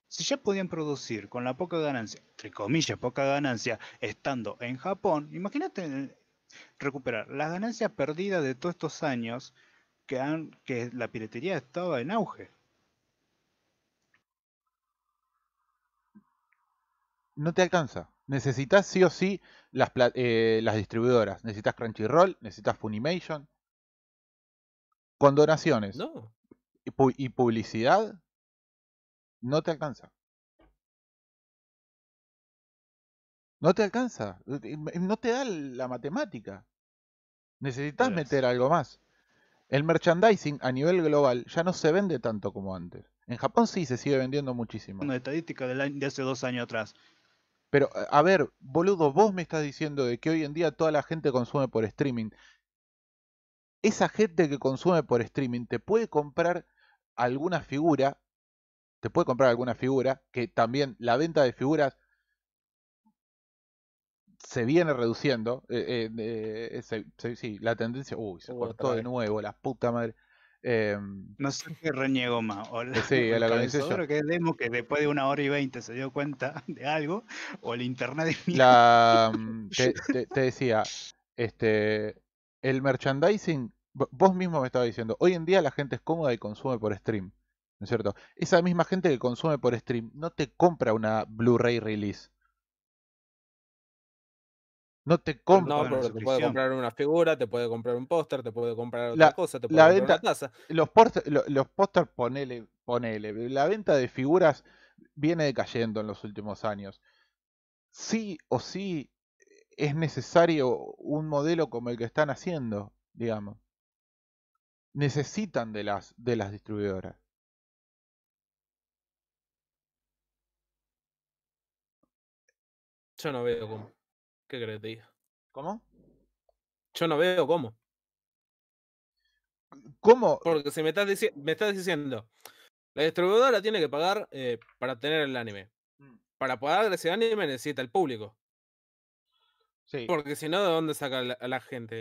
si ya podían producir con la poca ganancia, entre comillas, poca ganancia, estando en Japón, imagínate eh, recuperar las ganancias perdidas de todos estos años que, la piratería está en auge. No te alcanza. Necesitas sí o sí las, eh, las distribuidoras. Necesitas Crunchyroll, necesitas Funimation. Con donaciones y, y publicidad, no te alcanza. No te alcanza. No te da la matemática. Necesitas meter algo más. El merchandising a nivel global ya no se vende tanto como antes. En Japón sí se sigue vendiendo muchísimo. Una estadística de hace dos años atrás. Pero, eh, a ver, boludo, vos me estás diciendo de que hoy en día toda la gente consume por streaming. Esa gente que consume por streaming te puede comprar alguna figura, te puede comprar alguna figura, que también la venta de figuras se viene reduciendo. Eh, eh, eh, sí, la tendencia. Uy, se cortó de nuevo, la puta madre. Em, no sé qué reniego más. O la, sí, el Creo que demo que después de una hora y veinte se dio cuenta de algo, o el internet mm, te, decía, este, el merchandising, vos mismo me estabas diciendo, hoy en día la gente es cómoda y consume por stream, ¿no es cierto? Esa misma gente que consume por stream no te compra una Blu-ray release, no te compra. te puede comprar una figura, te puede comprar un póster, te puede comprar otra cosa, te puede la comprar venta, una Los póster, ponele, ponele. La venta de figuras viene decayendo en los últimos años. Sí o sí es necesario un modelo como el que están haciendo, digamos. Necesitan de las, de las distribuidoras. Yo no veo cómo. ¿Qué crees, tío? ¿Cómo? Yo no veo cómo. ¿Cómo? Porque si me estás, diciendo, me estás diciendo, la distribuidora tiene que pagar eh, para tener el anime. Mm. Para pagar ese anime necesita el público. Sí. Porque si no, ¿de dónde saca la, la gente?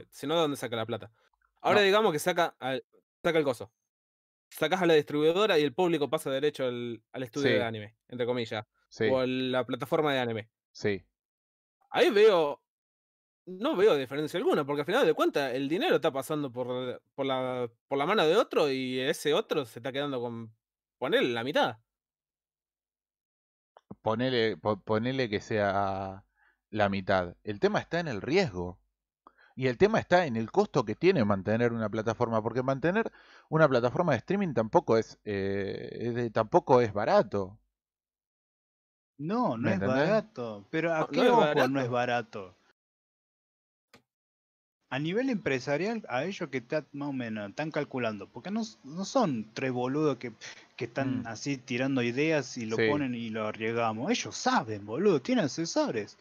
Eh, si no, ¿de dónde saca la plata? Ahora digamos que saca, saca el coso. Sacas a la distribuidora y el público pasa derecho al, estudio de anime, entre comillas. O la plataforma de anime. Sí ahí veo, no veo diferencia alguna, porque al final de cuentas el dinero está pasando por, por, la, por la mano de otro y ese otro se está quedando con, ponerle la mitad. Ponele, que sea la mitad. El tema está en el riesgo. Y el tema está en el costo que tiene mantener una plataforma, porque mantener una plataforma de streaming tampoco es, eh, tampoco es barato. No, no es barato. Pero ¿a qué ojo no es barato? A nivel empresarial, a ellos que están más o menos, están calculando, porque no, son tres boludos que, están mm. así tirando ideas y lo ponen y lo arriesgamos. Ellos saben, boludo, tienen asesores.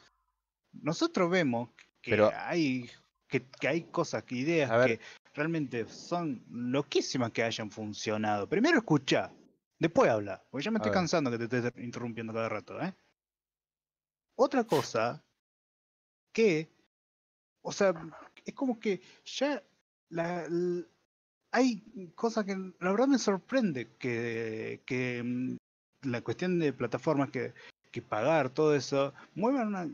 Nosotros vemos que hay que, hay cosas, ideas que realmente son loquísimas que hayan funcionado. Primero escucha, Después habla, porque ya me estoy cansando que te estés interrumpiendo cada rato, ¿eh? Otra cosa que, o sea, es como que ya hay cosas que la verdad me sorprende que, que mm, la cuestión de plataformas que, que pagar, todo eso, mueven una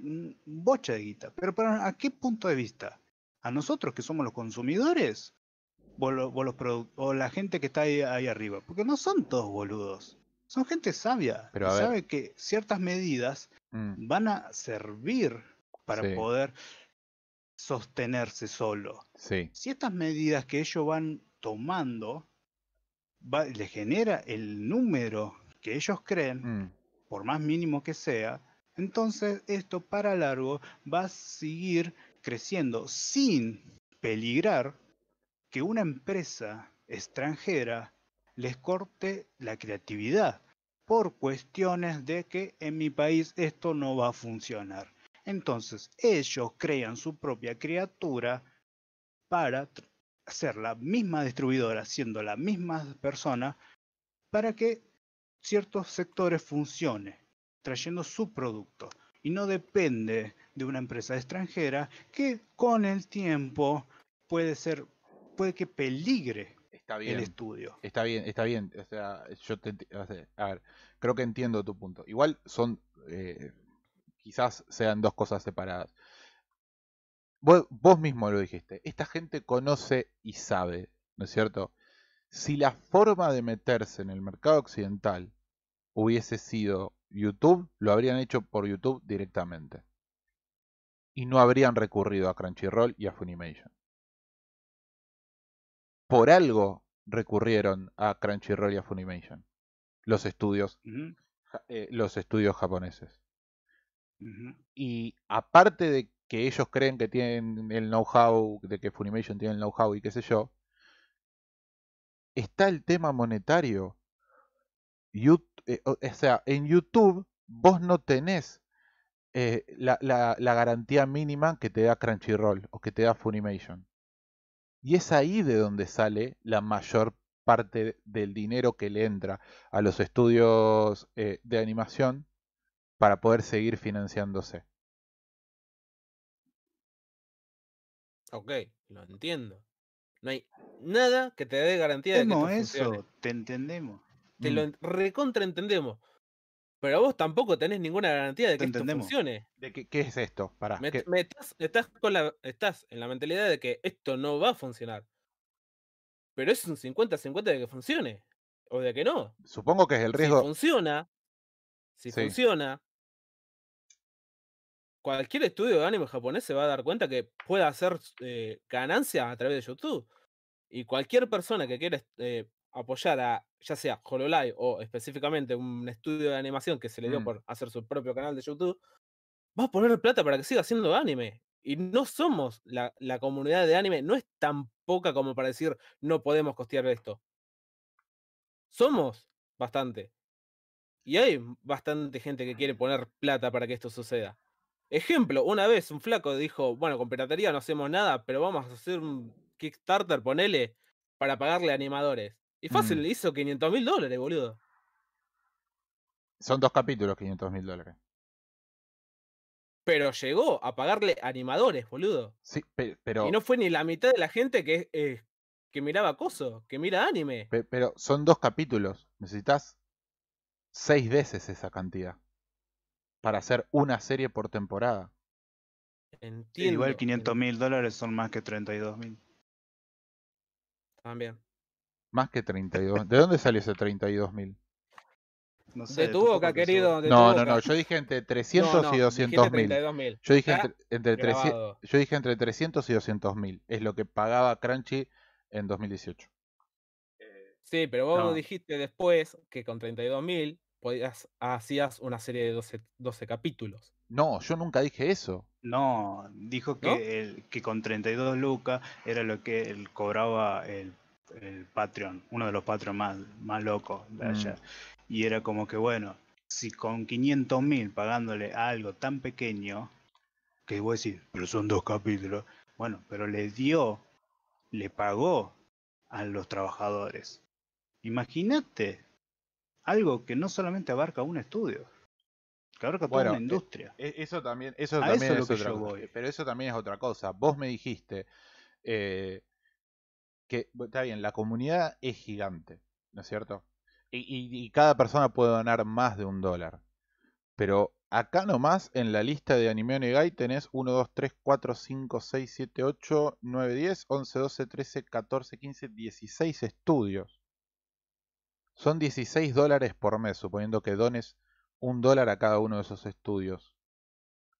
bocha de guita. Pero, pero ¿a qué punto de vista? ¿A nosotros que somos los consumidores? o la gente que está ahí, arriba. Porque no son todos boludos. Son gente sabia. sabe que ciertas medidas mm. van a servir para poder sostenerse solo. Si estas medidas que ellos van tomando le genera el número que ellos creen, mm. por más mínimo que sea, entonces esto para largo va a seguir creciendo sin peligrar que una empresa extranjera les corte la creatividad por cuestiones de que en mi país esto no va a funcionar. Entonces ellos crean su propia criatura para ser la misma distribuidora, siendo la misma persona, para que ciertos sectores funcionen, trayendo su producto. Y no depende de una empresa extranjera que con el tiempo puede ser puede que peligre el estudio. Está bien, está bien. O sea, yo creo que entiendo tu punto. Igual son, eh, quizás sean dos cosas separadas. Vos, vos mismo lo dijiste. Esta gente conoce y sabe, ¿no es cierto? Si la forma de meterse en el mercado occidental hubiese sido YouTube, lo habrían hecho por YouTube directamente. Y no habrían recurrido a Crunchyroll y a Funimation por algo recurrieron a Crunchyroll y a Funimation. Los estudios, eh, los estudios japoneses. Y aparte de que ellos creen que tienen el know-how, de que Funimation tiene el know-how y qué sé yo, está el tema monetario. Eh, o, sea, en YouTube vos no tenés eh, la, la, garantía mínima que te da Crunchyroll o que te da Funimation. Y es ahí de donde sale la mayor parte del dinero que le entra a los estudios eh, de animación para poder seguir financiándose. Ok, lo entiendo. No hay nada que te dé garantía de que. No, eso, te entendemos. Te lo lo mm. recontraentendemos. Pero vos tampoco tenés ninguna garantía de que esto funcione. ¿De qué, es esto? estás, con estás en la mentalidad de que esto no va a funcionar. Pero es un 50-50 de que funcione. O de que no. Supongo que es el riesgo. Si funciona, si funciona, cualquier estudio de anime japonés se va a dar cuenta que puede hacer eh, ganancias a través de YouTube. Y cualquier persona que quiera eh, apoyar a ya sea Hololive o específicamente un estudio de animación que se le dio mm. por hacer su propio canal de YouTube, va a poner plata para que siga haciendo anime. Y no somos, la, comunidad de anime no es tan poca como para decir no podemos costear esto. Somos bastante. Y hay bastante gente que quiere poner plata para que esto suceda. Ejemplo, una vez un flaco dijo, bueno, con piratería no hacemos nada, pero vamos a hacer un Kickstarter, ponele, para pagarle animadores. Y fácil, mm. le hizo 500 mil dólares, boludo. Son dos capítulos, 500 mil dólares. Pero llegó a pagarle animadores, boludo. Sí, pero. Y no fue ni la mitad de la gente que, eh, que miraba coso, que mira anime. Pero, son dos capítulos. Necesitas seis veces esa cantidad. Para hacer una serie por temporada. E igual 500 mil dólares son más que 32 mil. También. Más que 32. ¿De dónde salió ese 32 mil? No sé, de tu boca, querido. no, no, no. Yo dije entre 300 y 200 mil. Yo dije entre, 300, yo dije entre 300 y 200 mil. Es lo que pagaba Crunchy en 2018. Sí, pero vos dijiste después que con 32.000 mil hacías una serie de 12, 12, capítulos. No, yo nunca dije eso. No, dijo que, el, que con 32 lucas era lo que él cobraba el el Patreon, uno de los Patreon más, más locos de mm. allá. Y era como que, bueno, si con 500 mil pagándole a algo tan pequeño, que voy a decir, pero son dos capítulos, bueno, pero le dio, le pagó a los trabajadores. Imagínate algo que no solamente abarca un estudio, que abarca toda una industria. E, e, eso también, eso también es, Pero eso también es otra cosa. Vos me dijiste, eh, que está bien, la comunidad es gigante, ¿no es cierto? Y, cada persona puede donar más de un dólar. Pero acá nomás en la lista de Anime Onegai tenés 1, 2, 3, 4, 5, 6, 7, 8, 9, 10, 11, 12, 13, 14, 15, 16 estudios. Son 16 dólares por mes, suponiendo que dones un dólar a cada uno de esos estudios.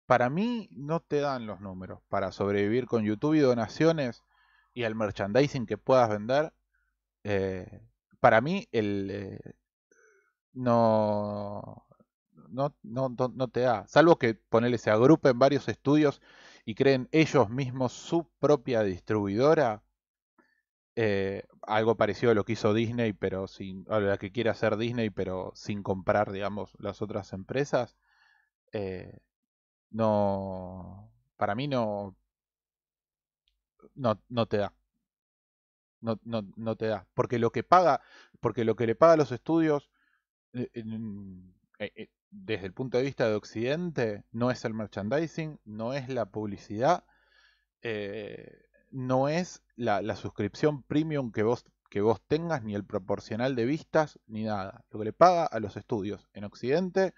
Para mí no te dan los números para sobrevivir con YouTube y donaciones y al merchandising que puedas vender, eh, para mí el, eh, no, no, no, no, te da. Salvo que ponele, se agrupen varios estudios y creen ellos mismos su propia distribuidora. Eh, algo parecido a lo que hizo Disney, pero sin. a la que quiere hacer Disney, pero sin comprar, digamos, las otras empresas. no. Para mí no no, no te da. No, no, no, te da. Porque lo que paga, porque lo que le paga a los estudios eh, eh, eh, desde el punto de vista de Occidente no es el merchandising, no es la publicidad, no es la, la, suscripción premium que vos, que vos tengas, ni el proporcional de vistas, ni nada. Lo que le paga a los estudios en Occidente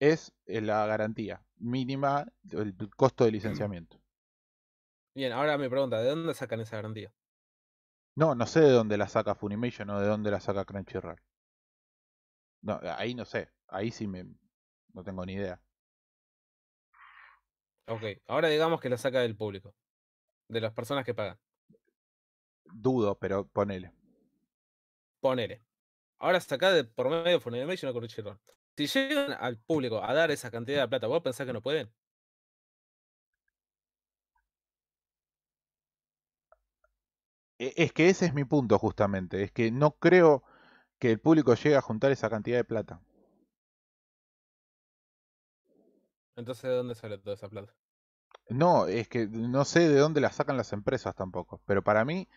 es la garantía mínima, el costo de mm. licenciamiento. Bien, ahora me pregunta, ¿de dónde sacan esa garantía? No, no sé de dónde la saca Funimation o de dónde la saca Crunchyroll. No, ahí no sé. Ahí sí me. No tengo ni idea. Ok, ahora digamos que la saca del público. De las personas que pagan. Dudo, pero ponele. Ponele. Ahora saca de por medio de Funimation o Crunchyroll. Si llegan al público a dar esa cantidad de plata, ¿vos pensás que no pueden? E, es que ese es mi punto justamente, es que no creo que el público llegue a juntar esa cantidad de plata. Entonces, ¿de dónde sale toda esa plata? No, es que no sé de dónde la sacan las empresas tampoco, pero para mí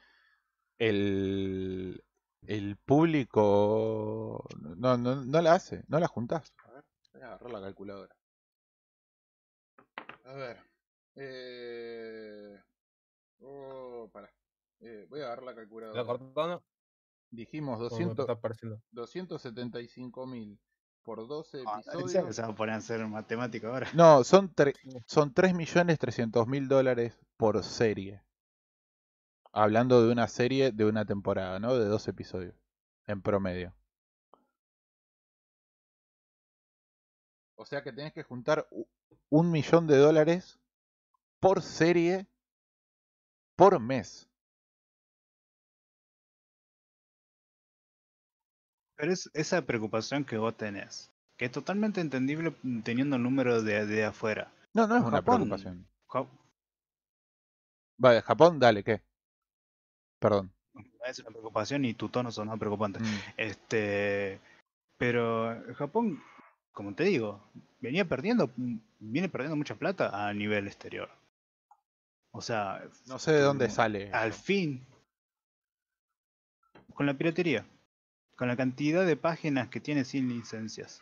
el, el público no, no, no la hace, no la juntás. A ver, voy a agarrar la calculadora. A ver. Eh, oh, para. Eh, voy a agarrar la calculadora. ¿La Dijimos 200, por 12 ah, episodios. Se a poner a hacer ahora. No, son, son 3.300.000 dólares por serie. Hablando de una serie de una temporada, ¿no? De dos episodios, en promedio. O sea que tenés que juntar un millón de dólares por serie por mes. es esa preocupación que vos tenés, que es totalmente entendible mm, teniendo el número de, de afuera. No, no es una preocupación. Vaya, Japón, dale, ¿qué? Perdón. Es una preocupación y tu tono son preocupante. preocupantes. Mm. Este, pero Japón, como te digo, venía perdiendo, mm, viene perdiendo mucha plata a nivel exterior. O sea, no sé de dónde sale. Al fin, con la piratería con la cantidad de páginas que tiene sin licencias.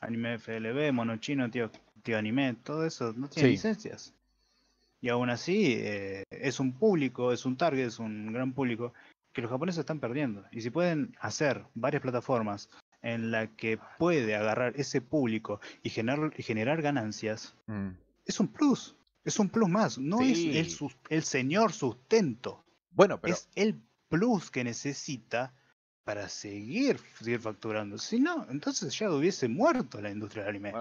Anime FLB, Monochino, tío, tío Anime, todo eso no tiene licencias. Y aún así eh, es un público, es un target, es un gran público que los japoneses están perdiendo. Y si pueden hacer varias plataformas en la que puede agarrar ese público y generar, y generar ganancias, mm. es un plus, es un plus más, no es el, el, señor sustento. Bueno, Es el plus que necesita para seguir, facturando. Si no, entonces ya hubiese muerto la industria del anime.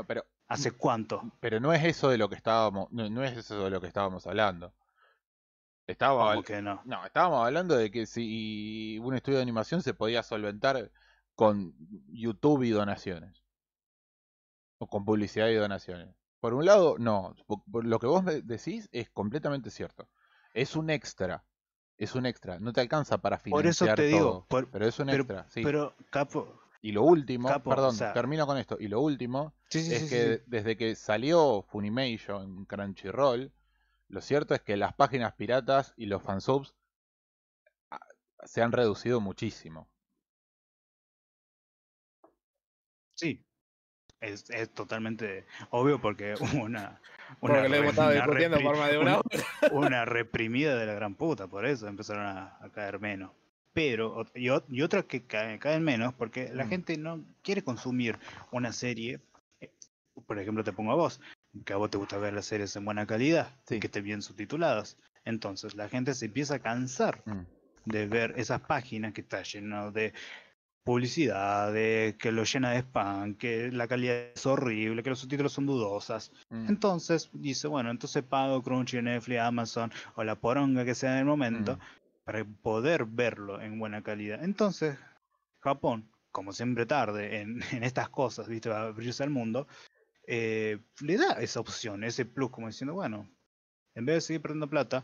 ¿Hace cuánto? Pero no es eso de lo que estábamos, no, es eso de lo que estábamos hablando. ¿Cómo que no? no, estábamos hablando de que si un estudio de animación se podía solventar con YouTube y donaciones. O con publicidad y donaciones. Por un lado, no. Lo que vos decís es completamente cierto. Es un extra. Es un extra. No te alcanza para financiar Por eso Todo, pero es un extra. Pero, Capo. Y lo último, perdón, termino con esto. Y lo último es que desde que salió Funimation, Crunchyroll, lo cierto es que las páginas piratas y los fansubs ah, se han reducido muchísimo. Sí, es, totalmente obvio porque una. una una, reprimida de la gran puta, por eso empezaron a, caer menos. Pero, y, y otras que caen, menos porque la mm. gente no quiere consumir una serie. Eh, por ejemplo, te pongo a vos, que a vos te gusta ver las series en buena calidad, que estén bien subtituladas. Entonces, la gente se empieza a cansar. Mm. de ver esas páginas que está lleno de publicidades, que lo llena de spam, que la calidad es horrible, que los subtítulos son dudosas. Mm. Entonces dice, bueno, entonces pago Crunchy, Netflix, Amazon o la poronga que sea en el momento mm. para poder verlo en buena calidad. Entonces, Japón, como siempre tarde en, estas cosas, ¿viste? Va a abrirse al mundo, eh, le da esa opción, ese plus, como diciendo, bueno, en vez de seguir perdiendo plata,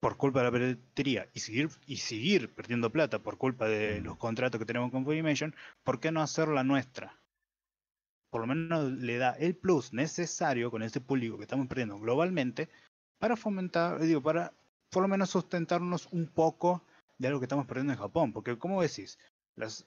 por culpa de la piratería y seguir, y seguir perdiendo plata por culpa de mm. los contratos que tenemos con Funimation, ¿por qué no hacer la nuestra? Por lo menos le da el plus necesario con este público que estamos perdiendo globalmente para fomentar, digo, para por lo menos sustentarnos un poco de algo que estamos perdiendo en Japón. Porque, como decís, los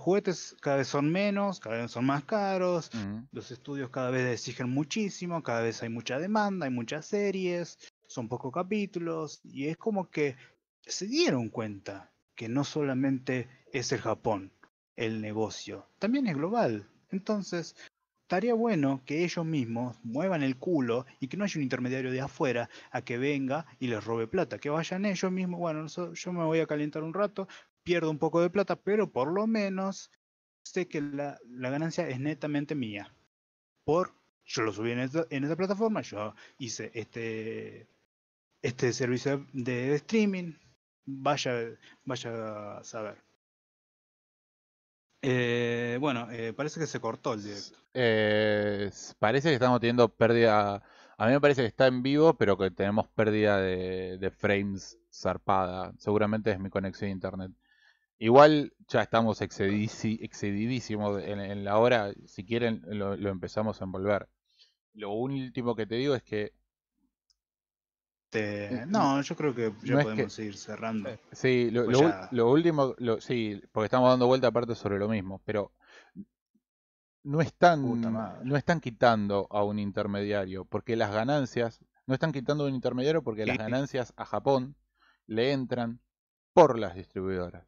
juguetes cada vez son menos, cada vez son más caros, mm. los estudios cada vez exigen muchísimo, cada vez hay mucha demanda, hay muchas series, son pocos capítulos y es como que se dieron cuenta que no solamente es el Japón el negocio, también es global. Entonces, estaría bueno que ellos mismos muevan el culo y que no haya un intermediario de afuera a que venga y les robe plata, que vayan ellos mismos, bueno, yo me voy a calentar un rato, pierdo un poco de plata, pero por lo menos sé que la, ganancia es netamente mía. Por yo lo subí en esa plataforma, yo hice este este servicio de streaming, vaya, vaya a saber. Eh, bueno, eh, parece que se cortó el directo. parece que estamos teniendo pérdida. A mí me parece que está en vivo, pero que tenemos pérdida de, frames zarpada. Seguramente es mi conexión a internet. Igual ya estamos excedidísimos en, la hora. Si quieren, lo empezamos a envolver. Lo último que te digo es que este, eh, no, yo creo que ya podemos que... ir cerrando. Eh, sí, lo, pues último, sí, porque estamos dando vuelta aparte sobre lo mismo, pero no están, no están quitando a un intermediario, porque las ganancias, no están quitando a un intermediario porque las ganancias a Japón le entran por las distribuidoras,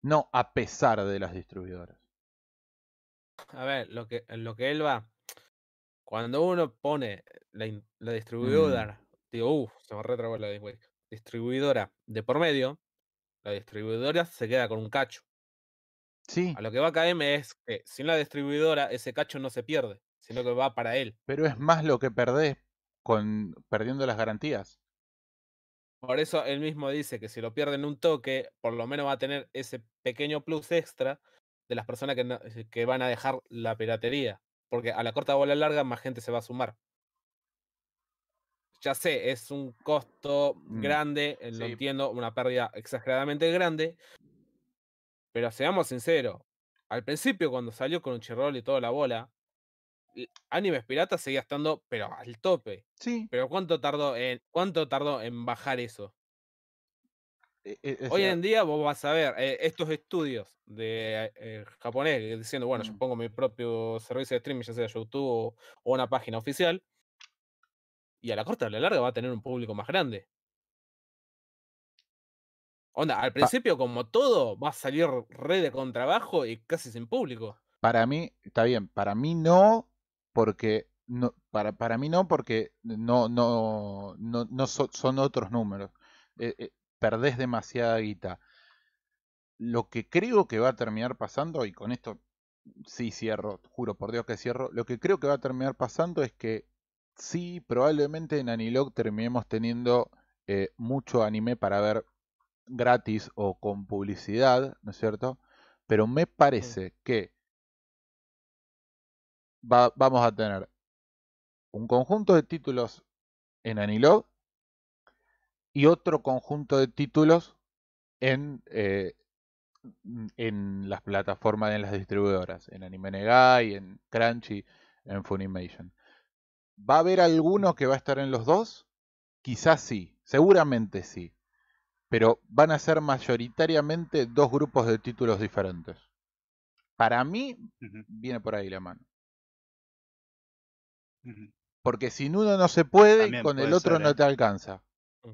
no a pesar de las distribuidoras. A ver, lo que, lo que él va, cuando uno pone la, distribuidora mm. Digo, uff, se me retrabó la distribuidora de por medio. La distribuidora se queda con un cacho. Sí. A lo que va KM es que sin la distribuidora ese cacho no se pierde, sino que va para él. Pero es más lo que perdés con perdiendo las garantías. Por eso él mismo dice que si lo pierde en un toque, por lo menos va a tener ese pequeño plus extra de las personas que, eh, que van a dejar la piratería. Porque a la corta bola larga más gente se va a sumar ya sé, es un costo mm. grande, eh, lo entiendo, una pérdida exageradamente grande. Pero seamos sinceros, al principio cuando salió con un chirrol y toda la bola, Animes Piratas seguía estando, pero al tope. Sí. Pero ¿cuánto tardó en, cuánto tardó en bajar eso? E, e, Hoy en día vos vas a ver eh, estos estudios de eh, japonés diciendo, bueno, yo mm. pongo mi propio servicio de streaming, ya sea YouTube o una página oficial, y a la corta a la larga va a tener un público más grande. Onda, al principio, como todo, va a salir re de contrabajo y casi sin público. Para mí, está bien, para mí no, porque no, para, para mí no, porque no, no, no, son otros números. Eh, eh, perdés demasiada guita. Lo que creo que va a terminar pasando, y con esto sí cierro, juro por Dios que cierro, lo que creo que va a terminar pasando es que sí, probablemente en Anilog terminemos teniendo eh, mucho anime para ver gratis o con publicidad, ¿no es cierto? Pero me parece que vamos a tener un conjunto de títulos en Anilog y otro conjunto de títulos en, eh, en las plataformas, en las distribuidoras, en Anime Negai, en Crunchy, en Funimation. ¿Va a haber alguno que va a estar en los dos? Quizás sí, seguramente sí. Pero van a ser mayoritariamente dos grupos de títulos diferentes. Para mí, viene por ahí la mano. Porque sin uno no se puede, con el otro no ¿eh? te alcanza. Mm.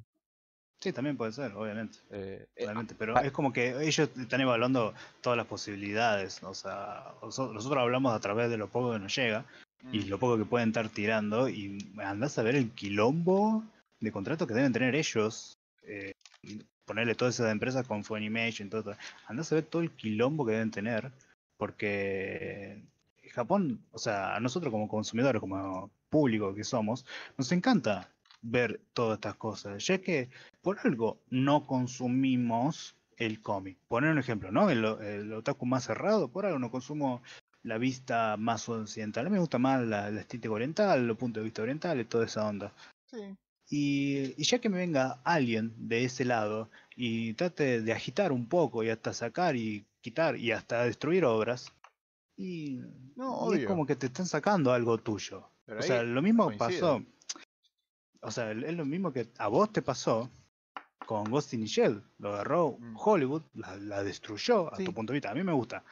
Sí, también puede ser, obviamente. Eh, eh, pero es como que ellos están evaluando todas las posibilidades. O sea, nosotros hablamos a través de lo poco que nos llega, y mm. lo poco que pueden estar tirando. Y andás a ver el quilombo de contrato que deben tener ellos. Eh, ponerle todas esas empresas con Funimation, todo, todo. Andás a ver todo el quilombo que deben tener. Porque Japón, o sea, a nosotros como consumidores, como público que somos, nos encanta ver todas estas cosas, ya que por algo no consumimos el cómic. Poner un ejemplo, ¿no? El, el, otaku más cerrado, por algo no consumo la vista más occidental. A mí me gusta más la, estética oriental, los puntos de vista orientales, toda esa onda. Y, ya que me venga alguien de ese lado y trate de agitar un poco y hasta sacar y quitar y hasta destruir obras, y, no, es como que te están sacando algo tuyo. o sea, lo mismo pasó. O sea, es lo mismo que a vos te pasó con Ghost in the Shell. Lo agarró mm. Hollywood, la, destruyó a tu punto de vista. A mí me gusta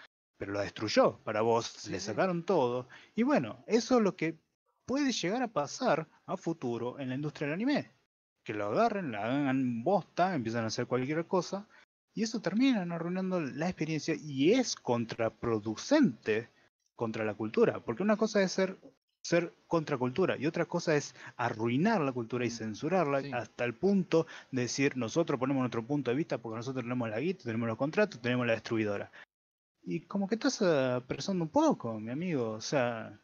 pero destruyó para vos, le sacaron todo. Y bueno, eso es lo que puede llegar a pasar a futuro en la industria del anime. Que lo agarren, la hagan bosta, empiezan a hacer cualquier cosa, y eso termina arruinando la experiencia y es contraproducente contra la cultura, porque una cosa es ser ser contracultura y otra cosa es arruinar la cultura y mm, censurarla hasta el punto de decir nosotros ponemos nuestro punto de vista porque nosotros tenemos la guita, tenemos los contratos, tenemos la destruidora y como que estás apresando un poco, mi amigo. O sea,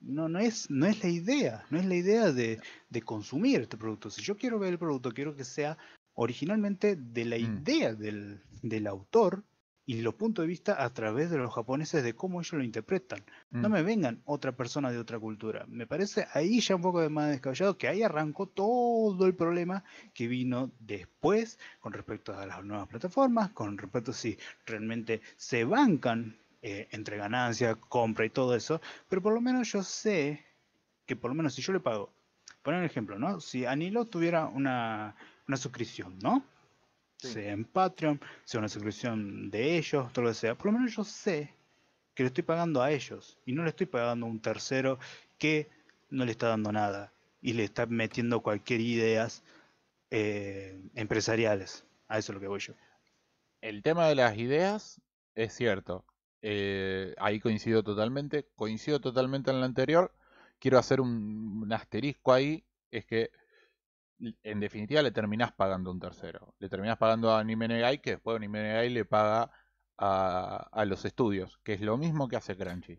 no, no, es, no es la idea, no es la idea de, consumir este producto. Si yo quiero ver el producto, quiero que sea originalmente de la mm. idea del, del autor y los puntos de vista a través de los japoneses de cómo ellos lo interpretan. No mm. me vengan otra persona de otra cultura. Me parece ahí ya un poco de más descabellado que ahí arrancó todo el problema que vino después con respecto a las nuevas plataformas, con respecto a si realmente se bancan eh, entre ganancia, compra y todo eso. Pero por lo menos yo sé que por lo menos si yo le pago, poner un ejemplo, ¿no? Si Anilo tuviera una, una suscripción, ¿no? sea en Patreon, sea una suscripción de ellos, todo lo que sea. Por lo menos yo sé que le estoy pagando a ellos y no le estoy pagando a un tercero que no le está dando nada y le está metiendo cualquier ideas eh, empresariales. A eso es lo que voy yo. El tema de las ideas es cierto. Eh, ahí coincido totalmente. Coincido totalmente en lo anterior. Quiero hacer un asterisco ahí. Es que en definitiva le terminás pagando a un tercero. Le terminás pagando a Anime Negai, que después Anime Negai le paga a, a, los estudios, que es lo mismo que hace Crunchy.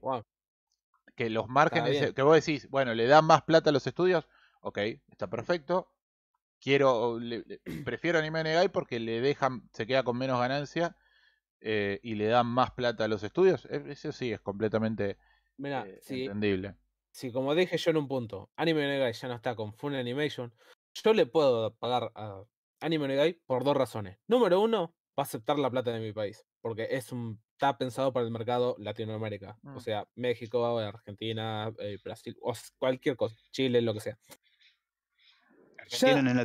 Que los márgenes, que vos decís, bueno, le dan más plata a los estudios, ok, está perfecto. Quiero, prefiero Anime Negai porque le dejan, se queda con menos ganancia eh, y le dan más plata a los estudios. E, eso sí, es completamente eh, entendible. Sí, como dije yo en un punto, Anime Negai ya no está con Fun Animation, yo le puedo pagar a Anime por dos razones. Número uno, va a aceptar la plata de mi país, porque es un está pensado para el mercado Latinoamérica, o mm. sea, México, Argentina, eh, Brasil, o cualquier cosa, Chile, lo que sea. Argentina no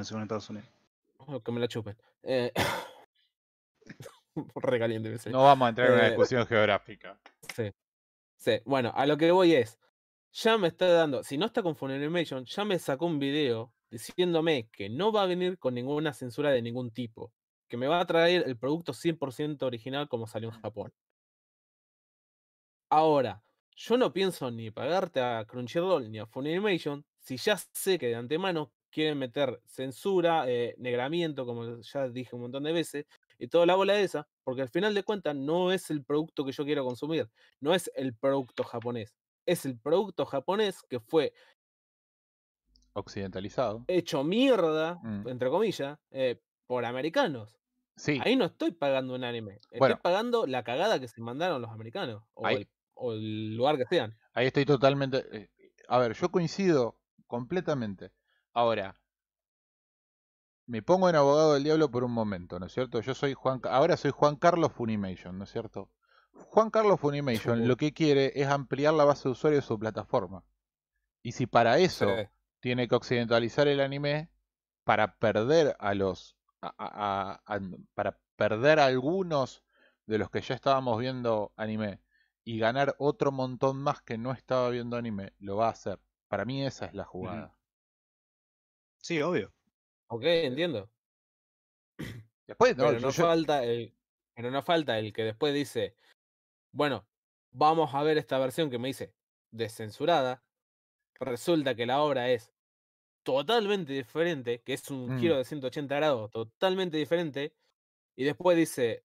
es según Estados Unidos. Oh, que me la chupen. Eh... Recaliente. no vamos a entrar en una eh, discusión geográfica. Sí. Sí, bueno, a lo que voy es, ya me está dando, si no está con Funimation, ya me sacó un video diciéndome que no va a venir con ninguna censura de ningún tipo, que me va a traer el producto 100% original como salió en Japón. Ahora, yo no pienso ni pagarte a Crunchyroll ni a Funimation si ya sé que de antemano quieren meter censura, eh, negramiento, como ya dije un montón de veces, y toda la bola de esa, porque al final de cuentas no es el producto que yo quiero consumir, no es el producto japonés, es el producto japonés que fue Occidentalizado. Hecho mierda, mm. entre comillas, eh, por americanos. Sí. Ahí no estoy pagando un anime. Estoy pagando la cagada que se mandaron los americanos. O, el, lugar que sean. Ahí estoy totalmente. Eh, a ver, yo coincido completamente. Ahora, me pongo en abogado del diablo por un momento, ¿no es cierto? Yo soy Juan. Ahora soy Juan Carlos Funimation, ¿no es cierto? Juan Carlos Funimation lo que quiere es ampliar la base de usuarios de su plataforma. Y si para eso tiene que occidentalizar el anime para perder a los para perder a algunos de los que ya estábamos viendo anime y ganar otro montón más que no estaba viendo anime, lo va a hacer. Para mí esa es la jugada. Sí, obvio. Ok, entiendo. Después, no falta pero no falta el que después dice, bueno, vamos a ver esta versión que me dice descensurada, resulta que la obra es totalmente diferente, que es un giro mm. de 180 grados, totalmente diferente, y después dice,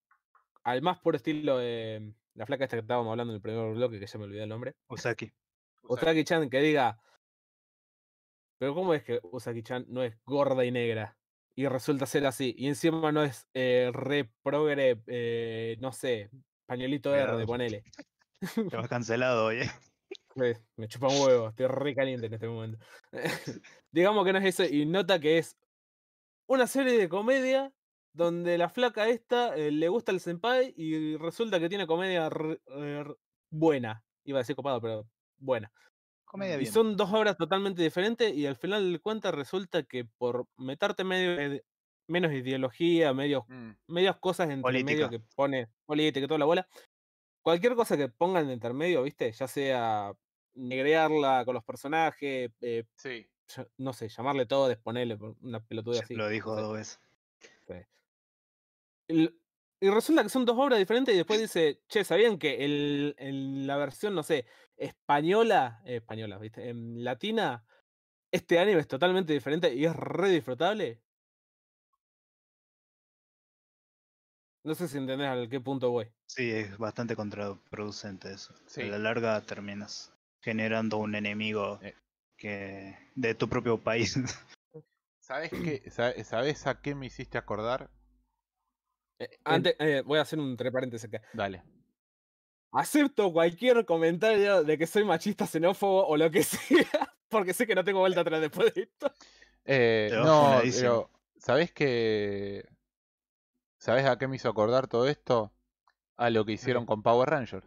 al más puro estilo em, la flaca esta que estábamos hablando en el primer bloque, que ya me olvidé el nombre. Osaki. Osaki-chan que diga, pero ¿cómo es que Osaki-chan no es gorda y negra? Y resulta ser así. Y encima no es eh, re progre, eh, no sé, pañuelito R, ponele. Te vas cancelado oye me chupa un huevo, estoy re caliente en este momento. Digamos que no es eso, y nota que es una serie de comedia donde la flaca esta eh, le gusta el senpai y resulta que tiene comedia eh, buena. Iba a decir copado, pero buena. Comedia Y son dos obras totalmente diferentes y al final del cuenta resulta que por meterte medio menos ideología, medios, mm. medias cosas entre medio que pone política que toda la bola, cualquier cosa que pongan de intermedio, ¿viste? Ya sea negrearla con los personajes, eh, no sé, llamarle todo, desponerle una pelotuda así. Lo dijo dos veces. Y resulta que son dos obras diferentes y después dice, che, ¿sabían que en la versión, no sé, española, eh, española, ¿viste? En latina, este anime es totalmente diferente y es re disfrutable? No sé si entendés al qué punto voy. Sí, es bastante contraproducente eso. A la larga terminas generando un enemigo eh. que de tu propio país. ¿Sabes, qué, ¿Sabes a qué me hiciste acordar? Eh, antes, eh, voy a hacer un entre acá. Dale. Acepto cualquier comentario de que soy machista, xenófobo o lo que sea, porque sé que no tengo vuelta atrás después de esto. no, pero ¿sabes qué? ¿Sabes a qué me hizo acordar todo esto? A lo que hicieron con Power Rangers.